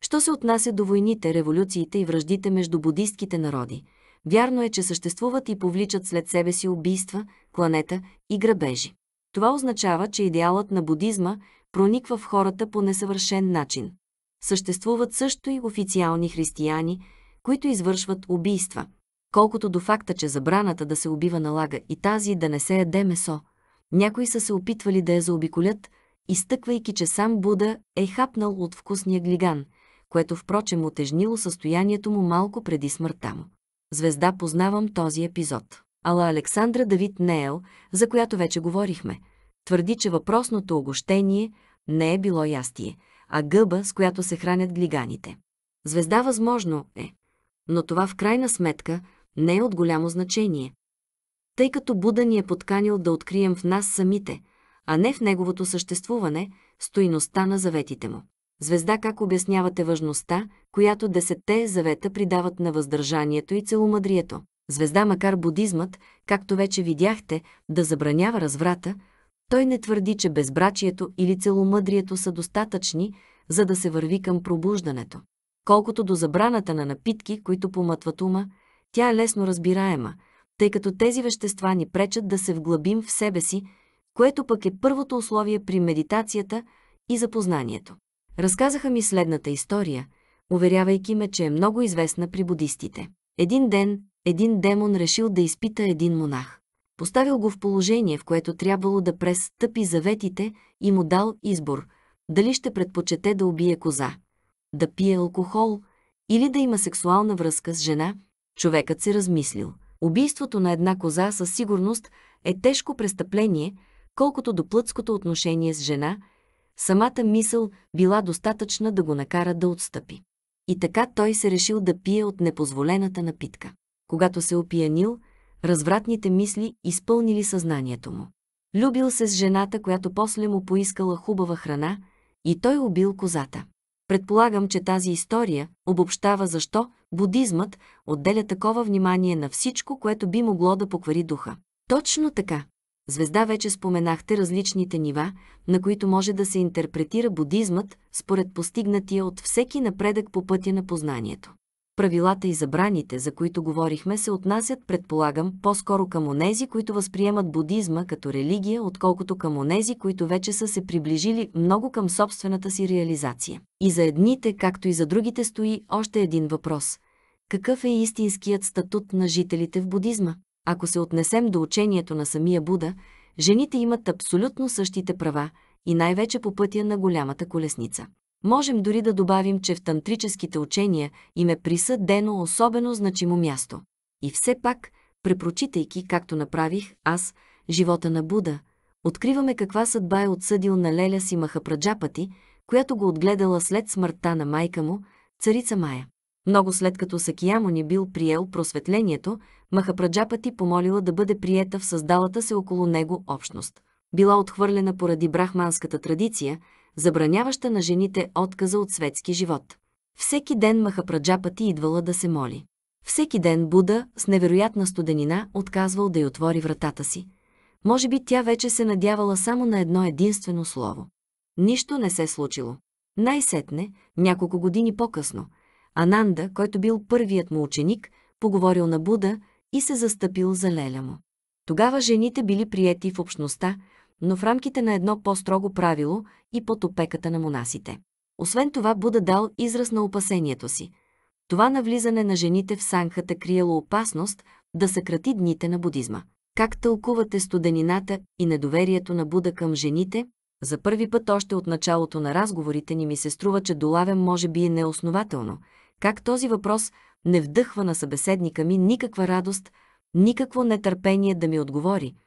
Що се отнася до войните, революциите и връждите между будистките народи? Вярно е, че съществуват и повличат след себе си убийства, кланета и грабежи. Това означава, че идеалът на будизма прониква в хората по несъвършен начин. Съществуват също и официални християни, които извършват убийства. Колкото до факта, че забраната да се убива налага и тази да не се яде месо, някои са се опитвали да я заобиколят, изтъквайки, че сам Буда е хапнал от вкусния глиган, което впрочем отежнило състоянието му малко преди смъртта му. Звезда познавам този епизод. Ала Александра Давид Неел, за която вече говорихме, твърди, че въпросното огощение не е било ястие – а гъба, с която се хранят глиганите. Звезда възможно е, но това в крайна сметка не е от голямо значение, тъй като Буда ни е подканил да открием в нас самите, а не в неговото съществуване, стоиността на заветите му. Звезда как обяснявате важността, която десетте завета придават на въздържанието и целомъдрието. Звезда макар будизмът, както вече видяхте, да забранява разврата, той не твърди, че безбрачието или целомъдрието са достатъчни, за да се върви към пробуждането. Колкото до забраната на напитки, които помътват ума, тя е лесно разбираема, тъй като тези вещества ни пречат да се вглъбим в себе си, което пък е първото условие при медитацията и запознанието. Разказаха ми следната история, уверявайки ме, че е много известна при будистите. Един ден един демон решил да изпита един монах. Поставил го в положение, в което трябвало да престъпи заветите и му дал избор – дали ще предпочете да убие коза, да пие алкохол или да има сексуална връзка с жена, човекът се размислил. Убийството на една коза със сигурност е тежко престъпление, колкото до плътското отношение с жена, самата мисъл била достатъчна да го накара да отстъпи. И така той се решил да пие от непозволената напитка. Когато се опиянил, развратните мисли изпълнили съзнанието му. Любил се с жената, която после му поискала хубава храна, и той убил козата. Предполагам, че тази история обобщава защо будизмът отделя такова внимание на всичко, което би могло да поквари духа. Точно така. Звезда вече споменахте различните нива, на които може да се интерпретира будизмът според постигнатия от всеки напредък по пътя на познанието правилата и забраните, за които говорихме, се отнасят, предполагам, по-скоро към онези, които възприемат будизма като религия, отколкото към онези, които вече са се приближили много към собствената си реализация. И за едните, както и за другите, стои още един въпрос. Какъв е истинският статут на жителите в будизма? Ако се отнесем до учението на самия Буда, жените имат абсолютно същите права и най-вече по пътя на голямата колесница. Можем дори да добавим, че в тантрическите учения им е присъдено особено значимо място. И все пак, препрочитайки, както направих аз, живота на Буда, откриваме каква съдба е отсъдил на леля си Махапраджапати, която го отгледала след смъртта на майка му, царица Мая. Много след като Сакиямо ни е бил приел просветлението, Махапраджапати помолила да бъде приета в създалата се около него общност. Била отхвърлена поради брахманската традиция – забраняваща на жените отказа от светски живот. Всеки ден Махапраджапати идвала да се моли. Всеки ден Буда с невероятна студенина отказвал да й отвори вратата си. Може би тя вече се надявала само на едно единствено слово. Нищо не се е случило. Най-сетне, няколко години по-късно, Ананда, който бил първият му ученик, поговорил на Буда и се застъпил за леля му. Тогава жените били приети в общността, но в рамките на едно по-строго правило и под опеката на монасите. Освен това Буда дал израз на опасението си. Това навлизане на жените в санхата криело опасност да съкрати дните на будизма. Как тълкувате студенината и недоверието на Буда към жените? За първи път още от началото на разговорите ни ми се струва, че долавям може би и е неоснователно. Как този въпрос не вдъхва на събеседника ми никаква радост, никакво нетърпение да ми отговори –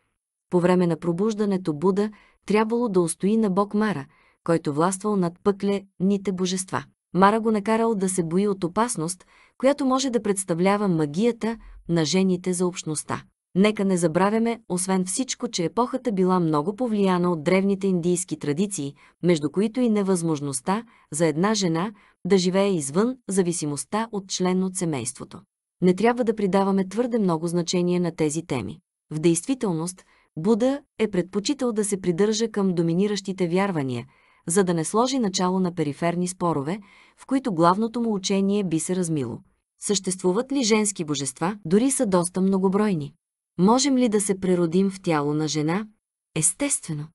по време на пробуждането Буда трябвало да устои на бог Мара, който властвал над пъкле ните божества. Мара го накарал да се бои от опасност, която може да представлява магията на жените за общността. Нека не забравяме, освен всичко, че епохата била много повлияна от древните индийски традиции, между които и невъзможността за една жена да живее извън зависимостта от член от семейството. Не трябва да придаваме твърде много значение на тези теми. В действителност, Буда е предпочитал да се придържа към доминиращите вярвания, за да не сложи начало на периферни спорове, в които главното му учение би се размило. Съществуват ли женски божества, дори са доста многобройни? Можем ли да се преродим в тяло на жена? Естествено.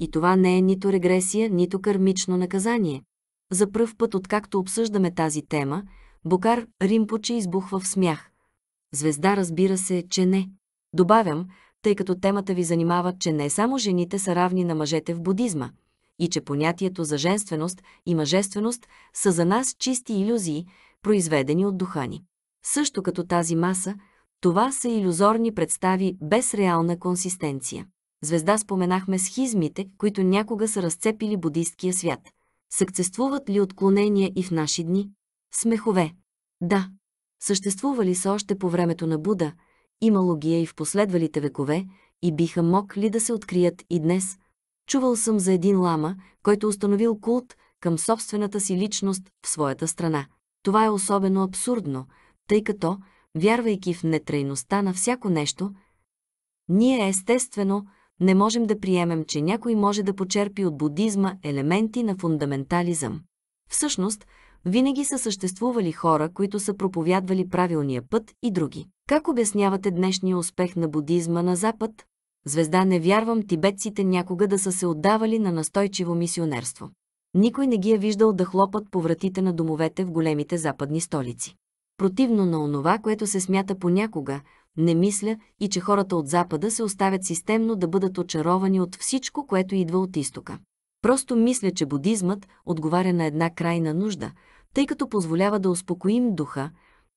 И това не е нито регресия, нито кармично наказание. За пръв път, откакто обсъждаме тази тема, Бокар Римпоче избухва в смях. Звезда разбира се, че не. Добавям, тъй като темата ви занимава, че не само жените са равни на мъжете в будизма и че понятието за женственост и мъжественост са за нас чисти иллюзии, произведени от духа ни. Също като тази маса, това са иллюзорни представи без реална консистенция. Звезда споменахме схизмите, които някога са разцепили будисткия свят. Съкцествуват ли отклонения и в наши дни? Смехове. Да. Съществували са още по времето на Буда – имало ги е и в последвалите векове, и биха могли да се открият и днес. Чувал съм за един лама, който установил култ към собствената си личност в своята страна. Това е особено абсурдно, тъй като, вярвайки в нетрайността на всяко нещо, ние естествено не можем да приемем, че някой може да почерпи от будизма елементи на фундаментализъм. Всъщност, винаги са съществували хора, които са проповядвали правилния път и други. Как обяснявате днешния успех на будизма на Запад? Звезда не вярвам тибетците някога да са се отдавали на настойчиво мисионерство. Никой не ги е виждал да хлопат по вратите на домовете в големите западни столици. Противно на онова, което се смята понякога, не мисля и че хората от Запада се оставят системно да бъдат очаровани от всичко, което идва от изтока. Просто мисля, че будизмът отговаря на една крайна нужда, тъй като позволява да успокоим духа,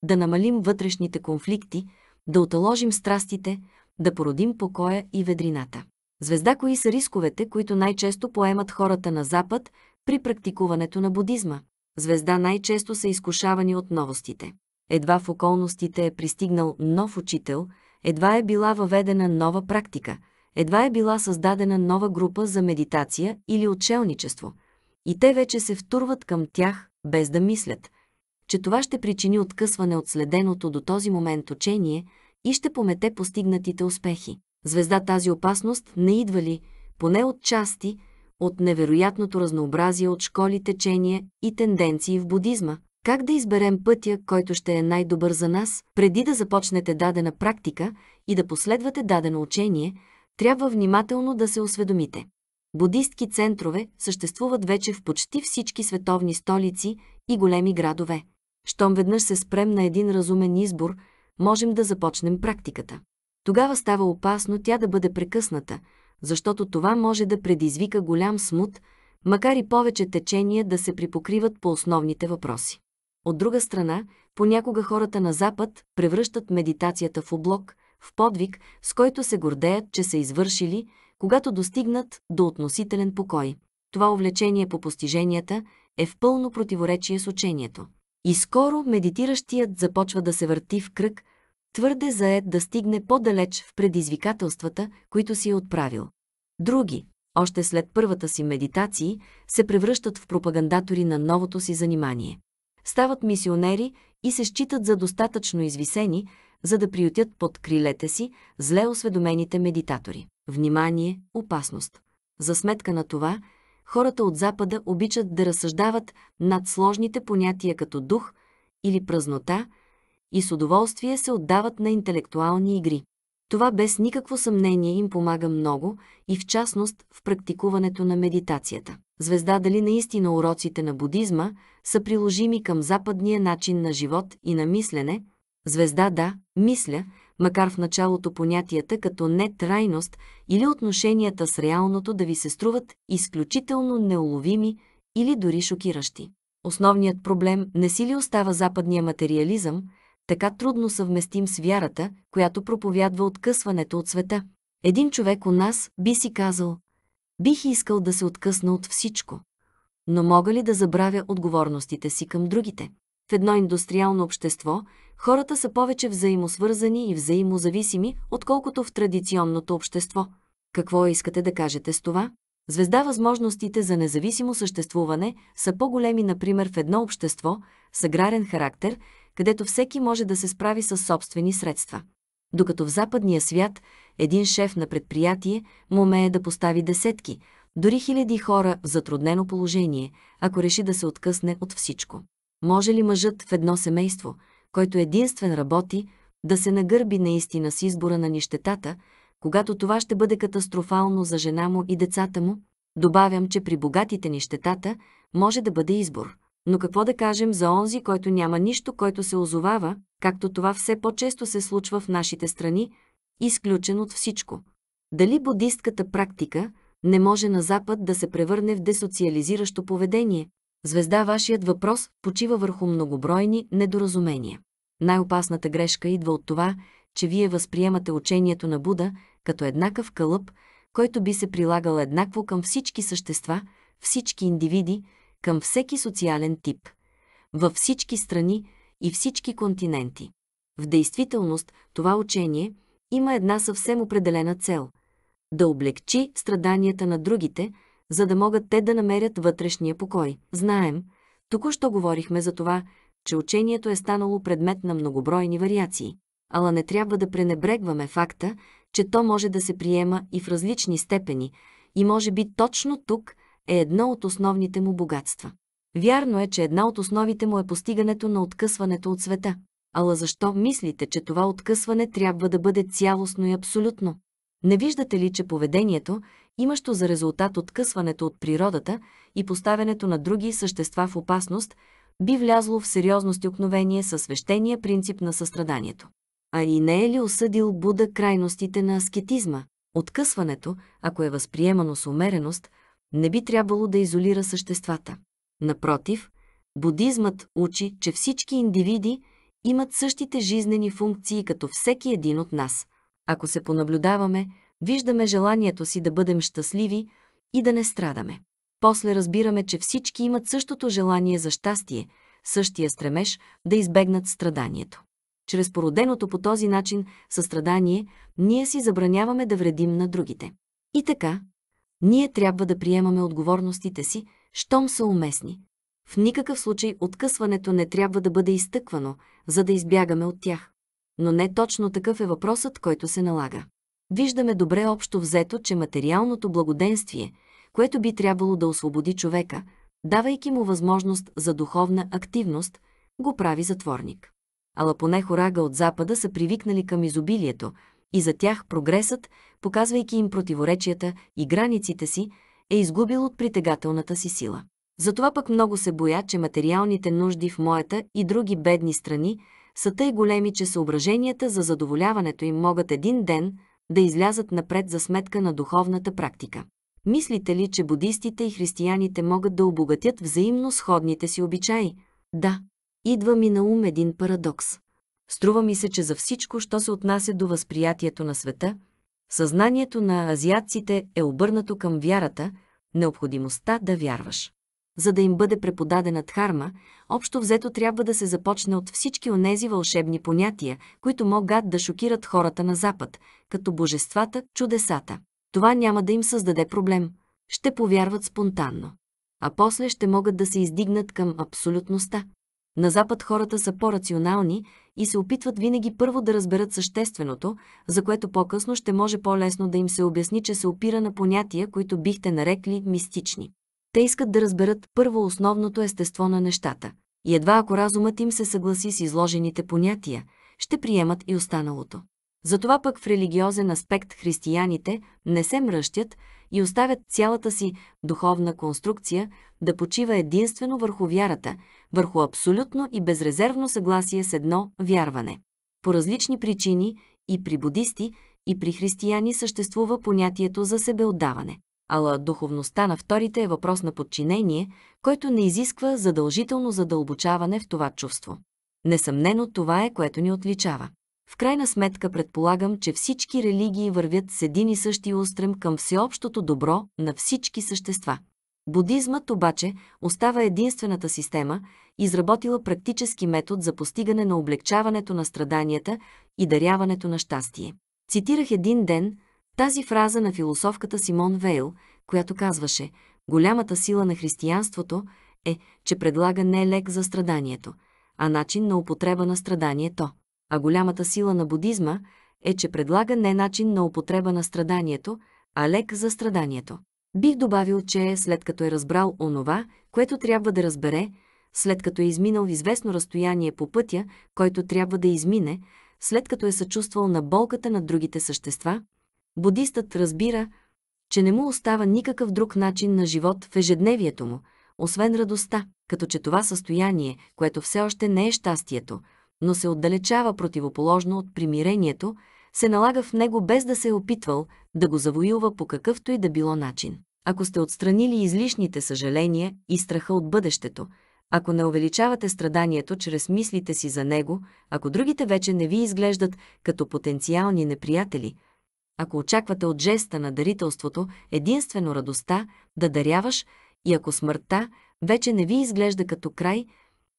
да намалим вътрешните конфликти, да оталожим страстите, да породим покоя и ведрината. Звезда кои са рисковете, които най-често поемат хората на Запад при практикуването на будизма? Звезда най-често са изкушавани от новостите. Едва в околностите е пристигнал нов учител, едва е била въведена нова практика, едва е била създадена нова група за медитация или отшелничество. И те вече се втурват към тях, без да мислят, че това ще причини откъсване от следеното до този момент учение и ще помете постигнатите успехи. Звезда тази опасност не идва ли, поне от части, от невероятното разнообразие от школи, течения и тенденции в будизма, как да изберем пътя, който ще е най-добър за нас, преди да започнете дадена практика и да последвате дадено учение, трябва внимателно да се осведомите. Будистки центрове съществуват вече в почти всички световни столици и големи градове. Щом веднъж се спрем на един разумен избор, можем да започнем практиката. Тогава става опасно тя да бъде прекъсната, защото това може да предизвика голям смут, макар и повече течения да се припокриват по основните въпроси. От друга страна, понякога хората на Запад превръщат медитацията в облог, в подвиг, с който се гордеят, че са извършили, когато достигнат до относителен покой. Това увлечение по постиженията е в пълно противоречие с учението. И скоро медитиращият започва да се върти в кръг, твърде заед да стигне по-далеч в предизвикателствата, които си е отправил. Други, още след първата си медитации, се превръщат в пропагандатори на новото си занимание. Стават мисионери и се считат за достатъчно извисени, за да приютят под крилете си зле осведомените медитатори. Внимание, опасност. За сметка на това, хората от Запада обичат да разсъждават над сложните понятия като дух или празнота и с удоволствие се отдават на интелектуални игри. Това без никакво съмнение им помага много и в частност в практикуването на медитацията. Звезда дали наистина уроците на будизма са приложими към западния начин на живот и на мислене? Звезда да, мисля, макар в началото понятията като нетрайност или отношенията с реалното да ви се струват изключително неуловими или дори шокиращи. Основният проблем не си ли остава западния материализъм, така трудно съвместим с вярата, която проповядва откъсването от света. Един човек у нас би си казал, бих искал да се откъсна от всичко, но мога ли да забравя отговорностите си към другите? В едно индустриално общество хората са повече взаимосвързани и взаимозависими, отколкото в традиционното общество. Какво искате да кажете с това? Звезда възможностите за независимо съществуване са по-големи, например, в едно общество с аграрен характер, където всеки може да се справи с собствени средства. Докато в западния свят един шеф на предприятие му умее да постави десетки, дори хиляди хора в затруднено положение, ако реши да се откъсне от всичко. Може ли мъжът в едно семейство – който единствен работи, да се нагърби наистина с избора на нищетата, когато това ще бъде катастрофално за жена му и децата му, добавям, че при богатите нищетата може да бъде избор. Но какво да кажем за онзи, който няма нищо, който се озовава, както това все по-често се случва в нашите страни, изключен от всичко? Дали будистката практика не може на Запад да се превърне в десоциализиращо поведение? Звезда, вашият въпрос почива върху многобройни недоразумения. Най-опасната грешка идва от това, че вие възприемате учението на Буда като еднакъв кълъп, който би се прилагал еднакво към всички същества, всички индивиди, към всеки социален тип, във всички страни и всички континенти. В действителност това учение има една съвсем определена цел – да облегчи страданията на другите, за да могат те да намерят вътрешния покой. Знаем, току-що говорихме за това, че учението е станало предмет на многобройни вариации, ала не трябва да пренебрегваме факта, че то може да се приема и в различни степени, и може би точно тук е едно от основните му богатства. Вярно е, че една от основите му е постигането на откъсването от света. Ала защо мислите, че това откъсване трябва да бъде цялостно и абсолютно? Не виждате ли, че поведението, имащо за резултат откъсването от природата и поставянето на други същества в опасност, би влязло в сериозно стюкновение със свещения принцип на състраданието. А и не е ли осъдил Буда крайностите на аскетизма? Откъсването, ако е възприемано с умереност, не би трябвало да изолира съществата. Напротив, будизмът учи, че всички индивиди имат същите жизнени функции като всеки един от нас. Ако се понаблюдаваме, виждаме желанието си да бъдем щастливи и да не страдаме. После разбираме, че всички имат същото желание за щастие, същия стремеж да избегнат страданието. Чрез породеното по този начин състрадание, ние си забраняваме да вредим на другите. И така, ние трябва да приемаме отговорностите си, щом са уместни. В никакъв случай откъсването не трябва да бъде изтъквано, за да избягаме от тях. Но не точно такъв е въпросът, който се налага. Виждаме добре общо взето, че материалното благоденствие – което би трябвало да освободи човека, давайки му възможност за духовна активност, го прави затворник. Ала поне хорага от Запада са привикнали към изобилието и за тях прогресът, показвайки им противоречията и границите си, е изгубил от притегателната си сила. Затова пък много се боя, че материалните нужди в моята и други бедни страни са тъй големи, че съображенията за задоволяването им могат един ден да излязат напред за сметка на духовната практика. Мислите ли, че будистите и християните могат да обогатят взаимно сходните си обичаи? Да. Идва ми на ум един парадокс. Струва ми се, че за всичко, що се отнася до възприятието на света, съзнанието на азиатците е обърнато към вярата, необходимостта да вярваш. За да им бъде преподадена дхарма, общо взето трябва да се започне от всички онези вълшебни понятия, които могат да шокират хората на Запад, като божествата, чудесата. Това няма да им създаде проблем. Ще повярват спонтанно. А после ще могат да се издигнат към абсолютността. На Запад хората са по-рационални и се опитват винаги първо да разберат същественото, за което по-късно ще може по-лесно да им се обясни, че се опира на понятия, които бихте нарекли мистични. Те искат да разберат първо основното естество на нещата. И едва ако разумът им се съгласи с изложените понятия, ще приемат и останалото. Затова пък в религиозен аспект християните не се мръщят и оставят цялата си духовна конструкция да почива единствено върху вярата, върху абсолютно и безрезервно съгласие с едно вярване. По различни причини и при будисти, и при християни съществува понятието за себеотдаване. Ала духовността на вторите е въпрос на подчинение, който не изисква задължително задълбочаване в това чувство. Несъмнено това е, което ни отличава. В крайна сметка предполагам, че всички религии вървят с един и същи устрем към всеобщото добро на всички същества. Будизмът обаче остава единствената система, изработила практически метод за постигане на облегчаването на страданията и даряването на щастие. Цитирах един ден тази фраза на философката Симон Вейл, която казваше «Голямата сила на християнството е, че предлага не лек за страданието, а начин на употреба на страданието». А голямата сила на будизма е, че предлага не начин на употреба на страданието, а лек за страданието. Бих добавил, че след като е разбрал онова, което трябва да разбере, след като е изминал известно разстояние по пътя, който трябва да измине, след като е съчувствал на болката на другите същества, будистът разбира, че не му остава никакъв друг начин на живот в ежедневието му, освен радостта, като че това състояние, което все още не е щастието – но се отдалечава противоположно от примирението, се налага в него без да се е опитвал да го завоюва по какъвто и да било начин. Ако сте отстранили излишните съжаления и страха от бъдещето, ако не увеличавате страданието чрез мислите си за него, ако другите вече не ви изглеждат като потенциални неприятели, ако очаквате от жеста на дарителството единствено радостта да даряваш и ако смъртта вече не ви изглежда като край,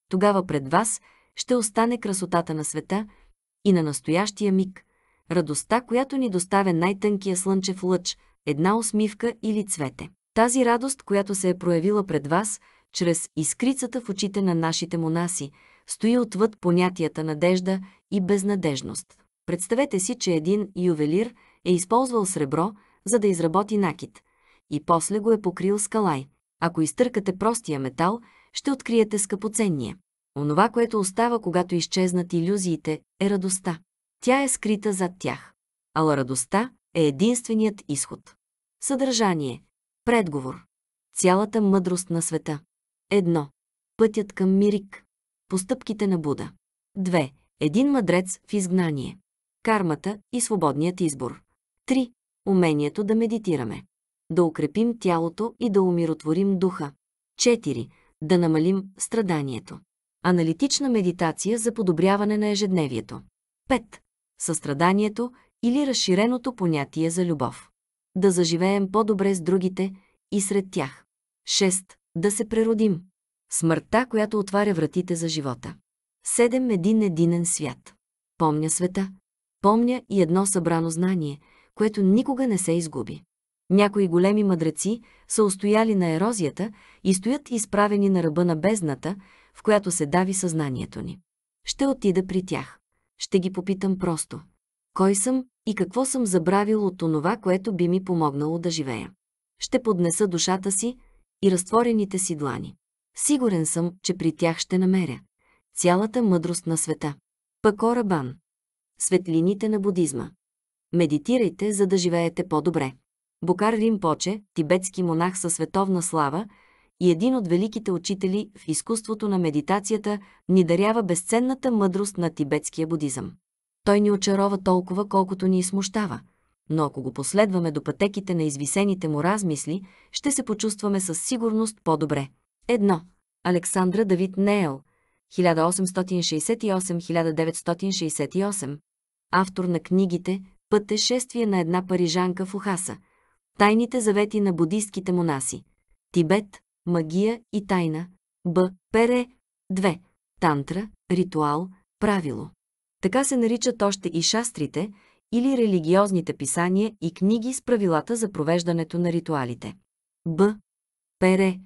тогава пред вас – ще остане красотата на света и на настоящия миг, радостта, която ни доставя най-тънкия слънчев лъч, една усмивка или цвете. Тази радост, която се е проявила пред вас, чрез искрицата в очите на нашите монаси, стои отвъд понятията надежда и безнадежност. Представете си, че един ювелир е използвал сребро, за да изработи накид, и после го е покрил скалай. Ако изтъркате простия метал, ще откриете скъпоценния. Онова, което остава, когато изчезнат иллюзиите, е радостта. Тя е скрита зад тях. Ала радостта е единственият изход. Съдържание. Предговор. Цялата мъдрост на света. Едно. Пътят към Мирик. Постъпките на Буда. Две. Един мъдрец в изгнание. Кармата и свободният избор. Три. Умението да медитираме. Да укрепим тялото и да умиротворим духа. 4. Да намалим страданието. Аналитична медитация за подобряване на ежедневието. 5. Състраданието или разширеното понятие за любов. Да заживеем по-добре с другите и сред тях. 6. Да се преродим. Смъртта, която отваря вратите за живота. 7. Един единен свят. Помня света. Помня и едно събрано знание, което никога не се изгуби. Някои големи мъдреци са устояли на ерозията и стоят изправени на ръба на бездната, в която се дави съзнанието ни. Ще отида при тях. Ще ги попитам просто. Кой съм и какво съм забравил от онова, което би ми помогнало да живея. Ще поднеса душата си и разтворените си длани. Сигурен съм, че при тях ще намеря цялата мъдрост на света. Пакора Бан. Светлините на будизма. Медитирайте, за да живеете по-добре. Букар Рим тибетски монах със световна слава, и един от великите учители в изкуството на медитацията ни дарява безценната мъдрост на тибетския будизъм. Той ни очарова толкова, колкото ни смущава, но ако го последваме до пътеките на извисените му размисли, ще се почувстваме със сигурност по-добре. Едно. Александра Давид Нейл. 1868-1968, автор на книгите «Пътешествие на една парижанка в Ухаса», «Тайните завети на будистките монаси», «Тибет», магия и тайна. Б. Пере. 2. Тантра, ритуал, правило. Така се наричат още и шастрите или религиозните писания и книги с правилата за провеждането на ритуалите. Б. Пере.